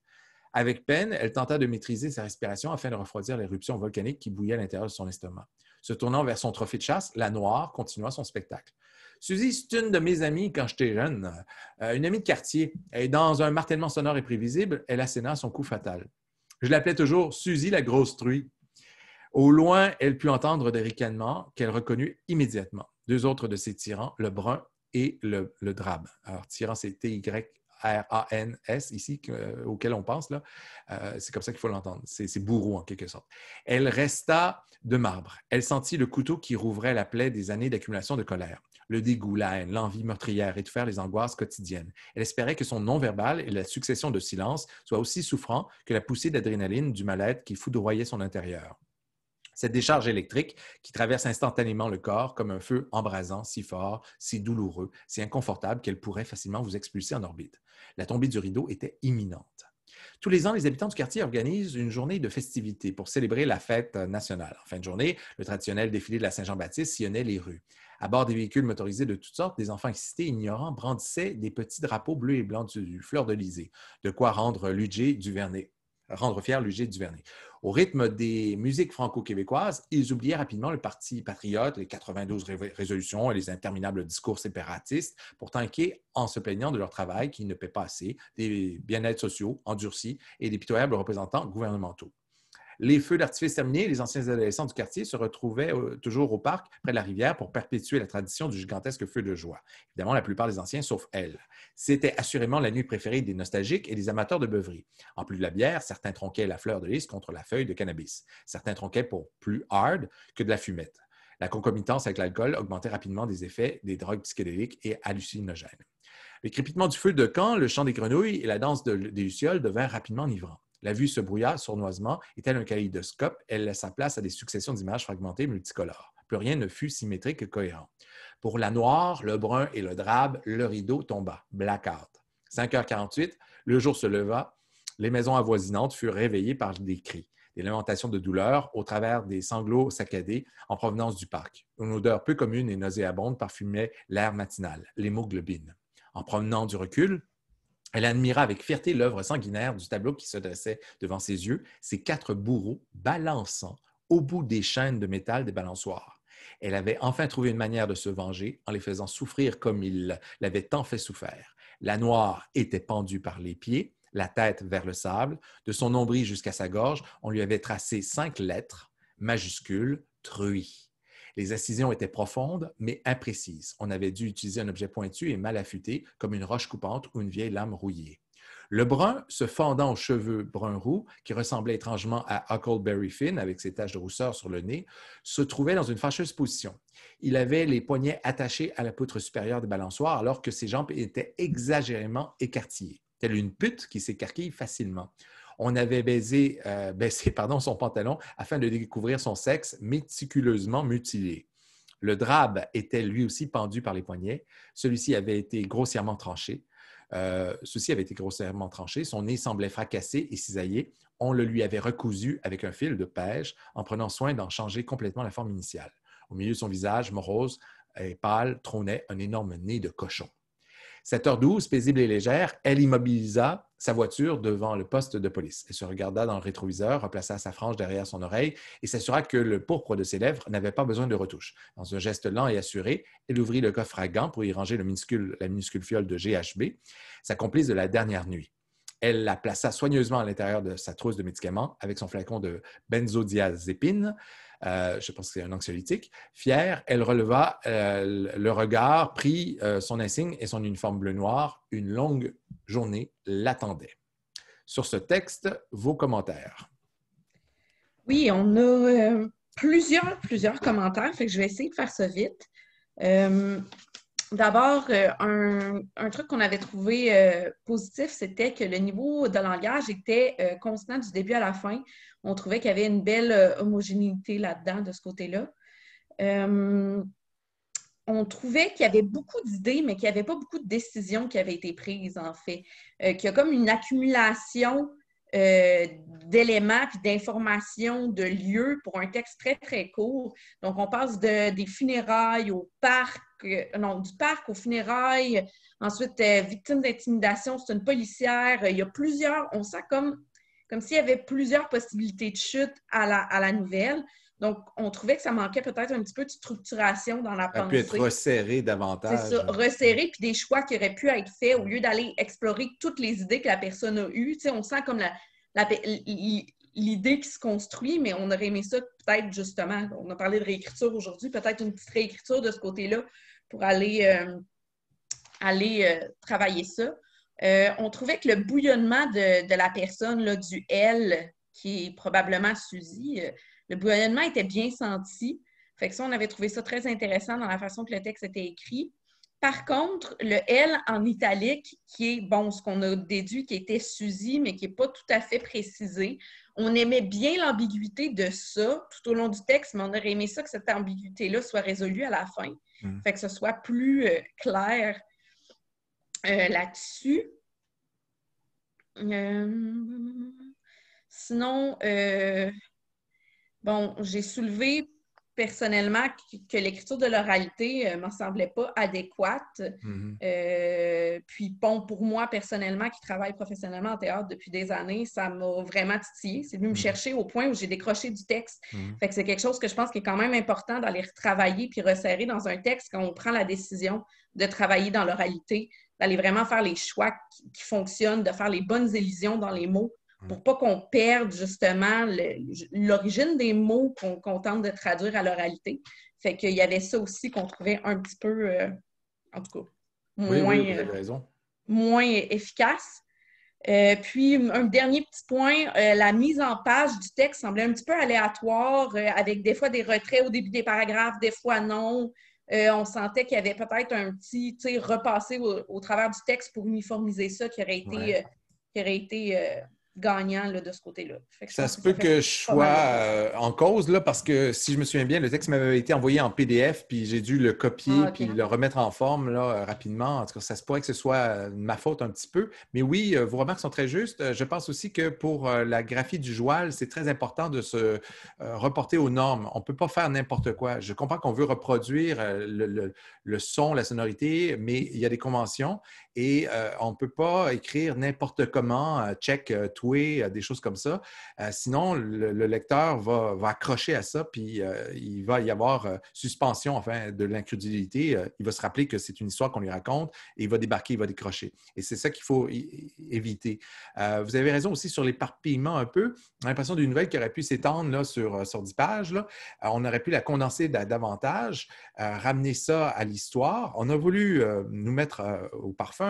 Avec peine, elle tenta de maîtriser sa respiration afin de refroidir l'éruption volcanique qui bouillait à l'intérieur de son estomac. Se tournant vers son trophée de chasse, la noire continua son spectacle. Suzy, c'est une de mes amies quand j'étais jeune, euh, une amie de quartier. Et dans un martèlement sonore et prévisible, elle asséna son coup fatal. Je l'appelais toujours Suzy la grosse truie. Au loin, elle put entendre des ricanements qu'elle reconnut immédiatement. Deux autres de ses tyrans, le brun et le, drabe. Alors, tyran, c'est T-Y R-A-N-S ici, euh, auquel on pense, là, euh, c'est comme ça qu'il faut l'entendre. C'est, bourreau en quelque sorte. Elle resta de marbre. Elle sentit le couteau qui rouvrait la plaie des années d'accumulation de colère. Le dégoût, la haine, l'envie meurtrière et de faire les angoisses quotidiennes. Elle espérait que son non-verbal et la succession de silences soient aussi souffrants que la poussée d'adrénaline du mal qui foudroyait son intérieur. Cette décharge électrique qui traverse instantanément le corps comme un feu embrasant, si fort, si douloureux, si inconfortable qu'elle pourrait facilement vous expulser en orbite. La tombée du rideau était imminente. Tous les ans, les habitants du quartier organisent une journée de festivités pour célébrer la fête nationale. En fin de journée, le traditionnel défilé de la Saint-Jean-Baptiste sillonnait les rues. À bord des véhicules motorisés de toutes sortes, des enfants excités et ignorants brandissaient des petits drapeaux bleus et blancs du, fleur de lysée, de quoi rendre Luigi Duvernay, rendre fier Luigi Duvernay. Au rythme des musiques franco-québécoises, ils oubliaient rapidement le Parti patriote, les 92 résolutions et les interminables discours séparatistes pourtant qui en se plaignant de leur travail qui ne paie pas assez, des bien être sociaux endurcis et des pitoyables représentants gouvernementaux. Les feux d'artifice terminés, les anciens adolescents du quartier se retrouvaient euh, toujours au parc, près de la rivière, pour perpétuer la tradition du gigantesque feu de joie. Évidemment, la plupart des anciens, sauf elle. C'était assurément la nuit préférée des nostalgiques et des amateurs de beuverie. En plus de la bière, certains tronquaient la fleur de lys contre la feuille de cannabis. Certains tronquaient pour plus hard que de la fumette. La concomitance avec l'alcool augmentait rapidement des effets des drogues psychédéliques et hallucinogènes. Les crépitements du feu de camp, le chant des grenouilles et la danse des lucioles devinrent rapidement enivrants. La vue se brouilla sournoisement et tel un kaléidoscope, elle laissa place à des successions d'images fragmentées multicolores. Plus rien ne fut symétrique et cohérent. Pour la noire, le brun et le drabe, le rideau tomba. Blackout. 5h48, le jour se leva. Les maisons avoisinantes furent réveillées par des cris des lamentations de douleur au travers des sanglots saccadés en provenance du parc. Une odeur peu commune et nauséabonde parfumait l'air matinal, l'hémoglobine. En promenant du recul, elle admira avec fierté l'œuvre sanguinaire du tableau qui se dressait devant ses yeux, ses quatre bourreaux balançant au bout des chaînes de métal des balançoires. Elle avait enfin trouvé une manière de se venger en les faisant souffrir comme ils l'avaient tant fait souffrir. La noire était pendue par les pieds, la tête vers le sable. De son nombril jusqu'à sa gorge, on lui avait tracé cinq lettres, majuscules, truies. Les incisions étaient profondes, mais imprécises. On avait dû utiliser un objet pointu et mal affûté, comme une roche coupante ou une vieille lame rouillée. Le brun se fendant aux cheveux brun roux, qui ressemblait étrangement à Huckleberry Finn avec ses taches de rousseur sur le nez, se trouvait dans une fâcheuse position. Il avait les poignets attachés à la poutre supérieure des balançoires alors que ses jambes étaient exagérément écartillées, telle une pute qui s'écarquille facilement. On avait baisé, euh, baissé pardon, son pantalon afin de découvrir son sexe méticuleusement mutilé. Le drabe était lui aussi pendu par les poignets. Celui-ci avait été grossièrement tranché. Euh, ceci avait été grossièrement tranché. Son nez semblait fracassé et cisaillé. On le lui avait recousu avec un fil de pêche en prenant soin d'en changer complètement la forme initiale. Au milieu de son visage morose et pâle trônait un énorme nez de cochon. 7h12, paisible et légère, elle immobilisa sa voiture devant le poste de police. Elle se regarda dans le rétroviseur, replaça sa frange derrière son oreille et s'assura que le pourpre de ses lèvres n'avait pas besoin de retouches. Dans un geste lent et assuré, elle ouvrit le coffre à gants pour y ranger la minuscule fiole de GHB, sa complice de la dernière nuit. Elle la plaça soigneusement à l'intérieur de sa trousse de médicaments avec son flacon de benzodiazépine, euh, je pense que c'est un anxiolytique. Fière, elle releva euh, le regard, prit euh, son insigne et son uniforme bleu-noir. Une longue journée l'attendait. Sur ce texte, vos commentaires. Oui, on a plusieurs, plusieurs commentaires, fait que je vais essayer de faire ça vite. D'abord, euh, un, truc qu'on avait trouvé euh, positif, c'était que le niveau de langage était euh, constant du début à la fin. On trouvait qu'il y avait une belle homogénéité là-dedans, de ce côté-là. on trouvait qu'il y avait beaucoup d'idées, mais qu'il n'y avait pas beaucoup de décisions qui avaient été prises, en fait. qu'il y a comme une accumulation d'éléments et d'informations de lieux pour un texte très, très court. Donc, on passe des funérailles au parc, non, du parc aux funérailles. Ensuite, euh, victime d'intimidation, c'est une policière. Il y a plusieurs, on sent comme, comme s'il y avait plusieurs possibilités de chute à la, à la nouvelle. Donc, on trouvait que ça manquait peut-être un petit peu de structuration dans la pensée. Ça être resserré davantage. C'est ça, resserré, puis des choix qui auraient pu être faits au lieu d'aller explorer toutes les idées que la personne a eues. Tu on sent comme la, l'idée qui se construit, mais on aurait aimé ça peut-être justement, on a parlé de réécriture aujourd'hui, peut-être une petite réécriture de ce côté-là pour aller, euh, aller euh, travailler ça. Euh, on trouvait que le bouillonnement de, la personne, là, du L qui est probablement Suzy, le bouillonnement était bien senti. Fait que ça, on avait trouvé ça très intéressant dans la façon que le texte était écrit. Par contre, le L en italique, qui est, bon, ce qu'on a déduit qui était Suzy, mais qui n'est pas tout à fait précisé, on aimait bien l'ambiguïté de ça tout au long du texte, mais on aurait aimé ça que cette ambiguïté-là soit résolue à la fin. Hmm. Fait que ce soit plus euh, clair euh, là-dessus. Euh, sinon, bon, j'ai soulevé personnellement que, l'écriture de l'oralité euh, ne semblait pas adéquate. Mhm. Euh, puis bon, pour moi personnellement, qui travaille professionnellement en théâtre depuis des années, ça m'a vraiment titillée. C'est venu me mhm. chercher au point où j'ai décroché du texte. Mhm. Fait que c'est quelque chose que je pense qui est quand même important d'aller retravailler puis resserrer dans un texte quand on prend la décision de travailler dans l'oralité, d'aller vraiment faire les choix qui, fonctionnent, de faire les bonnes élisions dans les mots Mm. pour pas qu'on perde justement l'origine des mots qu'on contente tente de traduire à l'oralité. Fait qu'il y avait ça aussi qu'on trouvait un petit peu, euh, en tout cas, moins, euh, moins efficace. Euh, puis, un dernier petit point, la mise en page du texte semblait un petit peu aléatoire, avec des fois des retraits au début des paragraphes, des fois non. on sentait qu'il y avait peut-être un petit repassé au, travers du texte pour uniformiser ça qui aurait été, qui aurait été gagnant de ce côté-là. Ça se peut que, je sois euh, en cause, là, parce que si je me souviens bien, le texte m'avait été envoyé en PDF, puis j'ai dû le copier, ah, puis le remettre en forme là, euh, rapidement. En tout cas, ça se pourrait que ce soit euh, ma faute un petit peu. Mais oui, vos remarques sont très justes. Je pense aussi que pour la graphie du joual, c'est très important de se reporter aux normes. On ne peut pas faire n'importe quoi. Je comprends qu'on veut reproduire le son, la sonorité, mais il y a des conventions et euh, on ne peut pas écrire n'importe comment, euh, check, euh, tweet, des choses comme ça. sinon, le, lecteur va, accrocher à ça, puis il va y avoir suspension enfin, de l'incrédulité. il va se rappeler que c'est une histoire qu'on lui raconte et il va débarquer, il va décrocher. Et c'est ça qu'il faut éviter. vous avez raison aussi sur l'éparpillement un peu. On a l'impression d'une nouvelle qui aurait pu s'étendre sur, sur 10 pages. on aurait pu la condenser davantage, ramener ça à l'histoire. On a voulu nous mettre au parfum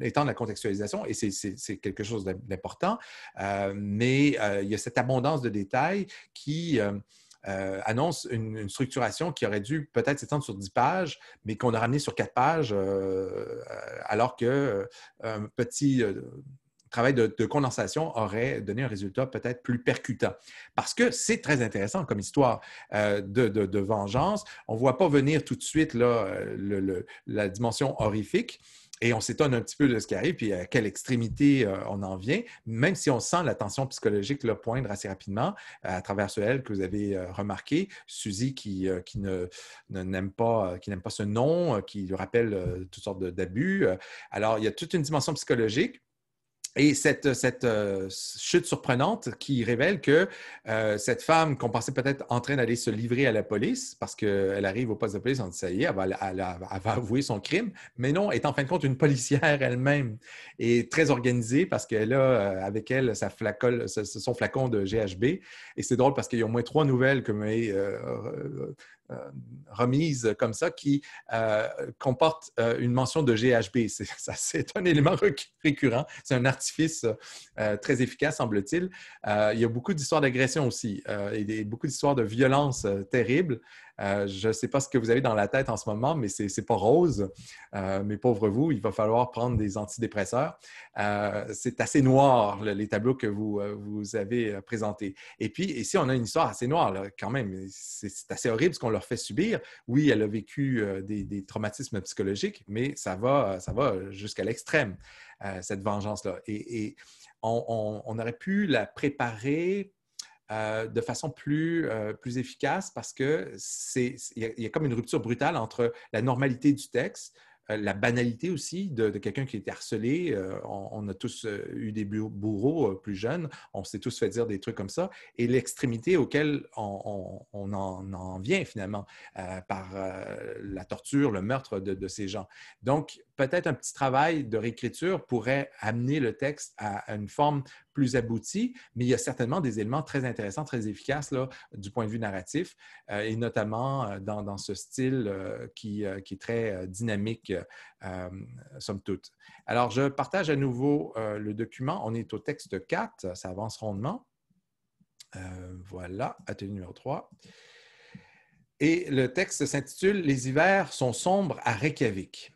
étant de la contextualisation, et c'est quelque chose d'important, euh, mais euh, il y a cette abondance de détails qui... Euh, annonce une, structuration qui aurait dû peut-être s'étendre sur 10 pages, mais qu'on a ramené sur 4 pages, alors qu'un un petit travail de, condensation aurait donné un résultat peut-être plus percutant. Parce que c'est très intéressant comme histoire de, vengeance. On ne voit pas venir tout de suite la dimension horrifique et on s'étonne un petit peu de ce qui arrive, puis à quelle extrémité euh, on en vient, même si on sent la tension psychologique le poindre assez rapidement euh, à travers ce L que vous avez euh, remarqué, Suzy qui, ne, n'aime pas, qui n'aime pas ce nom, qui lui rappelle toutes sortes d'abus. Alors, il y a toute une dimension psychologique. Et cette, euh, euh, chute surprenante qui révèle que euh, cette femme qu'on pensait peut-être en train d'aller se livrer à la police, parce qu'elle arrive au poste de police, en disant ça y est, elle va, avouer son crime, mais non, est en fin de compte une policière elle-même et très organisée parce qu'elle a avec elle sa son flacon de GHB. Et c'est drôle parce qu'il y a au moins trois nouvelles que euh, remise comme ça qui euh, comporte euh, une mention de GHB. C'est un élément récurrent. C'est un artifice très efficace, semble-t-il. il y a beaucoup d'histoires d'agression aussi et, beaucoup d'histoires de violence terribles. Euh, je ne sais pas ce que vous avez dans la tête en ce moment, mais ce n'est pas rose. Euh, mais pauvre vous, il va falloir prendre des antidépresseurs. Euh, c'est assez noir, les tableaux que vous, vous avez présentés. Et puis, ici, on a une histoire assez noire, quand même. C'est assez horrible ce qu'on leur fait subir. Oui, elle a vécu des, traumatismes psychologiques, mais ça va, ça va jusqu'à l'extrême, cette vengeance-là. Et, on, on aurait pu la préparer euh, de façon euh, plus, efficace parce que y, a comme une rupture brutale entre la normalité du texte, euh, la banalité aussi de, quelqu'un qui a harcelé. On, a tous eu des bourreaux plus jeunes, on s'est tous fait dire des trucs comme ça, et l'extrémité auquel on, en, vient finalement par la torture, le meurtre de, ces gens. Donc, peut-être un petit travail de réécriture pourrait amener le texte à une forme plus abouti, mais il y a certainement des éléments très intéressants, très efficaces du point de vue narratif, euh, et notamment euh, dans, ce style euh, qui, qui, est très dynamique, somme toute. Alors, je partage à nouveau le document. On est au texte 4, ça avance rondement. voilà, atelier numéro 3. Et le texte s'intitule Les hivers sont sombres à Reykjavik.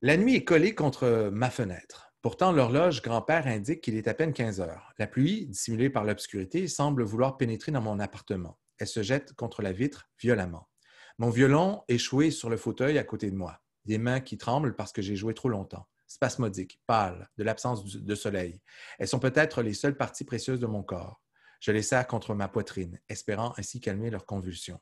La nuit est collée contre ma fenêtre. Pourtant, l'horloge grand-père indique qu'il est à peine 15 heures. La pluie, dissimulée par l'obscurité, semble vouloir pénétrer dans mon appartement. Elle se jette contre la vitre violemment. Mon violon échoué sur le fauteuil à côté de moi. Des mains qui tremblent parce que j'ai joué trop longtemps. Spasmodique, pâle, de l'absence de soleil. Elles sont peut-être les seules parties précieuses de mon corps. Je les serre contre ma poitrine, espérant ainsi calmer leurs convulsions.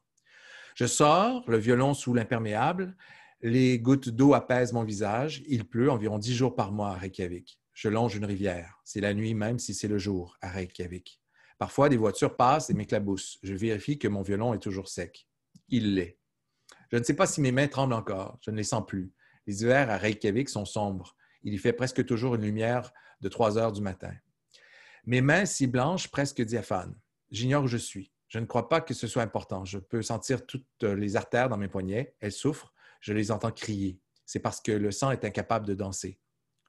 Je sors, le violon sous l'imperméable, les gouttes d'eau apaisent mon visage. Il pleut environ dix jours par mois à Reykjavik. Je longe une rivière. C'est la nuit, même si c'est le jour, à Reykjavik. Parfois, des voitures passent et m'éclaboussent. Je vérifie que mon violon est toujours sec. Il l'est. Je ne sais pas si mes mains tremblent encore. Je ne les sens plus. Les hivers à Reykjavik sont sombres. Il y fait presque toujours une lumière de 3 heures du matin. Mes mains si blanches, presque diaphanes. J'ignore où je suis. Je ne crois pas que ce soit important. Je peux sentir toutes les artères dans mes poignets. Elles souffrent je les entends crier. C'est parce que le sang est incapable de danser.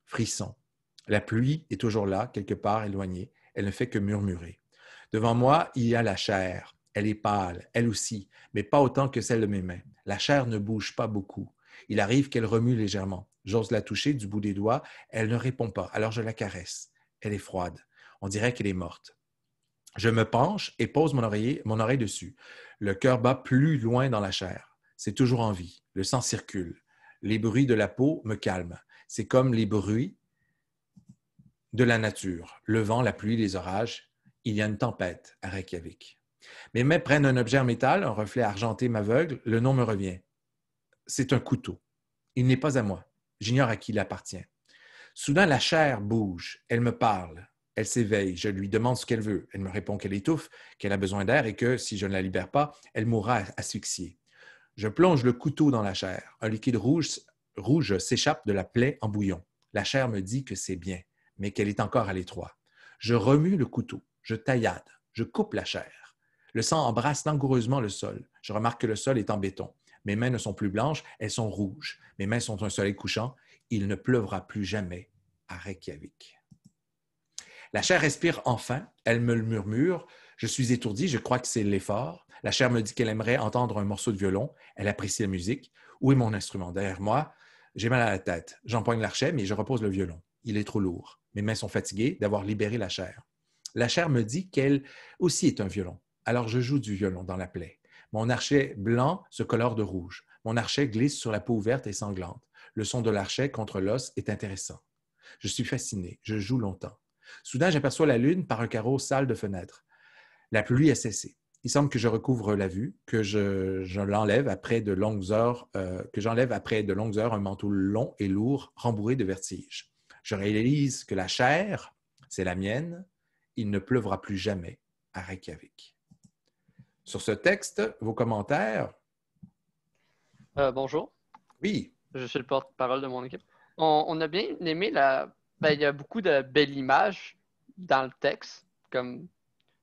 Frisson. La pluie est toujours là, quelque part éloignée. Elle ne fait que murmurer. Devant moi, il y a la chair. Elle est pâle, elle aussi, mais pas autant que celle de mes mains. La chair ne bouge pas beaucoup. Il arrive qu'elle remue légèrement. J'ose la toucher du bout des doigts. Elle ne répond pas, alors je la caresse. Elle est froide. On dirait qu'elle est morte. Je me penche et pose mon, oreiller, mon oreille dessus. Le cœur bat plus loin dans la chair. C'est toujours en vie. Le sang circule. Les bruits de la peau me calment. C'est comme les bruits de la nature. Le vent, la pluie, les orages. Il y a une tempête à Reykjavik. Mes mains prennent un objet en métal, un reflet argenté m'aveugle. Le nom me revient. C'est un couteau. Il n'est pas à moi. J'ignore à qui il appartient. Soudain, la chair bouge. Elle me parle. Elle s'éveille. Je lui demande ce qu'elle veut. Elle me répond qu'elle étouffe, qu'elle a besoin d'air et que, si je ne la libère pas, elle mourra asphyxiée. Je plonge le couteau dans la chair. Un liquide rouge, rouge s'échappe de la plaie en bouillon. La chair me dit que c'est bien, mais qu'elle est encore à l'étroit. Je remue le couteau, je taillade, je coupe la chair. Le sang embrasse langoureusement le sol. Je remarque que le sol est en béton. Mes mains ne sont plus blanches, elles sont rouges. Mes mains sont un soleil couchant. Il ne pleuvra plus jamais à Reykjavik. La chair respire enfin, elle me le murmure. Je suis étourdi, je crois que c'est l'effort. La chair me dit qu'elle aimerait entendre un morceau de violon. Elle apprécie la musique. Où est mon instrument? Derrière moi, j'ai mal à la tête. J'empoigne l'archet, mais je repose le violon. Il est trop lourd. Mes mains sont fatiguées d'avoir libéré la chair. La chair me dit qu'elle aussi est un violon. Alors je joue du violon dans la plaie. Mon archet blanc se colore de rouge. Mon archet glisse sur la peau ouverte et sanglante. Le son de l'archet contre l'os est intéressant. Je suis fasciné. Je joue longtemps. Soudain, j'aperçois la lune par un carreau sale de fenêtre. La pluie a cessé. Il semble que je recouvre la vue, que je, l'enlève après de longues heures, euh, que j'enlève après de longues heures un manteau long et lourd, rembourré de vertige. Je réalise que la chair, c'est la mienne. Il ne pleuvra plus jamais à Reykjavik. Sur ce texte, vos commentaires. Euh, bonjour. Oui. Je suis le porte-parole de mon équipe. On, a bien aimé la. Ben, il y a beaucoup de belles images dans le texte, comme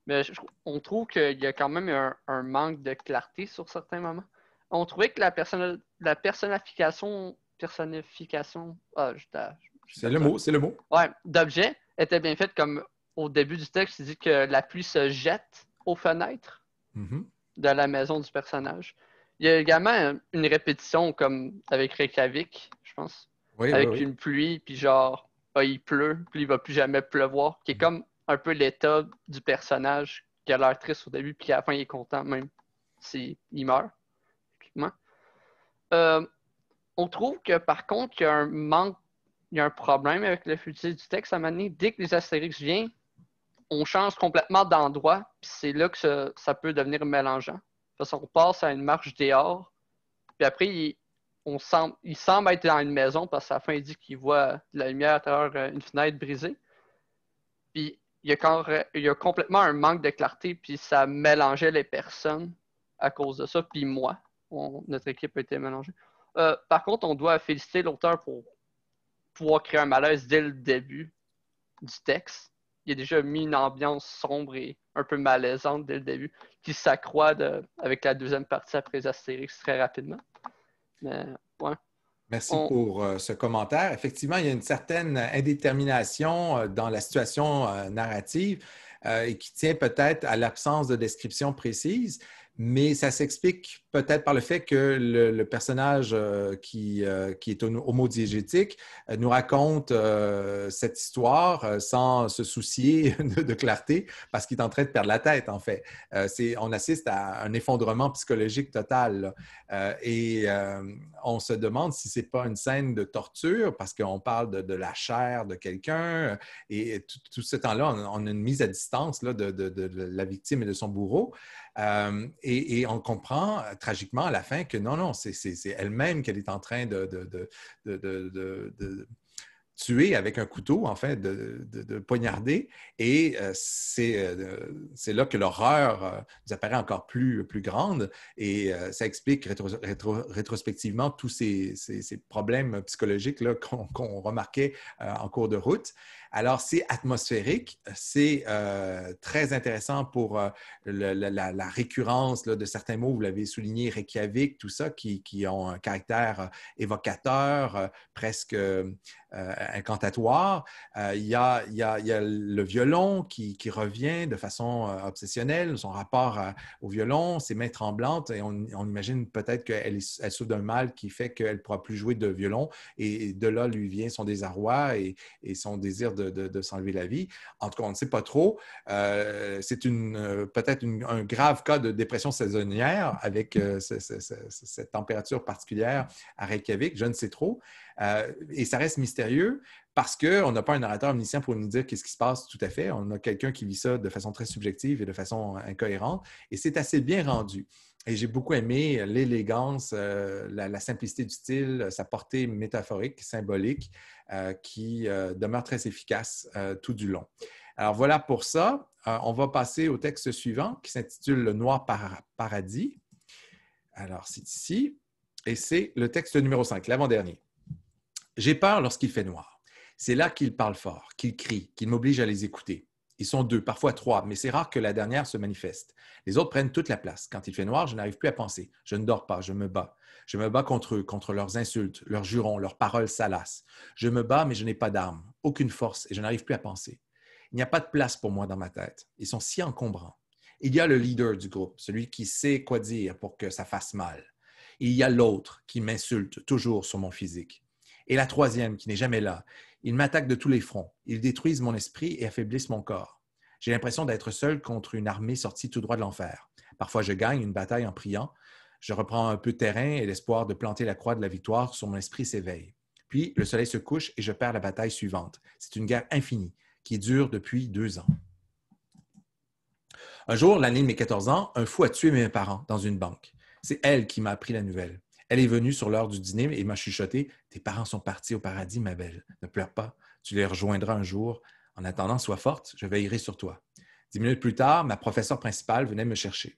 mais on trouve qu'il y a quand même un, manque de clarté sur certains moments. On trouvait que la, personne, la personnification. Personnification. Ah, c'est le mot, c'est le mot. Ouais, d'objet était bien faite comme au début du texte, il dit que la pluie se jette aux fenêtres mm-hmm. de la maison du personnage. Il y a également une répétition comme avec Reykjavik, je pense. avec une pluie, puis genre, ah, il pleut, puis il va plus jamais pleuvoir, qui est mm-hmm. comme un peu l'état du personnage qui a l'air triste au début, puis à la fin, il est content, même s'il meurt, euh, on trouve que, par contre, il y a un manque, il y a un problème avec le futur du texte à un moment donné. Dès que les Astérix viennent, on change complètement d'endroit, puis c'est là que ça, peut devenir mélangeant. Parce qu'on passe à une marche dehors, puis après, il, on semble, semble être dans une maison, parce qu'à la fin, il dit qu'il voit de la lumière à travers euh, une fenêtre brisée. Puis il y, a quand, il y a complètement un manque de clarté, puis ça mélangeait les personnes à cause de ça, puis moi. notre équipe a été mélangée. Euh, par contre, on doit féliciter l'auteur pour pouvoir créer un malaise dès le début du texte. Il a déjà mis une ambiance sombre et un peu malaisante dès le début, qui s'accroît avec la deuxième partie après les Astérix très rapidement. Mais, ouais. Merci pour euh, ce commentaire. Effectivement, il y a une certaine indétermination euh, dans la situation euh, narrative et qui tient peut-être à l'absence de description précise mais ça s'explique peut-être par le fait que le, personnage euh, qui, euh, qui, est homodiégétique euh, nous raconte cette histoire sans se soucier de, clarté parce qu'il est en train de perdre la tête, en fait. on assiste à un effondrement psychologique total et on se demande si ce n'est pas une scène de torture parce qu'on parle de, la chair de quelqu'un et tout, ce temps-là, on, a une mise à distance là, de la victime et de son bourreau. Euh, et, on comprend euh, tragiquement à la fin que non, non, c'est elle-même qu'elle est en train de, tuer avec un couteau, en fait, de, poignarder. Et euh, c'est là que l'horreur nous apparaît encore plus, grande. Et ça explique rétrospectivement tous ces, problèmes psychologiques qu'on remarquait en cours de route. Alors, c'est atmosphérique, c'est euh, très intéressant pour euh, la, récurrence de certains mots, vous l'avez souligné, Reykjavik, tout ça, qui, qui ont un caractère euh, évocateur, presque euh, incantatoire. Euh, il y, a, le violon qui, revient de façon euh, obsessionnelle, son rapport au violon, ses mains tremblantes, et on, imagine peut-être qu'elle souffre d'un mal qui fait qu'elle ne pourra plus jouer de violon, et, de là lui vient son désarroi et, son désir de, s'enlever la vie. En tout cas, on ne sait pas trop. c'est peut-être un grave cas de dépression saisonnière avec cette, cette température particulière à Reykjavik, je ne sais trop. Euh, et ça reste mystérieux parce qu'on n'a pas un narrateur omniscient pour nous dire qu'est-ce qui se passe tout à fait. On a quelqu'un qui vit ça de façon très subjective et de façon incohérente. Et c'est assez bien rendu. Et j'ai beaucoup aimé l'élégance, euh, la, simplicité du style, sa portée métaphorique, symbolique, euh, qui demeure très efficace tout du long. Alors voilà pour ça. on va passer au texte suivant qui s'intitule Le Noir Paradis. Alors c'est ici. Et c'est le texte numéro 5, l'avant-dernier. J'ai peur lorsqu'il fait noir. C'est là qu'ils parlent fort, qu'il crient, qu'il m'oblige à les écouter. Ils sont deux, parfois trois, mais c'est rare que la dernière se manifeste. Les autres prennent toute la place. Quand il fait noir, je n'arrive plus à penser. Je ne dors pas, je me bats. Je me bats contre eux, contre leurs insultes, leurs jurons, leurs paroles salaces. Je me bats, mais je n'ai pas d'armes, aucune force, et je n'arrive plus à penser. Il n'y a pas de place pour moi dans ma tête. Ils sont si encombrants. Il y a le leader du groupe, celui qui sait quoi dire pour que ça fasse mal. il y a l'autre qui m'insulte toujours sur mon physique. Et la troisième, qui n'est jamais là. Ils m'attaquent de tous les fronts. Ils détruisent mon esprit et affaiblissent mon corps. J'ai l'impression d'être seul contre une armée sortie tout droit de l'enfer. Parfois, je gagne une bataille en priant. Je reprends un peu de terrain et l'espoir de planter la croix de la victoire sur mon esprit s'éveille. Puis, le soleil se couche et je perds la bataille suivante. C'est une guerre infinie qui dure depuis deux ans. Un jour, l'année de mes 14 ans, un fou a tué mes parents dans une banque. C'est elle qui m'a appris la nouvelle. Elle est venue sur l'heure du dîner et m'a chuchoté Tes parents sont partis au paradis, ma belle. Ne pleure pas. Tu les rejoindras un jour. En attendant, sois forte, je veillerai sur toi. Dix minutes plus tard, ma professeure principale venait me chercher.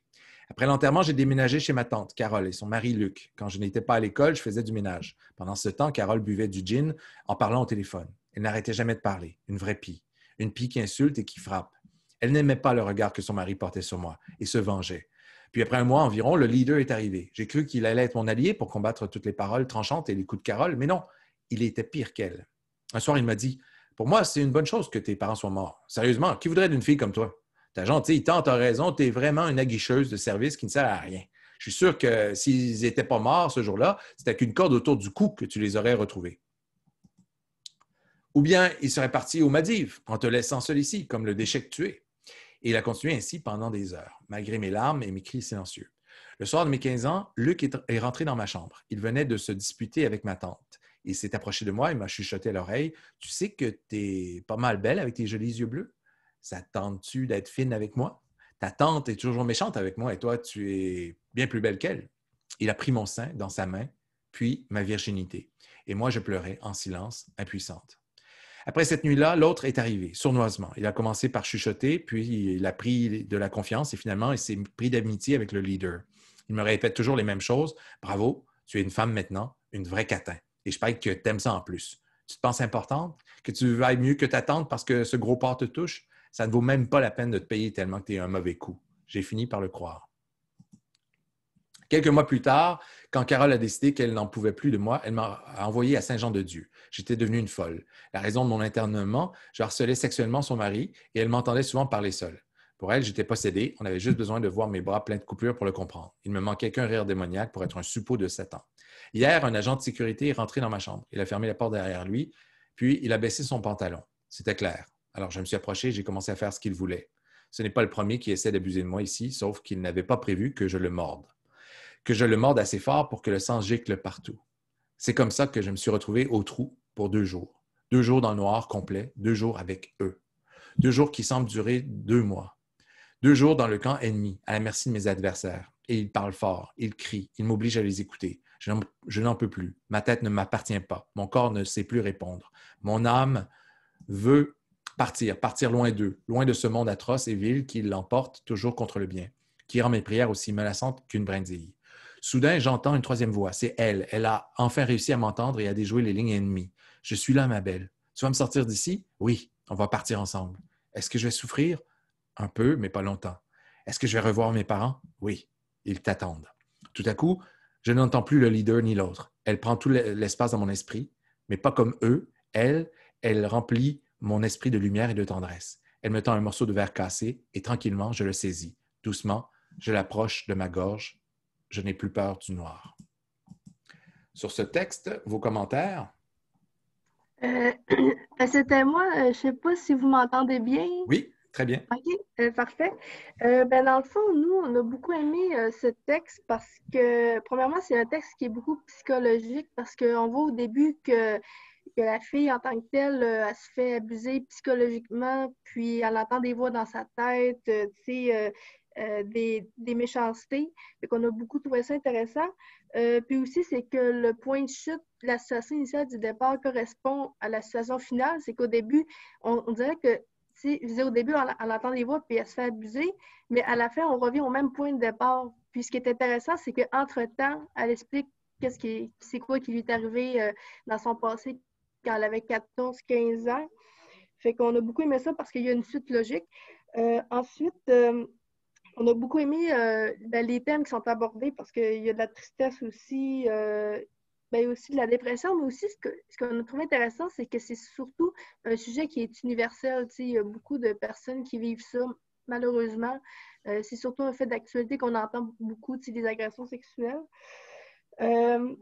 Après l'enterrement, j'ai déménagé chez ma tante, Carole, et son mari, Luc. Quand je n'étais pas à l'école, je faisais du ménage. Pendant ce temps, Carole buvait du gin en parlant au téléphone. Elle n'arrêtait jamais de parler, une vraie pie. Une pie qui insulte et qui frappe. Elle n'aimait pas le regard que son mari portait sur moi et se vengeait. Puis après un mois environ, le leader est arrivé. J'ai cru qu'il allait être mon allié pour combattre toutes les paroles tranchantes et les coups de carole, mais non, il était pire qu'elle. Un soir, il m'a dit Pour moi, c'est une bonne chose que tes parents soient morts. Sérieusement, qui voudrait d'une fille comme toi Ta gentille tant t'as raison, t'es vraiment une aguicheuse de service qui ne sert à rien. Je suis sûr que s'ils n'étaient pas morts ce jour-là, c'était qu'une corde autour du cou que tu les aurais retrouvés. Ou bien ils seraient partis aux madive en te laissant seul ici, comme le déchet que tu es. Et il a continué ainsi pendant des heures, malgré mes larmes et mes cris silencieux. Le soir de mes 15 ans, Luc est rentré dans ma chambre. Il venait de se disputer avec ma tante. Il s'est approché de moi et m'a chuchoté à l'oreille Tu sais que t'es pas mal belle avec tes jolis yeux bleus Ça tente-tu d'être fine avec moi Ta tante est toujours méchante avec moi et toi, tu es bien plus belle qu'elle. Il a pris mon sein dans sa main, puis ma virginité. Et moi, je pleurais en silence, impuissante. Après cette nuit-là, l'autre est arrivé, sournoisement. Il a commencé par chuchoter, puis il a pris de la confiance et finalement, il s'est pris d'amitié avec le leader. Il me répète toujours les mêmes choses. Bravo, tu es une femme maintenant, une vraie catin. Et je parie que tu aimes ça en plus. Tu te penses importante, que tu vailles mieux que ta tante parce que ce gros port te touche. Ça ne vaut même pas la peine de te payer tellement que tu es un mauvais coup. J'ai fini par le croire. Quelques mois plus tard, quand Carole a décidé qu'elle n'en pouvait plus de moi, elle m'a envoyé à Saint-Jean-de-Dieu. J'étais devenue une folle. La raison de mon internement, je harcelais sexuellement son mari et elle m'entendait souvent parler seule. Pour elle, j'étais possédé. On avait juste besoin de voir mes bras pleins de coupures pour le comprendre. Il me manquait qu'un rire démoniaque pour être un suppôt de Satan. Hier, un agent de sécurité est rentré dans ma chambre. Il a fermé la porte derrière lui, puis il a baissé son pantalon. C'était clair. Alors je me suis approché et j'ai commencé à faire ce qu'il voulait. Ce n'est pas le premier qui essaie d'abuser de moi ici, sauf qu'il n'avait pas prévu que je le morde que je le morde assez fort pour que le sang gicle partout. C'est comme ça que je me suis retrouvé au trou pour deux jours. Deux jours dans le noir complet, deux jours avec eux. Deux jours qui semblent durer deux mois. Deux jours dans le camp ennemi, à la merci de mes adversaires. Et ils parlent fort, ils crient, ils m'obligent à les écouter. Je n'en peux plus. Ma tête ne m'appartient pas. Mon corps ne sait plus répondre. Mon âme veut partir, partir loin d'eux, loin de ce monde atroce et vil qui l'emporte toujours contre le bien, qui rend mes prières aussi menaçantes qu'une brindille. Soudain, j'entends une troisième voix. C'est elle. Elle a enfin réussi à m'entendre et à déjouer les lignes ennemies. Je suis là, ma belle. Tu vas me sortir d'ici? Oui, on va partir ensemble. Est-ce que je vais souffrir? Un peu, mais pas longtemps. Est-ce que je vais revoir mes parents? Oui, ils t'attendent. Tout à coup, je n'entends plus le leader ni l'autre. Elle prend tout l'espace dans mon esprit, mais pas comme eux. Elle, elle remplit mon esprit de lumière et de tendresse. Elle me tend un morceau de verre cassé et tranquillement, je le saisis. Doucement, je l'approche de ma gorge je n'ai plus peur du noir. Sur ce texte, vos commentaires? Euh, euh, c'était moi. Euh, je ne sais pas si vous m'entendez bien. Oui, très bien. OK, parfait. ben, dans le fond, nous, on a beaucoup aimé ce texte parce que, premièrement, c'est un texte qui est beaucoup psychologique parce qu'on voit au début que que la fille en tant que telle, elle se fait abuser psychologiquement, puis elle entend des voix dans sa tête, tu sais, euh, des, méchancetés. et qu'on a beaucoup trouvé ça intéressant. Euh, puis aussi, c'est que le point de chute la situation initiale du départ correspond à la situation finale. C'est qu'au début, on, dirait que, vous sais, au début, on, entend des voix puis elle se fait abuser, mais à la fin, on revient au même point de départ. Puis ce qui est intéressant, c'est qu'entre-temps, elle explique qu'est-ce qui c'est quoi qui lui est arrivé euh, dans son passé quand elle avait 14-15 ans. Fait qu'on a beaucoup aimé ça parce qu'il y a une suite logique. ensuite, on a beaucoup aimé euh, ben, les thèmes qui sont abordés parce qu'il y a de la tristesse aussi, euh, ben, aussi de la dépression, mais aussi ce qu'on ce a trouvé intéressant, c'est que c'est surtout un sujet qui est universel. Il y a beaucoup de personnes qui vivent ça, malheureusement. Euh, c'est surtout un fait d'actualité qu'on entend beaucoup, des agressions sexuelles. Euh,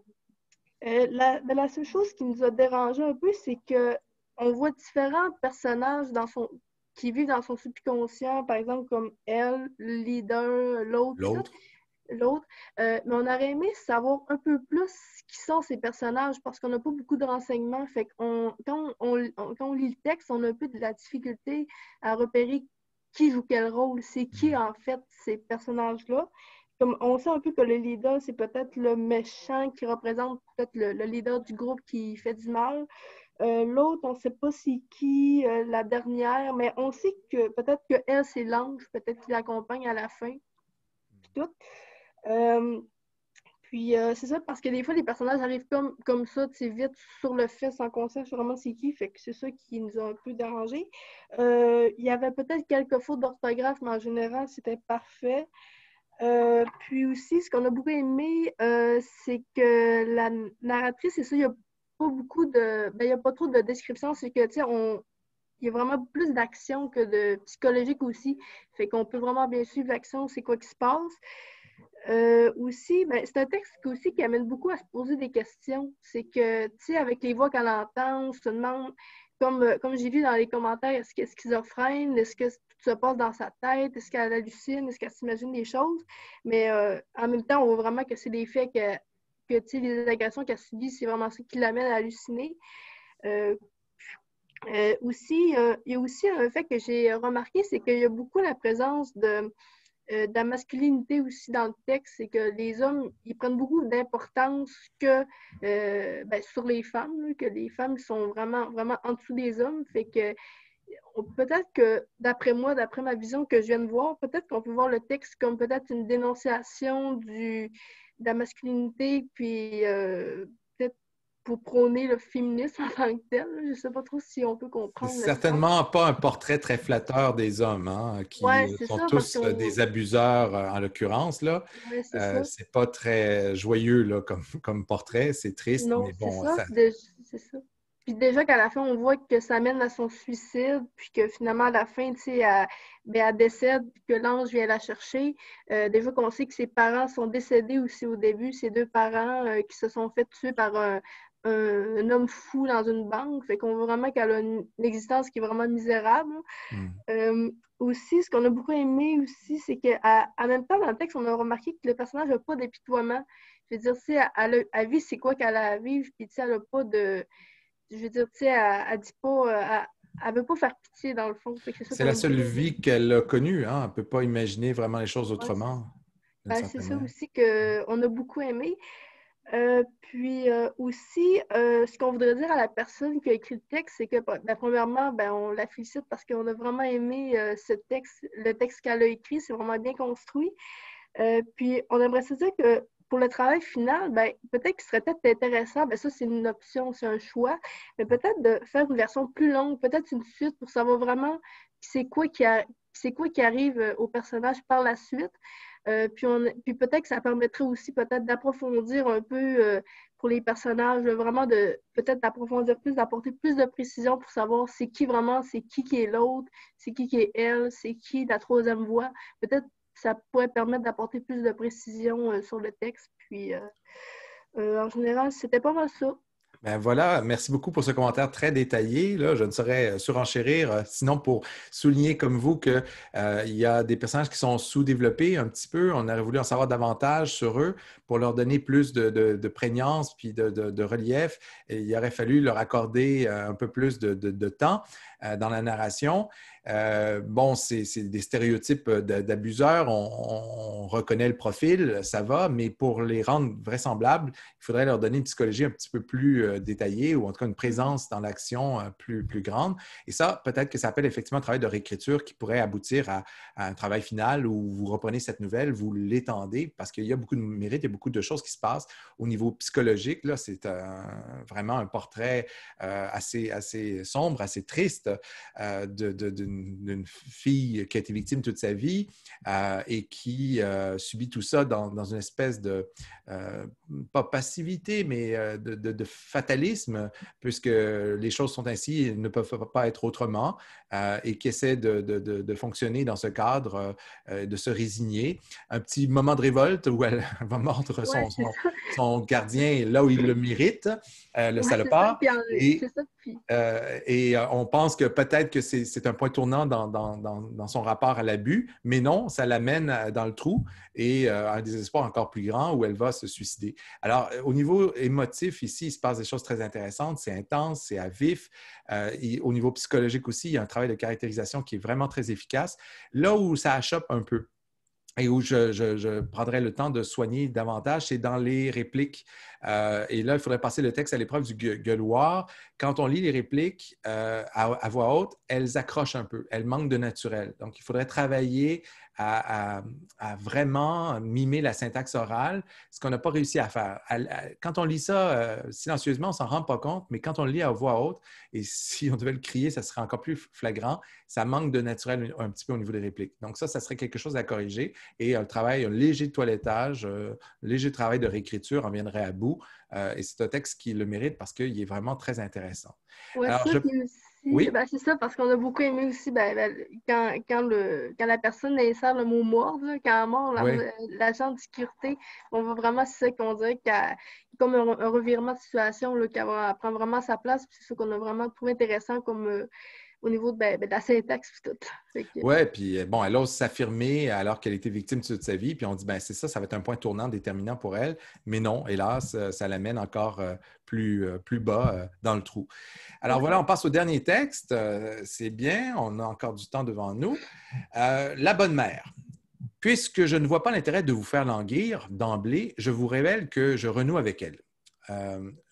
la, ben, la seule chose qui nous a dérangé un peu, c'est que on voit différents personnages dans son, qui vivent dans son subconscient, par exemple, comme elle, le leader, l'autre. L'autre. Euh, mais on aurait aimé savoir un peu plus qui sont ces personnages parce qu'on n'a pas beaucoup de renseignements. Fait que quand, on, lit le texte, on a un peu de la difficulté à repérer qui joue quel rôle, c'est qui mm. en fait ces personnages-là. on sait un peu que le leader, c'est peut-être le méchant qui représente peut-être le, leader du groupe qui fait du mal. Euh, l'autre, on ne sait pas c'est qui, euh, la dernière, mais on sait que peut-être que elle, c'est l'ange, peut-être qu'il l'accompagne à la fin. Puis tout. Euh, puis c'est ça, parce que des fois, les personnages arrivent comme, comme ça, tu vite sur le fait, sans qu'on sache vraiment c'est qui. Fait que c'est ça qui nous a un peu dérangé. Il y avait peut-être quelques fautes d'orthographe, mais en général, c'était parfait. puis aussi, ce qu'on a beaucoup aimé, c'est que la narratrice, c'est ça, il y a beaucoup de. Ben, il n'y a pas trop de description. C'est que, tu sais, on. Il y a vraiment plus d'action que de psychologique aussi. Fait qu'on peut vraiment bien suivre l'action, c'est quoi qui se passe. Euh, aussi, ben, c'est un texte aussi qui amène beaucoup à se poser des questions. C'est que, tu sais, avec les voix qu'elle entend, on se demande, comme, euh, comme j'ai vu dans les commentaires, est-ce qu'elle est schizophrène? Est-ce que tout se passe dans sa tête? Est-ce qu'elle hallucine? Est-ce qu'elle s'imagine des choses? Mais euh, en même temps, on voit vraiment que c'est des faits qu'elle que les agressions qu'elle subit, c'est vraiment ce qui l'amène à halluciner. Euh, euh, aussi, euh, il y a aussi un fait que j'ai remarqué, c'est qu'il y a beaucoup la présence de, la masculinité aussi dans le texte, c'est que les hommes, ils prennent beaucoup d'importance que ben, sur les femmes, que les femmes sont vraiment, vraiment en dessous des hommes. Fait que peut-être que, d'après moi, d'après ma vision que je viens de voir, peut-être qu'on peut voir le texte comme peut-être une dénonciation du, la masculinité, puis euh, peut-être pour prôner le féminisme en tant que tel. Je ne sais pas trop si on peut comprendre. Certainement pas un portrait très flatteur des hommes, hein, qui euh, sont tous euh, des abuseurs en l'occurrence. Là, c'est pas très joyeux là, comme, comme portrait. C'est triste, mais bon. ça. Puis déjà qu'à la fin, on voit que ça mène à son suicide, puis que finalement, à la fin, tu sais, ben, elle, décède, puis que l'ange vient la chercher. Euh, déjà qu'on sait que ses parents sont décédés aussi au début, ses deux parents euh, qui se sont fait tuer par un, homme fou dans une banque. Fait qu'on voit vraiment qu'elle a une, existence qui est vraiment misérable. Mm. Euh, aussi, ce qu'on a beaucoup aimé aussi, c'est qu'en même temps, dans le texte, on a remarqué que le personnage n'a pas d'épitoiement. Je veux dire, c'est à la vie c'est quoi qu'elle a à vivre, puis tu sais, elle n'a pas de je veux dire, tu sais, elle, elle pas, veut pas faire pitié dans le fond. C'est la seule vie qu'elle a connue, hein? ne peut pas imaginer vraiment les choses autrement. Ben, c'est ça aussi qu'on a beaucoup aimé. Euh, puis euh, aussi, euh, ce qu'on voudrait dire à la personne qui a écrit le texte, c'est que, ben, premièrement, ben, on la félicite parce qu'on a vraiment aimé ce texte, le texte qu'elle a écrit, c'est vraiment bien construit. puis on aimerait se dire que pour le travail final, ben, peut-être qu'il serait peut-être intéressant, ben, ça c'est une option, c'est un choix, mais peut-être de faire une version plus longue, peut-être une suite pour savoir vraiment c'est quoi qui c'est quoi qui arrive euh, au personnage par la suite. Euh, puis, puis peut-être que ça permettrait aussi peut-être d'approfondir un peu euh, pour les personnages, vraiment de peut-être d'approfondir plus, d'apporter plus de précision pour savoir c'est qui vraiment, c'est qui qui est l'autre, c'est qui qui est elle, c'est qui la troisième voix. Peut-être ça pourrait permettre d'apporter plus de précision euh, sur le texte. Puis, euh, euh, en général, c'était pas mal ça. Ben voilà, merci beaucoup pour ce commentaire très détaillé. Là, je ne saurais surenchérir, sinon pour souligner comme vous qu'il y a des personnages qui sont sous-développés un petit peu. On aurait voulu en savoir davantage sur eux pour leur donner plus de, de, prégnance puis de, de, relief. Et il aurait fallu leur accorder un peu plus de, temps dans la narration. Euh, bon, c'est des stéréotypes d'abuseurs, on, reconnaît le profil, ça va, mais pour les rendre vraisemblables, il faudrait leur donner une psychologie un petit peu plus euh, détaillée ou en tout cas une présence dans l'action euh, plus, plus grande. Et ça, peut-être que ça appelle effectivement un travail de réécriture qui pourrait aboutir à, un travail final où vous reprenez cette nouvelle, vous l'étendez, parce qu'il y a beaucoup de mérite, il y a beaucoup de choses qui se passent au niveau psychologique. Là, c'est vraiment un portrait assez, assez sombre, assez triste d'une de, de, une fille qui a été victime toute sa vie euh, et qui euh, subit tout ça dans, une espèce de, euh, pas passivité, mais de, de, fatalisme, puisque les choses sont ainsi et ne peuvent pas être autrement. Euh, et qui essaie de, fonctionner dans ce cadre, euh, euh, de se résigner. Un petit moment de révolte où elle va mordre son, son, gardien là où il le mérite, le salopard. et, on pense que peut-être que c'est un point tournant dans, son rapport à l'abus, mais non, ça l'amène dans le trou et un désespoir encore plus grand où elle va se suicider. Alors, au niveau émotif, ici, il se passe des choses très intéressantes, c'est intense, c'est à vif. au niveau psychologique aussi, il y a un travail travail de caractérisation qui est vraiment très efficace. Là où ça achoppe un peu, et où je, je, prendrai le temps de soigner davantage, c'est dans les répliques. Euh, et là, il faudrait passer le texte à l'épreuve du gueuloir. Quand on lit les répliques euh, à, voix haute, elles accrochent un peu, elles manquent de naturel. Donc, il faudrait travailler à, vraiment mimer la syntaxe orale, ce qu'on n'a pas réussi à faire. quand on lit ça euh, silencieusement, on s'en rend pas compte, mais quand on le lit à voix haute, et si on devait le crier, ça serait encore plus flagrant, ça manque de naturel un, petit peu au niveau des répliques. Donc ça, ça serait quelque chose à corriger et euh, le travail, un léger toilettage, euh, léger travail de réécriture, en viendrait à bout. et c'est un texte qui le mérite parce qu'il est vraiment très intéressant. Alors, oui. Ben, c'est ça, parce qu'on a beaucoup aimé aussi ben, quand, quand, le, quand la personne insère le mot mort, quand l'agent de sécurité, on voit vraiment ce qu'on dirait comme un, revirement de situation, qu'elle prend vraiment sa place. C'est ce qu'on a vraiment trouvé intéressant comme, euh, au niveau de, ben, ben, de la syntaxe tout. Oui, puis euh, bon, elle ose s'affirmer alors qu'elle était victime de toute sa vie, puis on dit, ben c'est ça, ça va être un point tournant déterminant pour elle, mais non, hélas, euh, ça l'amène encore euh, plus, plus bas dans le trou. Alors voilà, on passe au dernier texte, c'est bien, on a encore du temps devant nous. la bonne mère. Puisque je ne vois pas l'intérêt de vous faire languir d'emblée, je vous révèle que je renoue avec elle.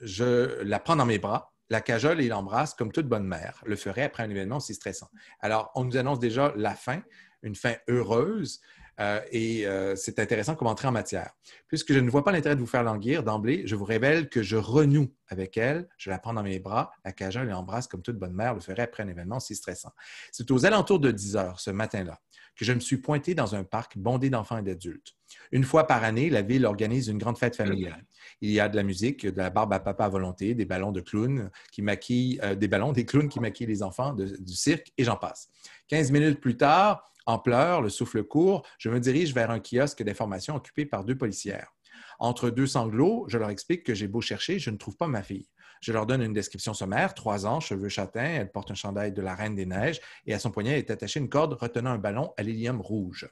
je la prends dans mes bras la cajole et l'embrasse, comme toute bonne mère le ferait après un événement si stressant. Alors, on nous annonce déjà la fin, une fin heureuse, euh, et euh, c'est intéressant comme entrée en matière. Puisque je ne vois pas l'intérêt de vous faire languir d'emblée, je vous révèle que je renoue avec elle, je la prends dans mes bras, la cajole et l'embrasse comme toute bonne mère le ferait après un événement si stressant. C'est aux alentours de 10 heures ce matin-là que je me suis pointé dans un parc bondé d'enfants et d'adultes. Une fois par année, la ville organise une grande fête familiale. Il y a de la musique, de la barbe à papa à volonté, des ballons de clowns qui maquillent, euh, des ballons, des clowns qui maquillent les enfants du cirque et j'en passe. Quinze minutes plus tard, en pleurs, le souffle court, je me dirige vers un kiosque d'information occupé par deux policières. Entre deux sanglots, je leur explique que j'ai beau chercher, je ne trouve pas ma fille. Je leur donne une description sommaire, trois ans, cheveux châtains, elle porte un chandail de la Reine des Neiges et à son poignet est attachée une corde retenant un ballon à l'hélium rouge.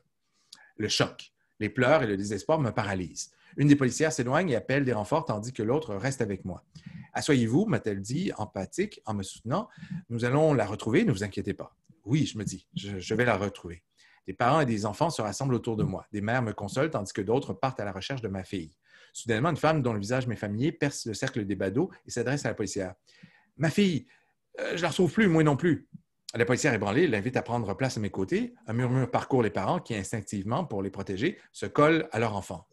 Le choc, les pleurs et le désespoir me paralysent. Une des policières s'éloigne et appelle des renforts tandis que l'autre reste avec moi. Assoyez-vous, m'a-t-elle dit, empathique, en me soutenant. Nous allons la retrouver, ne vous inquiétez pas. Oui, je me dis, je, je vais la retrouver. Des parents et des enfants se rassemblent autour de moi. Des mères me consolent tandis que d'autres partent à la recherche de ma fille. Soudainement, une femme dont le visage m'est familier perce le cercle des badauds et s'adresse à la policière. Ma fille, euh, je ne la retrouve plus, moi non plus. La policière ébranlée l'invite à prendre place à mes côtés. Un murmure parcourt les parents qui, instinctivement, pour les protéger, se collent à leur enfant.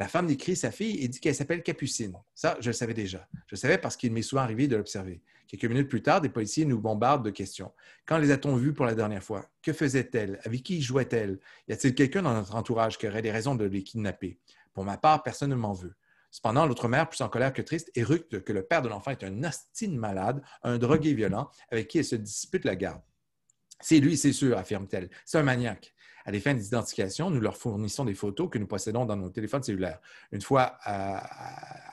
La femme décrit sa fille et dit qu'elle s'appelle Capucine. Ça, je le savais déjà. Je le savais parce qu'il m'est souvent arrivé de l'observer. Quelques minutes plus tard, des policiers nous bombardent de questions. Quand les a-t-on vus pour la dernière fois? Que faisait-elle? Avec qui jouait-elle? Y a-t-il quelqu'un dans notre entourage qui aurait des raisons de les kidnapper? Pour ma part, personne ne m'en veut. Cependant, l'autre mère, plus en colère que triste, éructe que le père de l'enfant est un hostile malade, un drogué violent, avec qui elle se dispute la garde. C'est lui, c'est sûr, affirme-t-elle. C'est un maniaque. À des fins d'identification, nous leur fournissons des photos que nous possédons dans nos téléphones cellulaires. Une fois euh,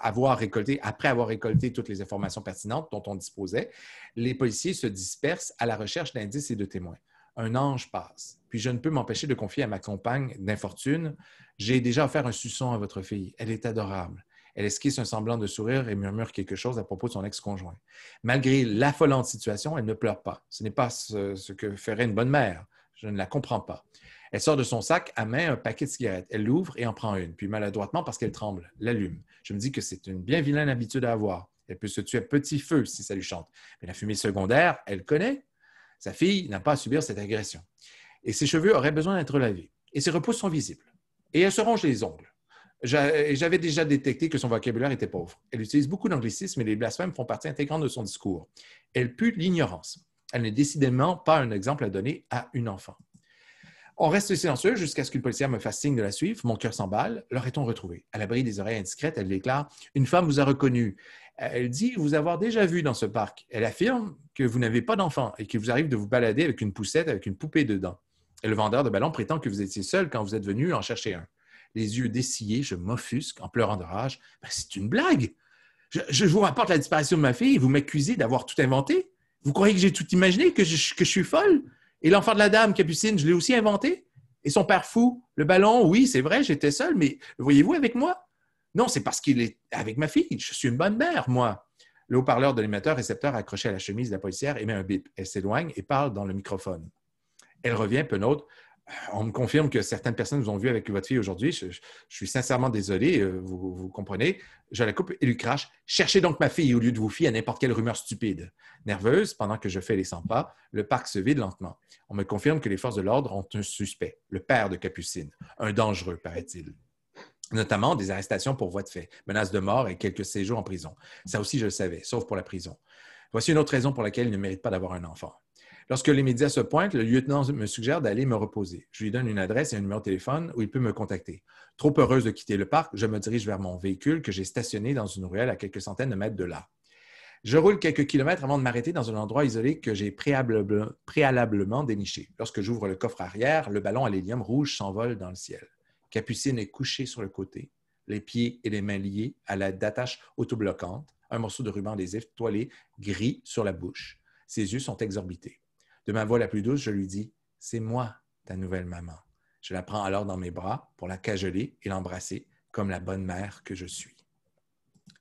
avoir récolté, après avoir récolté toutes les informations pertinentes dont on disposait, les policiers se dispersent à la recherche d'indices et de témoins un ange passe. Puis je ne peux m'empêcher de confier à ma compagne d'infortune J'ai déjà offert un suçon à votre fille. Elle est adorable. Elle esquisse un semblant de sourire et murmure quelque chose à propos de son ex-conjoint. Malgré l'affolante situation, elle ne pleure pas. Ce n'est pas ce, que ferait une bonne mère. Je ne la comprends pas. Elle sort de son sac à main un paquet de cigarettes. Elle l'ouvre et en prend une, puis maladroitement parce qu'elle tremble, l'allume. Je me dis que c'est une bien vilaine habitude à avoir. Elle peut se tuer à petit feu si ça lui chante. Mais la fumée secondaire, elle connaît. Sa fille n'a pas à subir cette agression. Et ses cheveux auraient besoin d'être lavés. Et ses repousses sont visibles. Et elle se ronge les ongles. J'avais déjà détecté que son vocabulaire était pauvre. Elle utilise beaucoup d'anglicisme et les blasphèmes font partie intégrante de son discours. Elle pue l'ignorance. Elle n'est décidément pas un exemple à donner à une enfant. On reste silencieux jusqu'à ce qu'une policière me fasse signe de la suivre. Mon cœur s'emballe. L'aurait-on retrouvé À l'abri des oreilles indiscrètes, elle déclare Une femme vous a reconnu. Elle dit vous avoir déjà vu dans ce parc. Elle affirme que vous n'avez pas d'enfant et qu'il vous arrive de vous balader avec une poussette avec une poupée dedans. Et le vendeur de ballons prétend que vous étiez seul quand vous êtes venu en chercher un. Les yeux dessillés, je m'offusque en pleurant de rage. Ben, c'est une blague. Je, vous rapporte la disparition de ma fille et vous m'accusez d'avoir tout inventé. Vous croyez que j'ai tout imaginé, que je, que je suis folle? Et l'enfant de la dame, Capucine, je l'ai aussi inventé? Et son père fou, le ballon, oui, c'est vrai, j'étais seul, mais voyez-vous avec moi? Non, c'est parce qu'il est avec ma fille. Je suis une bonne mère, moi. Le haut-parleur de l'émetteur récepteur accroché à la chemise de la policière émet un bip. Elle s'éloigne et parle dans le microphone. Elle revient, peu On me confirme que certaines personnes vous ont vu avec votre fille aujourd'hui. Je, suis sincèrement désolé, euh, vous, vous, comprenez. Je la coupe et lui crache. Cherchez donc ma fille au lieu de vous fier à n'importe quelle rumeur stupide. Nerveuse, pendant que je fais les 100 pas, le parc se vide lentement. On me confirme que les forces de l'ordre ont un suspect, le père de Capucine. Un dangereux, paraît-il notamment des arrestations pour voie de fait, menaces de mort et quelques séjours en prison. Ça aussi, je le savais, sauf pour la prison. Voici une autre raison pour laquelle il ne mérite pas d'avoir un enfant. Lorsque les médias se pointent, le lieutenant me suggère d'aller me reposer. Je lui donne une adresse et un numéro de téléphone où il peut me contacter. Trop heureuse de quitter le parc, je me dirige vers mon véhicule que j'ai stationné dans une ruelle à quelques centaines de mètres de là. Je roule quelques kilomètres avant de m'arrêter dans un endroit isolé que j'ai préalablement déniché. Lorsque j'ouvre le coffre arrière, le ballon à l'hélium rouge s'envole dans le ciel. Capucine est couchée sur le côté, les pieds et les mains liés à la d'attache autobloquante, un morceau de ruban adhésif toilé gris sur la bouche. Ses yeux sont exorbités. De ma voix la plus douce, je lui dis C'est moi, ta nouvelle maman. Je la prends alors dans mes bras pour la cajoler et l'embrasser comme la bonne mère que je suis.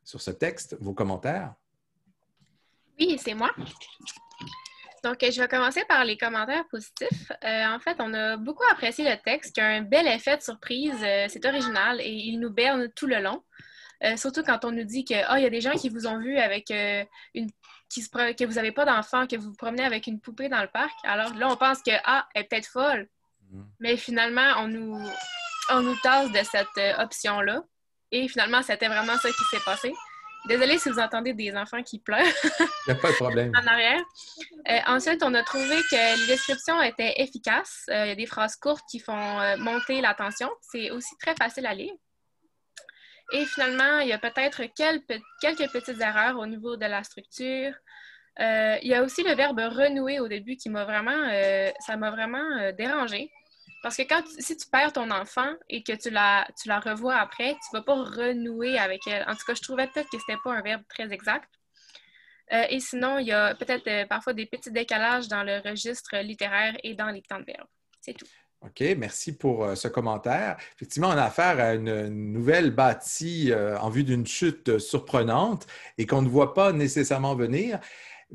Sur ce texte, vos commentaires Oui, c'est moi. Donc, je vais commencer par les commentaires positifs. Euh, en fait, on a beaucoup apprécié le texte, qui a un bel effet de surprise. Euh, c'est original et il nous berne tout le long. Euh, surtout quand on nous dit que ah, y a des gens qui vous ont vu avec une qui se que vous n'avez pas d'enfant, que vous vous promenez avec une poupée dans le parc. Alors là, on pense que ah, elle est peut-être folle. Mm. Mais finalement, on nous on nous tasse de cette option là. Et finalement, c'était vraiment ça qui s'est passé. Désolée si vous entendez des enfants qui pleurent. Il n'y a pas de problème. en arrière. Euh, ensuite, on a trouvé que les descriptions étaient efficaces. Euh, il y a des phrases courtes qui font euh, monter l'attention. C'est aussi très facile à lire. Et finalement, il y a peut-être quelques, petites erreurs au niveau de la structure. il y a aussi le verbe renouer au début qui m'a vraiment, ça m'a vraiment dérangé. Parce que quand si tu perds ton enfant et que tu la, tu la revois après, tu vas pas renouer avec elle. En tout cas, je trouvais peut-être que n'était pas un verbe très exact. Euh, et sinon, il y a peut-être euh, parfois des petits décalages dans le registre littéraire et dans les temps de verbe. C'est tout. OK, merci pour euh, ce commentaire. Effectivement, on a affaire à une nouvelle bâtie en vue d'une chute surprenante et qu'on ne voit pas nécessairement venir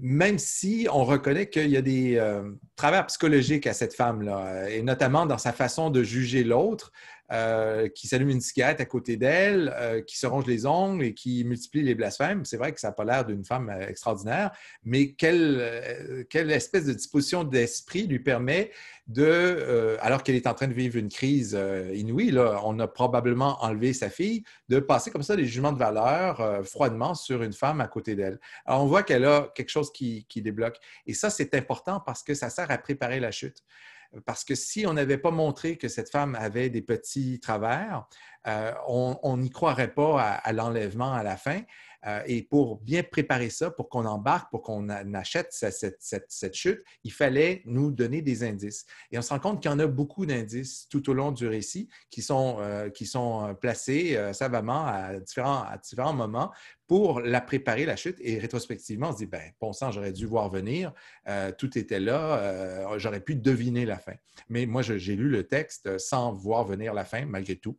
même si on reconnaît qu'il y a des euh, travers psychologiques à cette femme-là, euh, et notamment dans sa façon de juger l'autre, euh, qui s'allume une cigarette à côté d'elle, euh, qui se ronge les ongles et qui multiplie les blasphèmes. C'est vrai que ça n'a pas l'air d'une femme euh, extraordinaire, mais quelle, quelle espèce de disposition d'esprit lui permet de, alors qu'elle est en train de vivre une crise inouïe, on a probablement enlevé sa fille, de passer comme ça des jugements de valeur froidement sur une femme à côté d'elle. on voit qu'elle a quelque chose qui, qui débloque. Et ça, c'est important parce que ça sert à préparer la chute. Parce que si on n'avait pas montré que cette femme avait des petits travers, euh, on n'y croirait pas à, l'enlèvement à la fin. Euh, et pour bien préparer ça, pour qu'on embarque, pour qu'on achète cette, chute, il fallait nous donner des indices. Et on se rend compte qu'il y en a beaucoup d'indices tout au long du récit qui sont, euh, placés savamment à différents, à différents moments pour la préparer, la chute. Et rétrospectivement, on se dit, ben, bon sang, j'aurais dû voir venir, euh, tout était là, euh, j'aurais pu deviner la fin. Mais moi, j'ai lu le texte sans voir venir la fin, malgré tout.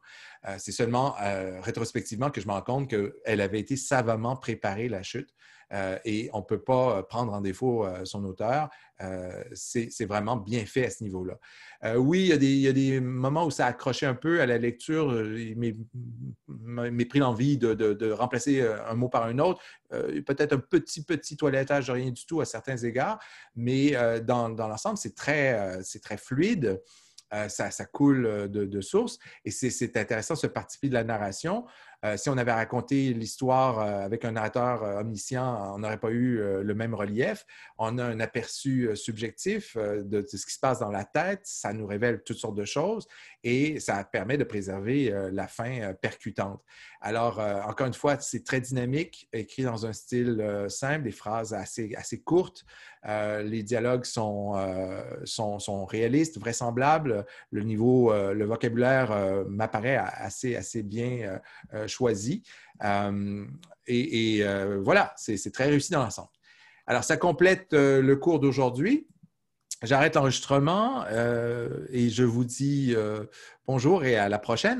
Euh, c'est seulement rétrospectivement que je me rends compte qu'elle avait été savamment préparée, la chute. et on ne peut pas prendre en défaut son auteur. Euh, c'est vraiment bien fait à ce niveau-là. Euh, oui, il y, a des, moments où ça accrochait un peu à la lecture. Il euh, m'est pris l'envie de, de, remplacer un mot par un autre. Peut-être un petit, petit toilettage rien du tout à certains égards, mais dans, l'ensemble, c'est très, fluide. ça, coule de, source. Et c'est intéressant, ce parti de la narration. Euh, si on avait raconté l'histoire euh, avec un narrateur euh, omniscient, on n'aurait pas eu le même relief. On a un aperçu subjectif de, ce qui se passe dans la tête. Ça nous révèle toutes sortes de choses et ça permet de préserver la fin percutante. Alors, encore une fois, c'est très dynamique, écrit dans un style simple, des phrases assez, assez courtes. les dialogues sont, sont, sont, réalistes, vraisemblables. Le niveau, le vocabulaire m'apparaît assez, assez bien choisi. Euh, et, euh, voilà, c'est très réussi dans l'ensemble. Alors, ça complète euh, le cours d'aujourd'hui. J'arrête l'enregistrement et je vous dis bonjour et à la prochaine.